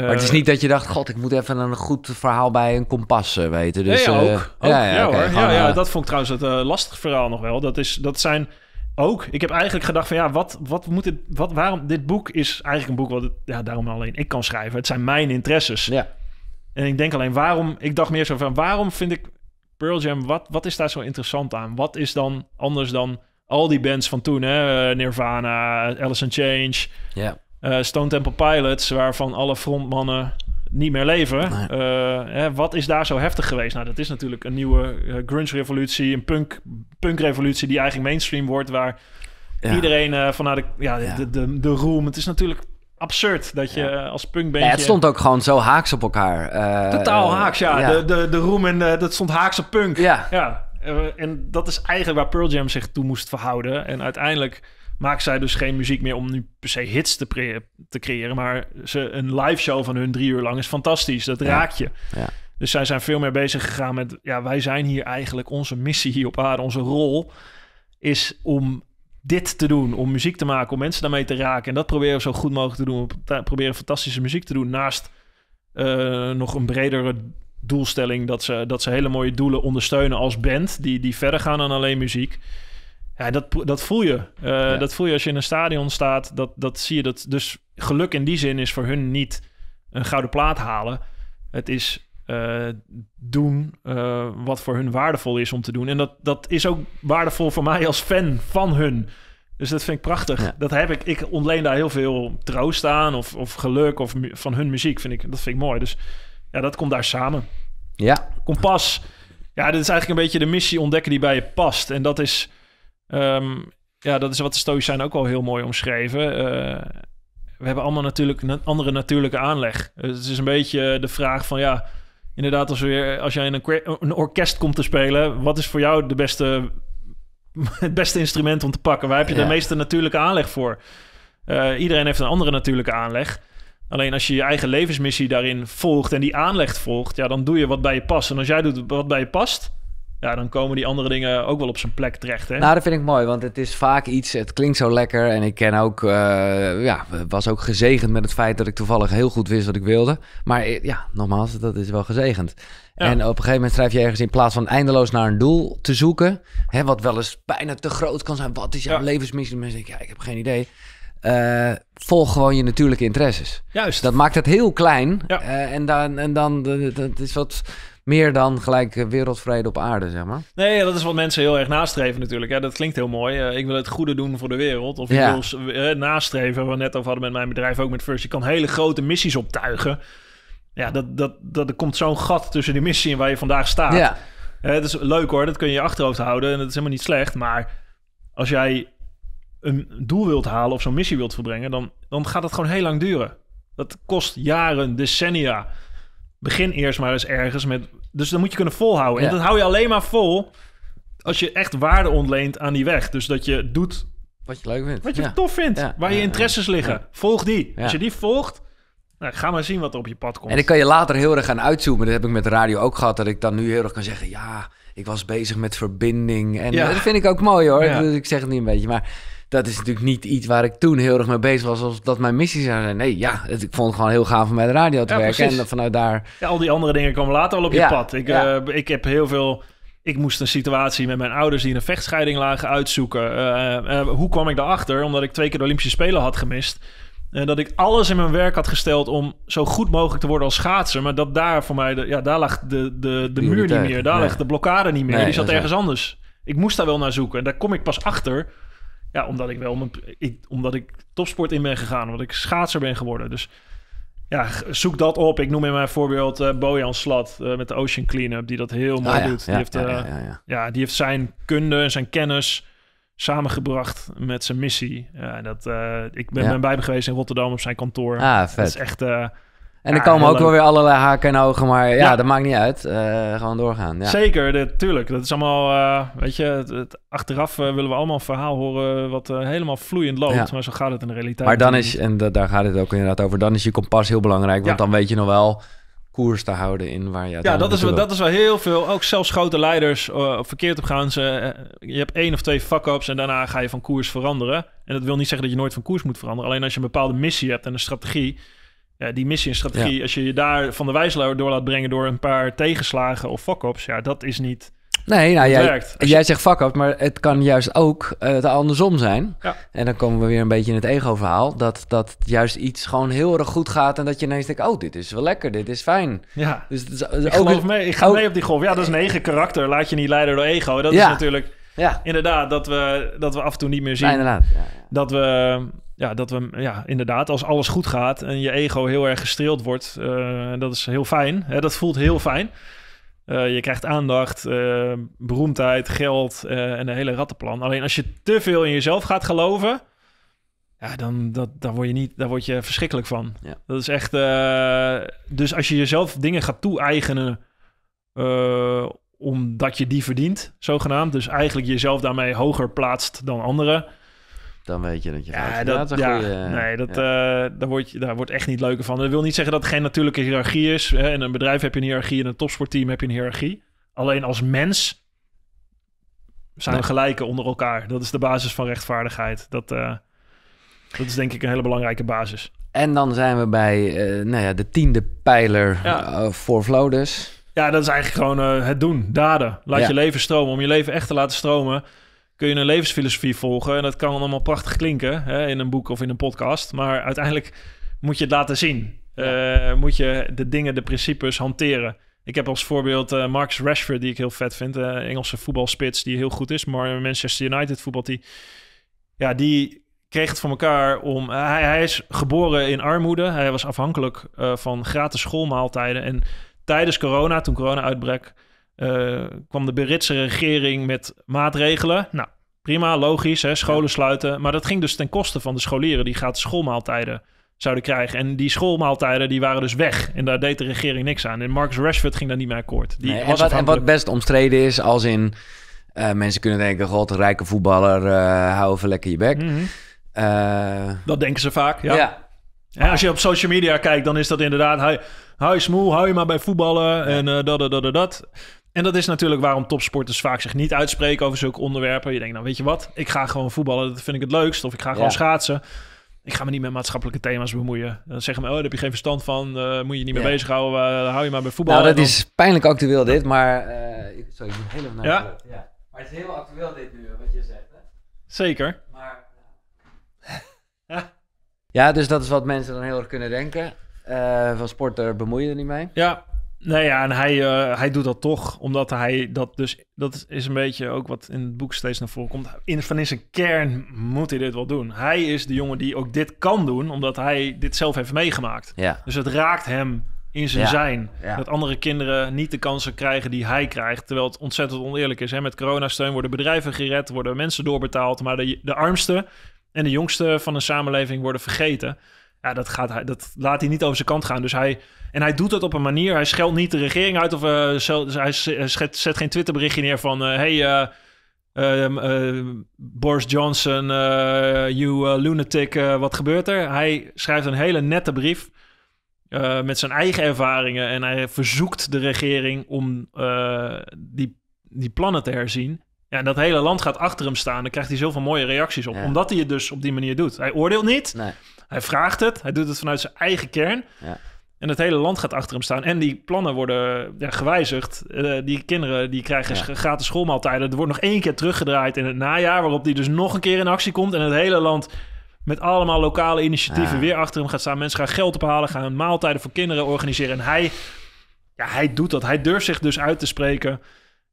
A: maar het is niet dat je dacht, god, ik moet even een goed verhaal bij een kompas weten. Dus, nee, ook. ja, ja, ja, ja, ja, dat
B: vond ik trouwens het lastig verhaal nog wel. Dat, is, dat zijn ook. Ik heb eigenlijk gedacht van ja, wat, wat moet dit, wat, waarom, dit boek is eigenlijk een boek wat, ja, daarom alleen ik kan schrijven. Het zijn mijn interesses. Ja. En ik denk alleen waarom, ik dacht meer zo van waarom vind ik Pearl Jam, wat, wat is daar zo interessant aan? Wat is dan anders dan al die bands van toen, hè? Eh, Nirvana, Alice in Change, ja. Eh, Stone Temple Pilots, waarvan alle frontmannen niet meer leven. Eh, hè, wat is daar zo heftig geweest? Nou, dat is natuurlijk een nieuwe eh, grunge-revolutie, een punk, punk-revolutie die eigenlijk mainstream wordt, waar iedereen eh, vanuit de, ja, De, de, de room. Het is natuurlijk absurd dat je als punk bent. Ja, het stond ook
A: gewoon zo haaks op elkaar. Totaal haaks, ja. De,
B: de, de roem en de, dat stond haaks op punk. Ja. ja. en dat is eigenlijk waar Pearl Jam zich toe moest verhouden. En uiteindelijk Maak zij dus geen muziek meer om nu per se hits te, creëren. Maar ze, een live show van hun drie uur lang is fantastisch. Dat raakt je. Ja. Dus zij zijn veel meer bezig gegaan met... ja, wij zijn hier eigenlijk... onze missie hier op aarde, onze rol... is om dit te doen. Om muziek te maken, om mensen daarmee te raken. En dat proberen we zo goed mogelijk te doen. We proberen fantastische muziek te doen. Naast eh, nog een bredere doelstelling... Dat ze, dat ze hele mooie doelen ondersteunen als band... die, die verder gaan dan alleen muziek... Ja, dat, dat voel je. Eh, dat voel je als je in een stadion staat. Dat, dat zie je. Dat, dus geluk in die zin is voor hun niet een gouden plaat halen. Het is eh, doen eh, wat voor hun waardevol is om te doen. En dat, dat is ook waardevol voor mij als fan van hun. Dus dat vind ik prachtig. Dat heb ik. Ik ontleen daar heel veel troost aan. Of, of geluk of van hun muziek. Vind ik, dat vind ik mooi. Dus ja, dat komt daar samen. Ja. Kompas. Ja, dit is eigenlijk een beetje de missie ontdekken die bij je past. En dat is Ehm, ja, dat is wat de Stoïcijnen ook al heel mooi omschreven. Eh, we hebben allemaal natuurlijk een andere natuurlijke aanleg. Dus het is een beetje de vraag van ja, inderdaad, als, weer, als jij in een, een orkest komt te spelen, wat is voor jou de beste, het beste instrument om te pakken? Waar heb je de meeste natuurlijke aanleg voor? Eh, iedereen heeft een andere natuurlijke aanleg. Alleen als je je eigen levensmissie daarin volgt en die aanleg volgt, ja, dan doe je wat bij je past. En als jij doet wat bij je past, ja, dan komen die andere dingen ook wel op zijn plek terecht. Hè? Nou, dat vind ik
A: mooi, want het is vaak iets, het klinkt zo lekker. En ik ken ook, eh, ja, was ook gezegend met het feit dat ik toevallig heel goed wist wat ik wilde. Maar eh, ja, nogmaals, dat is wel gezegend. En op een gegeven moment schrijf je ergens in plaats van eindeloos naar een doel te zoeken, hè, wat wel eens bijna te groot kan zijn. Wat is jouw ja. levensmissie? Mensen zeg ja, ik heb geen idee. Eh, volg gewoon je natuurlijke interesses. Juist. Dat maakt het heel klein. Ja. en dan, en dan dat is wat meer dan gelijk eh, wereldvrede op aarde, zeg maar.
B: Nee, dat is wat mensen heel erg nastreven natuurlijk. Hè. Dat klinkt heel mooi. Eh, ik wil het goede doen voor de wereld. Of ja. ik wil eh, nastreven, wat we net over hadden met mijn bedrijf, ook met First. Je kan hele grote missies optuigen. Ja, dat, dat, dat, er komt zo'n gat tussen die missie en waar je vandaag staat. Ja. het is leuk hoor, dat kun je je achterhoofd houden. En dat is helemaal niet slecht. Maar als jij een doel wilt halen of zo'n missie wilt verbrengen... Dan, dan gaat het gewoon heel lang duren. Dat kost jaren, decennia begin eerst maar eens ergens met. Dus dan moet je kunnen volhouden. En dat hou je alleen maar vol als je echt waarde ontleent aan die weg. Dus dat je doet. Wat je leuk vindt. Wat je tof vindt. Waar je interesses liggen. Volg die. Als je die volgt. Nou, ga maar zien wat er op je pad
A: komt. En ik kan je later heel erg gaan uitzoomen. Dat heb ik met de radio ook gehad. Dat ik dan nu heel erg kan zeggen: ja, ik was bezig met verbinding. En dat vind ik ook mooi hoor. Dus ik zeg het niet een beetje. Maar dat is natuurlijk niet iets waar ik toen heel erg mee bezig was. of dat mijn missie zou zijn. Nee, ja, ik vond het gewoon heel gaaf om bij de radio te werken. En vanuit daar...
B: Ja, al die andere dingen komen later al op je pad. Ik, eh, ik heb heel veel... Ik moest een situatie met mijn ouders die in een vechtscheiding lagen uitzoeken. Eh, eh, hoe kwam ik daarachter? Omdat ik twee keer de Olympische Spelen had gemist. En dat ik alles in mijn werk had gesteld om zo goed mogelijk te worden als schaatser. Maar dat daar voor mij, de, ja, daar lag de, de, de muur niet meer. Daar lag de blokkade niet meer. die zat ergens anders. Ik moest daar wel naar zoeken. En daar kom ik pas achter ja, omdat ik wel mijn, omdat ik topsport in ben gegaan, omdat ik schaatser ben geworden. Dus ja, zoek dat op. Ik noem in mijn voorbeeld eh, Bojan Slat eh, met de Ocean Cleanup, die dat heel ah mooi doet. die, ja, heeft, eh, ja, die heeft zijn kunde en zijn kennis samengebracht met zijn missie. Ja, dat, ik ben, bij hem geweest in Rotterdam op zijn kantoor. Ah, vet. Dat is echt en er komen ook wel weer
A: allerlei haken en ogen, maar ja, dat maakt niet uit. Eh, gewoon doorgaan.
B: Zeker, natuurlijk. tuurlijk. Dat is allemaal, eh, weet je, het, achteraf eh, willen we allemaal een verhaal horen wat helemaal vloeiend loopt. Maar zo gaat het in de realiteit. Maar dan is,
A: en daar gaat het ook inderdaad over, dan is je kompas heel belangrijk. Want dan weet je nog wel, koers te houden in waar je Ja, dat is, wel, dat
B: is wel heel veel. Ook zelfs grote leiders verkeerd op gaan. Ze, je hebt één of twee fuck-ups en daarna ga je van koers veranderen. En dat wil niet zeggen dat je nooit van koers moet veranderen. Alleen als je een bepaalde missie hebt en een strategie ja, die missie-strategie, als je je daar van de wijsloer door laat brengen door een paar tegenslagen of fuck-ups, ja, dat is niet. Nee, nou, jij, jij
A: zegt fuck maar het kan juist ook het eh, andersom zijn. Ja. En dan komen we weer een beetje in het ego-verhaal. Dat, dat juist iets gewoon heel erg goed gaat en dat je ineens denkt, oh, dit is wel lekker, dit is fijn. Ja, dus het is, ik, ook,
B: mee, ik ga mee op die golf. Ja, dat is een eh, eigen karakter. Laat je niet leiden door ego. Dat is natuurlijk... Ja. Inderdaad, dat we, dat we af en toe niet meer zien. inderdaad. Ja, dat we ja, dat we ja, inderdaad, als alles goed gaat en je ego heel erg gestreeld wordt, uh, dat is heel fijn. Hè? Dat voelt heel fijn. Eh, je krijgt aandacht, eh, beroemdheid, geld en een hele rattenplan. Alleen als je te veel in jezelf gaat geloven, ja, dan dat, daar word je niet, daar word je verschrikkelijk van. Dat is echt. dus als je jezelf dingen gaat toe-eigenen omdat je die verdient, zogenaamd. Dus eigenlijk jezelf daarmee hoger plaatst dan anderen
A: dan weet je dat je ja, eh, dat, ja, nee, eh, dat,
B: daar, word je, daar wordt echt niet leuker van. Dat wil niet zeggen dat er geen natuurlijke hiërarchie is. Hè? In een bedrijf heb je een hiërarchie, in een topsportteam heb je een hiërarchie. Alleen als mens zijn we gelijken onder elkaar. Dat is de basis van rechtvaardigheid. Dat, eh, dat is denk ik een hele belangrijke basis.
A: En dan zijn we bij nou ja, de tiende pijler ja. voor dus.
B: Ja, dat is eigenlijk gewoon het doen, daden. Laat je leven stromen. Om je leven echt te laten stromen, kun je een levensfilosofie volgen. En dat kan allemaal prachtig klinken hè, in een boek of in een podcast. Maar uiteindelijk moet je het laten zien. Eh, moet je de dingen, de principes hanteren. Ik heb als voorbeeld uh, Marcus Rashford, die ik heel vet vind. Uh, Engelse voetbalspits, die heel goed is. Maar Manchester United voetbal, die... Ja, die kreeg het voor elkaar om... Hij, hij, is geboren in armoede. Hij was afhankelijk van gratis schoolmaaltijden. En tijdens corona, toen corona uitbrak uh, kwam de Britse regering met maatregelen. Nou, prima, logisch, hè, scholen sluiten. Maar dat ging dus ten koste van de scholieren die gaat schoolmaaltijden zouden krijgen. En die schoolmaaltijden die waren dus weg. En daar deed de regering niks aan. En Marcus Rashford ging daar niet mee akkoord. Die nee, en, wat, wat
A: best omstreden is, als in... Eh, mensen kunnen denken, god, rijke voetballer, eh, hou even lekker je bek. Mhm. dat denken ze vaak, ja. ja. als je op social media kijkt, dan is dat inderdaad... Hij
B: hou smoel, hou je maar bij voetballen en dat, dat, dat, dat. En dat is natuurlijk waarom topsporters vaak zich niet uitspreken over zulke onderwerpen. Je denkt, nou weet je wat, ik ga gewoon voetballen, dat vind ik het leukst. Of ik ga gewoon schaatsen. Ik ga me niet met maatschappelijke thema's bemoeien. Dan zeggen me, oh, daar heb je geen verstand van, eh, moet je niet meer bezighouden, eh, hou je maar bij voetbal. Nou, dat is
A: pijnlijk actueel dit, maar... Uh, sorry, ik moet heel even ja? ja? Maar het is heel actueel dit nu, wat je zegt. Hè? Zeker. Maar... ja. ja, dus dat is wat mensen dan heel erg kunnen denken. van sporter: bemoeien je er niet mee.
B: Ja, nou ja, en hij, eh, hij doet dat toch, omdat hij dat dus... Dat is een beetje ook wat in het boek steeds naar voren komt. In, van in zijn kern moet hij dit wel doen. Hij is de jongen die ook dit kan doen, omdat hij dit zelf heeft meegemaakt. Ja. Dus het raakt hem in zijn zijn. Dat andere kinderen niet de kansen krijgen die hij krijgt. Terwijl het ontzettend oneerlijk is. Hè? Met coronasteun worden bedrijven gered, worden mensen doorbetaald. Maar de, de armste en de jongste van een samenleving worden vergeten. Ja, dat, gaat, hij dat laat hij niet over zijn kant gaan. Dus hij, en hij doet dat op een manier. Hij scheldt niet de regering uit of uh, hij zet, eh, zet geen Twitterberichtje neer van... Eh, hey, ehm, ehm, Boris Johnson, you lunatic, wat gebeurt er? Hij schrijft een hele nette brief met zijn eigen ervaringen. En hij verzoekt de regering om die, die plannen te herzien. Ja, en dat hele land gaat achter hem staan. Dan krijgt hij zoveel mooie reacties op. Omdat hij het dus op die manier doet. Hij oordeelt niet. Nee. Hij vraagt het, hij doet het vanuit zijn eigen kern. Ja. En het hele land gaat achter hem staan. En die plannen worden ja, gewijzigd. Eh, die kinderen die krijgen gratis schoolmaaltijden. Er wordt nog één keer teruggedraaid in het najaar, waarop die dus nog een keer in actie komt. En het hele land met allemaal lokale initiatieven weer achter hem gaat staan. Mensen gaan geld ophalen, gaan maaltijden voor kinderen organiseren. En hij, ja, hij doet dat. Hij durft zich dus uit te spreken.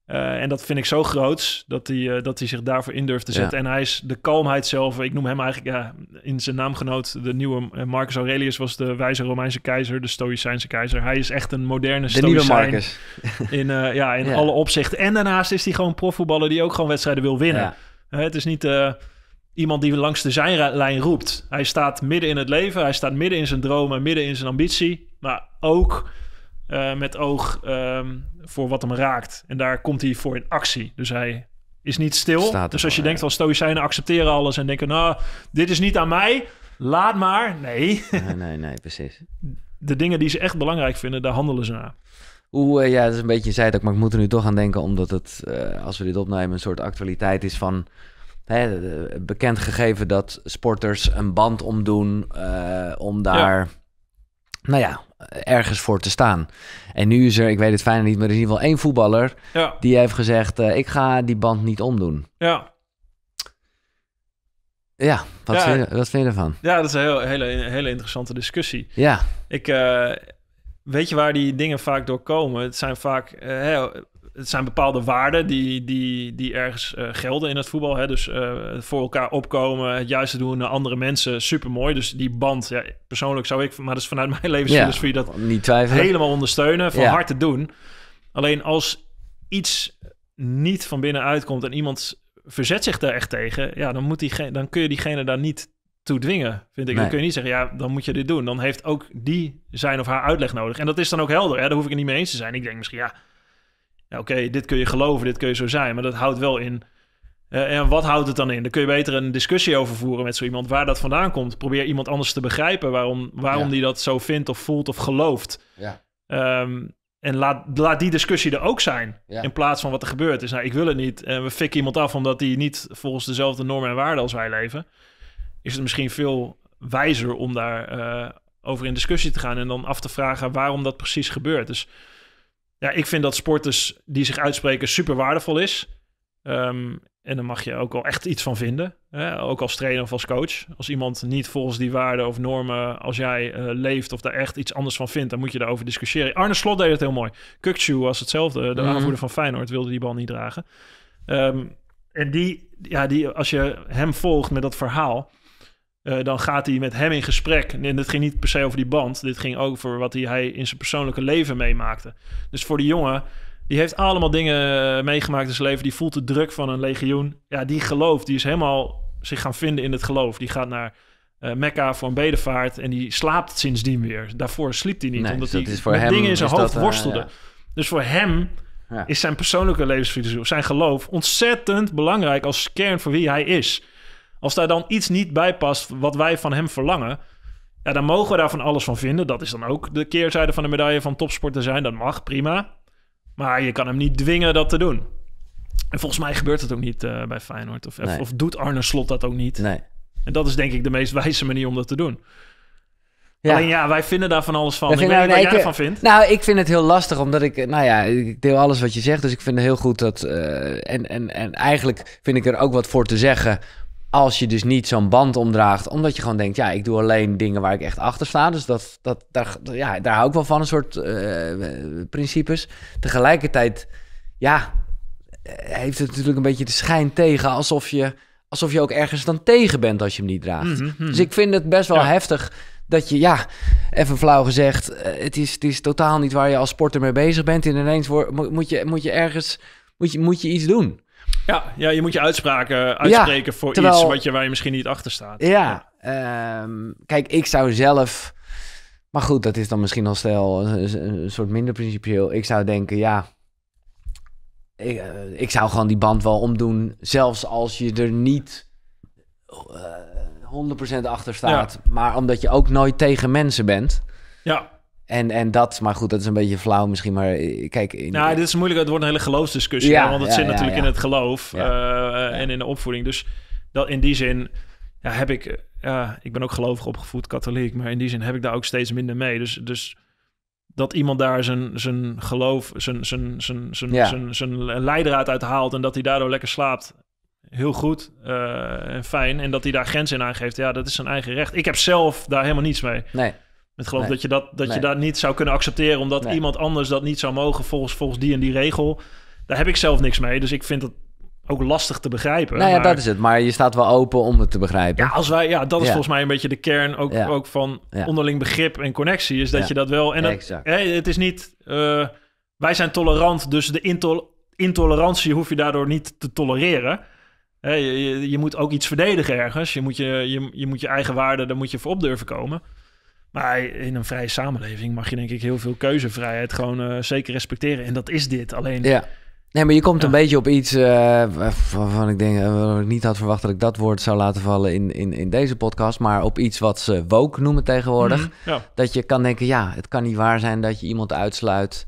B: Uh, en dat vind ik zo groots dat hij, uh, dat hij zich daarvoor in durft te zetten. En hij is de kalmheid zelf. Ik noem hem eigenlijk ja, in zijn naamgenoot de nieuwe eh, Marcus Aurelius was de wijze Romeinse keizer, de Stoïcijnse keizer. Hij is echt een moderne Stoïcijn. De nieuwe Marcus. In, uh, ja, in alle opzichten. En daarnaast is hij gewoon profvoetballer die ook gewoon wedstrijden wil winnen. Ja. het is niet iemand die langs de zijlijn roept. Hij staat midden in het leven. Hij staat midden in zijn dromen, midden in zijn ambitie. Maar ook... Uh, met oog um, voor wat hem raakt. En daar komt hij voor in actie. Dus hij is niet stil. dus als je denkt, als stoïcijnen accepteren alles en denken, nou, dit is niet aan mij, laat maar. Nee. Nee, nee, nee precies. De dingen die ze echt belangrijk vinden, daar handelen ze naar.
A: Hoe eh, ja, dat is een beetje een zijtak, maar ik moet er nu toch aan denken, omdat het, eh, als we dit opnemen, een soort actualiteit is van hè, bekend gegeven dat sporters een band omdoen uh, om daar nou ja, ergens voor te staan. En nu is er, ik weet het fijn niet, maar er is in ieder geval één voetballer die heeft gezegd: eh, ik ga die band niet omdoen. Ja. Ja, wat, ja. Vind, je, wat vind ervan?
B: Ja, dat is een heel, hele, hele interessante discussie. Ja. Ik, eh, weet je waar die dingen vaak door komen? Het zijn vaak, uh, het zijn bepaalde waarden die, die, die ergens eh, gelden in het voetbal. Hè? Dus eh, voor elkaar opkomen, het juiste doen naar andere mensen, supermooi. Dus die band, ja, persoonlijk zou ik, maar dat is vanuit mijn levensfilosofie, ja, dus dat niet twijfelen. helemaal ondersteunen, van harte doen. Alleen als iets niet van binnenuit komt en iemand verzet zich daar echt tegen, ja, dan, moet die, dan kun je diegene daar niet toe dwingen, vind ik. Dan kun je niet zeggen, ja, dan moet je dit doen. Dan heeft ook die zijn of haar uitleg nodig. En dat is dan ook helder, hè? daar hoef ik het niet mee eens te zijn. Ik denk misschien, ja nou, oké, dit kun je geloven, dit kun je zo zijn, maar dat houdt wel in. Eh, en wat houdt het dan in? Dan kun je beter een discussie over voeren met zo iemand waar dat vandaan komt. Probeer iemand anders te begrijpen waarom, waarom die dat zo vindt of voelt of gelooft. Ja. Ehm, en laat, laat die discussie er ook zijn. In plaats van wat er gebeurd is. Nou, ik wil het niet. En we fikken iemand af omdat die niet volgens dezelfde normen en waarden als wij leven. Is het misschien veel wijzer om daar eh, over in discussie te gaan. En dan af te vragen waarom dat precies gebeurt. Dus ja, ik vind dat sporters die zich uitspreken super waardevol is. Ehm, en dan mag je ook wel echt iets van vinden. Hè? Ook als trainer of als coach. Als iemand niet volgens die waarden of normen, als jij eh, leeft of daar echt iets anders van vindt, dan moet je daarover discussiëren. Arne Slot deed het heel mooi. Kukcu was hetzelfde. De mhm. aanvoerder van Feyenoord wilde die bal niet dragen. Ehm, en die, ja, die, als je hem volgt met dat verhaal, eh, dan gaat hij met hem in gesprek. En dat ging niet per se over die band. Dit ging ook over wat hij, in zijn persoonlijke leven meemaakte. Dus voor die jongen, die heeft allemaal dingen eh, meegemaakt in zijn leven. Die voelt de druk van een legioen. Ja, die gelooft. Die is helemaal zich gaan vinden in het geloof. Die gaat naar eh, Mekka voor een bedevaart. En die slaapt sindsdien weer. Daarvoor sliep dus hij niet. omdat hij met dingen in zijn hoofd worstelde. Dus voor hem... Is zijn persoonlijke levensfilosofie, zijn geloof ontzettend belangrijk als kern voor wie hij is. Als daar dan iets niet bij past wat wij van hem verlangen, ja, dan mogen we daar van alles van vinden. Dat is dan ook de keerzijde van de medaille van topsporter zijn. Dat mag, prima. Maar je kan hem niet dwingen dat te doen. En volgens mij gebeurt het ook niet eh, bij Feyenoord. Of, of doet Arne Slot dat ook niet? Nee. En dat is denk ik de meest wijze manier om dat te doen. Ja. Alleen ja, wij vinden daar van alles van. ik weet nou niet wat jij ervan vindt.
A: Nou, ik vind het heel lastig, omdat ik... Nou ja, ik deel alles wat je zegt, dus ik vind het heel goed dat... Eh, en, en, en eigenlijk vind ik er ook wat voor te zeggen als je dus niet zo'n band omdraagt, omdat je gewoon denkt, ja, ik doe alleen dingen waar ik echt achter sta. Dus dat, dat, daar, ja, daar hou ik wel van, een soort eh, principes. Tegelijkertijd, ja, heeft het natuurlijk een beetje de schijn tegen, alsof je, alsof je ook ergens dan tegen bent als je hem niet draagt. Mhm, mhm. Dus ik vind het best wel heftig dat je, ja, even flauw gezegd, eh, het is, het is totaal niet waar je als sporter mee bezig bent. En ineens moet, je, moet je ergens, moet je, moet je iets doen.
B: Ja, ja je moet je uitspraken uitspreken voor iets wat je, waar je misschien niet achter staat.
A: Ja, ehm, kijk, ik zou zelf... Maar goed, dat is dan misschien al stel eh, een, soort minder principieel. Ik zou denken, ja... Ik, eh, ik, zou gewoon die band wel omdoen. Zelfs als je er niet uh, eh, 100% achter staat. Maar omdat je ook nooit tegen mensen bent. Ja. En, en dat, maar goed, dat is een beetje flauw misschien, maar eh, kijk... In... Nou,
B: dit is moeilijk, het wordt een hele geloofsdiscussie, ja, want dat zit natuurlijk in het geloof eh, en in de opvoeding. Dus dat, in die zin heb ik, ik ben ook gelovig opgevoed, katholiek, maar in die zin heb ik daar ook steeds minder mee. Dus, dus dat iemand daar zijn, zijn geloof, zijn, zijn, zijn, zijn, zijn, zijn leidraad uit haalt en dat hij daardoor lekker slaapt, heel goed eh, en fijn. En dat hij daar grenzen in aangeeft, ja, dat is zijn eigen recht. Ik heb zelf daar helemaal niets mee. Nee met geloof dat, je dat, dat je dat niet zou kunnen accepteren omdat iemand anders dat niet zou mogen volgens, volgens die en die regel. Daar heb ik zelf niks mee, dus ik vind dat ook lastig te begrijpen. Nou ja, dat is
A: het. Maar je staat wel open om het te begrijpen. Ja, als
B: wij, ja dat is volgens mij een beetje de kern ook, ook van onderling begrip en connectie. Is dat je dat wel... En het is niet... Eh, wij zijn tolerant, dus de intolerantie hoef je daardoor niet te tolereren. je, je, moet ook iets verdedigen ergens. Je moet je, je, je, moet je eigen waarde, daar moet je voor op durven komen. Maar in een vrije samenleving mag je denk ik heel veel keuzevrijheid gewoon eh, zeker respecteren. En dat is dit. Alleen... Ja.
A: Nee, maar je komt een beetje op iets uh, waarvan ik denk, eh, ik niet had verwacht dat ik dat woord zou laten vallen in, in, in deze podcast. Maar op iets wat ze woke noemen tegenwoordig. Mhm, ja. Dat je kan denken, ja, het kan niet waar zijn dat je iemand uitsluit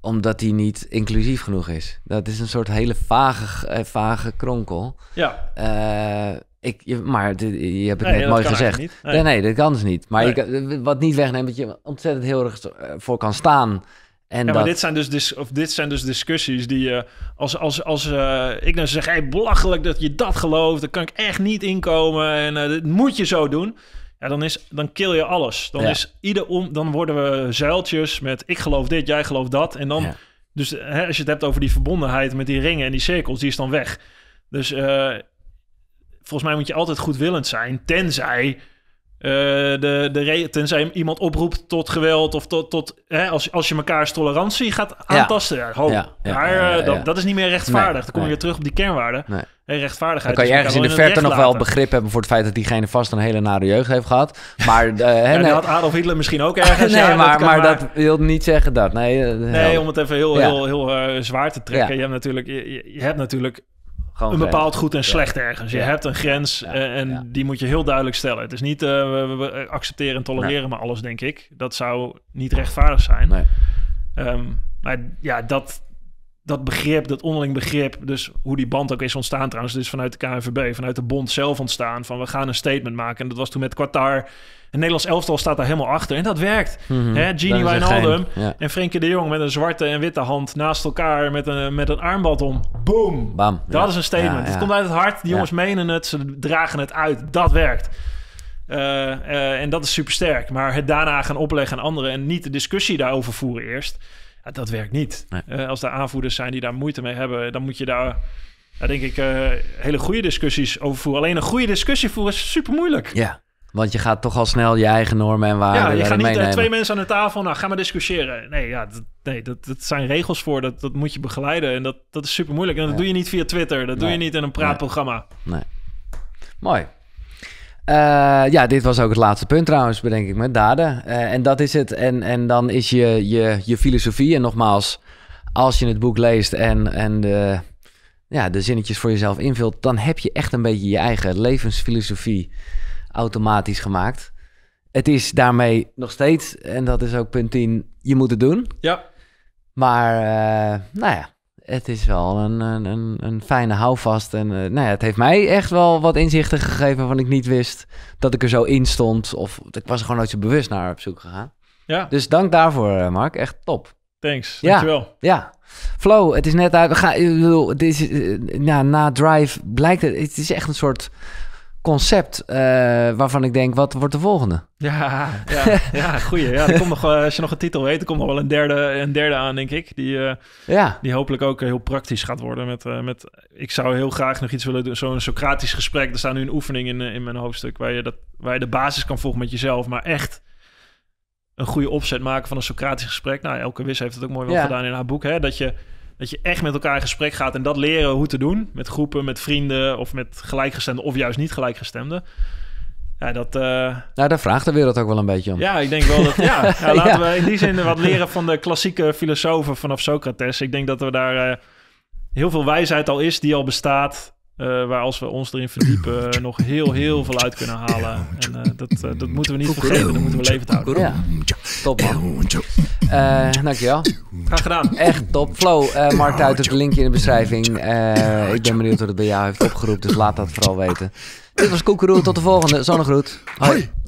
A: omdat hij niet inclusief genoeg is. Dat is een soort hele vage, vage kronkel. Ja. Ik, je, maar je, hebt het net mooi gezegd. Nee. nee. dat kan dus niet. Maar nee. Eh, wat niet wegneemt, dat je ontzettend heel erg eh, voor kan staan. En ja, maar dit
B: zijn, dus dis of dit zijn dus discussies die je... Eh, als als, als ik nou zeg, hey, belachelijk dat je dat gelooft... dan kan ik echt niet inkomen en uh, dit moet je zo doen... Ja, dan, is, dan kill je alles. Dan, is ieder om, dan worden we zeiltjes met ik geloof dit, jij gelooft dat. En dan, dus hè, als je het hebt over die verbondenheid met die ringen en die cirkels, die is dan weg. Dus volgens mij moet je altijd goedwillend zijn, tenzij... Eh, de, de tenzij iemand oproept tot geweld of tot, tot hè, als, als je mekaars tolerantie gaat aantasten. Ja. ja, ja, maar, eh, dat, dat, is niet meer rechtvaardig. dan kom je weer terug op die kernwaarden. Nee. rechtvaardigheid. Dan kan je ergens in de verte nog wel
A: begrip hebben voor het feit dat diegene vast een hele nare jeugd heeft gehad. Maar uh, had
B: Adolf Hitler misschien ook ergens. nee, maar, dat maar, dat
A: wil niet zeggen dat. Nee, nee om het even heel,
B: heel, heel, zwaar te trekken. Je, hebt natuurlijk, je hebt natuurlijk een bepaald goed en slecht ergens. Je hebt een grens eh, en die moet je heel duidelijk stellen. Het is niet eh, we, accepteren en tolereren maar alles, denk ik. Dat zou niet rechtvaardig zijn. Nee. Ehm, maar ja, dat, dat begrip, dat onderling begrip, dus hoe die band ook is ontstaan trouwens, dus vanuit de KNVB, vanuit de bond zelf ontstaan, van we gaan een statement maken. En dat was toen met Qatar. Een Nederlands elftal staat daar helemaal achter en dat werkt. Mhm. Genie Wijnaldum ja. en Frenkie de Jong met een zwarte en witte hand naast elkaar met een, met een armband om.
A: Boom! Bam. Dat is een statement. Het komt uit
B: het hart, die jongens menen het, ze dragen het uit. Dat werkt. Eh, eh, en dat is super sterk. Maar het daarna gaan opleggen aan anderen en niet de discussie daarover voeren eerst dat werkt niet. Eh, als er aanvoerders zijn die daar moeite mee hebben, dan moet je daar, denk ik, eh, hele goede discussies over voeren. Alleen een goede discussie voeren is super moeilijk.
A: Ja. Want je gaat toch al snel je eigen normen en waarden. Ja, je gaat niet eh, twee
B: mensen aan de tafel, nou ga maar discussiëren. Nee, ja, dat, nee dat, dat zijn regels voor, dat, dat moet je begeleiden. En dat, dat is super moeilijk. En dat doe je niet via Twitter, dat doe je niet in een praatprogramma.
A: nee. Mooi. Uh, ja, dit was ook het laatste punt trouwens, bedenk ik me. Daden. Eh, en dat is het. En, en dan is je, je, je filosofie. En nogmaals, als je het boek leest en, en de, ja, de zinnetjes voor jezelf invult, dan heb je echt een beetje je eigen levensfilosofie automatisch gemaakt. Het is daarmee nog steeds, en dat is ook punt 10, je moet het doen. Ja. Maar, uh, nou ja, het is wel een, een, een, fijne houvast. En eh, nou ja, het heeft mij echt wel wat inzichten gegeven van ik niet wist dat ik er zo in stond. Of ik was er gewoon nooit zo bewust naar op zoek gegaan. Ja. Dus dank daarvoor, eh, Mark. Echt top.
B: Thanks, ja, dankjewel.
A: Ja, Flow, het is net uit. We gaan, ik bedoel, dit is, eh, na, na Drive blijkt het, het is echt een soort concept eh, waarvan ik denk, wat wordt de volgende? Ja, ja, ja goeie. Ja, er komt nog,
B: eh, als je nog een titel weet, er komt nog wel een derde, een derde aan, denk ik. Die, eh, ja. die hopelijk ook heel praktisch gaat worden. Met, met, ik zou heel graag nog iets willen doen, zo'n Socratisch gesprek. Er staat nu een oefening in, in mijn hoofdstuk waar je, dat, waar je de basis kan volgen met jezelf. Maar echt een goede opzet maken van een Socratisch gesprek. Nou, Elke Wis heeft het ook mooi wel gedaan in haar boek. Hè? Dat je dat je echt met elkaar in gesprek gaat en dat leren hoe te doen. Met groepen, met vrienden of met gelijkgestemden of juist niet gelijkgestemden. Ja, dat...
A: Nou, daar vraagt de wereld ook wel een beetje om. Ja, ik denk wel dat... Ja, nou, laten we in die zin wat leren
B: van de klassieke filosofen vanaf Socrates. Ik denk dat er daar eh, heel veel wijsheid al is die al bestaat... Eh, waar als we ons erin verdiepen eh, nog heel, heel veel uit
A: kunnen halen. En eh, dat, dat moeten we niet vergeten, dat moeten we levend houden. top man. dankjewel. Graag gedaan. Echt top. Flow, Mark uit het linkje in de beschrijving. ik ben benieuwd wat het bij jou heeft opgeroepen, dus laat dat vooral weten. Dit was Koekeroe, tot de volgende. Zonnegroet. Hoi.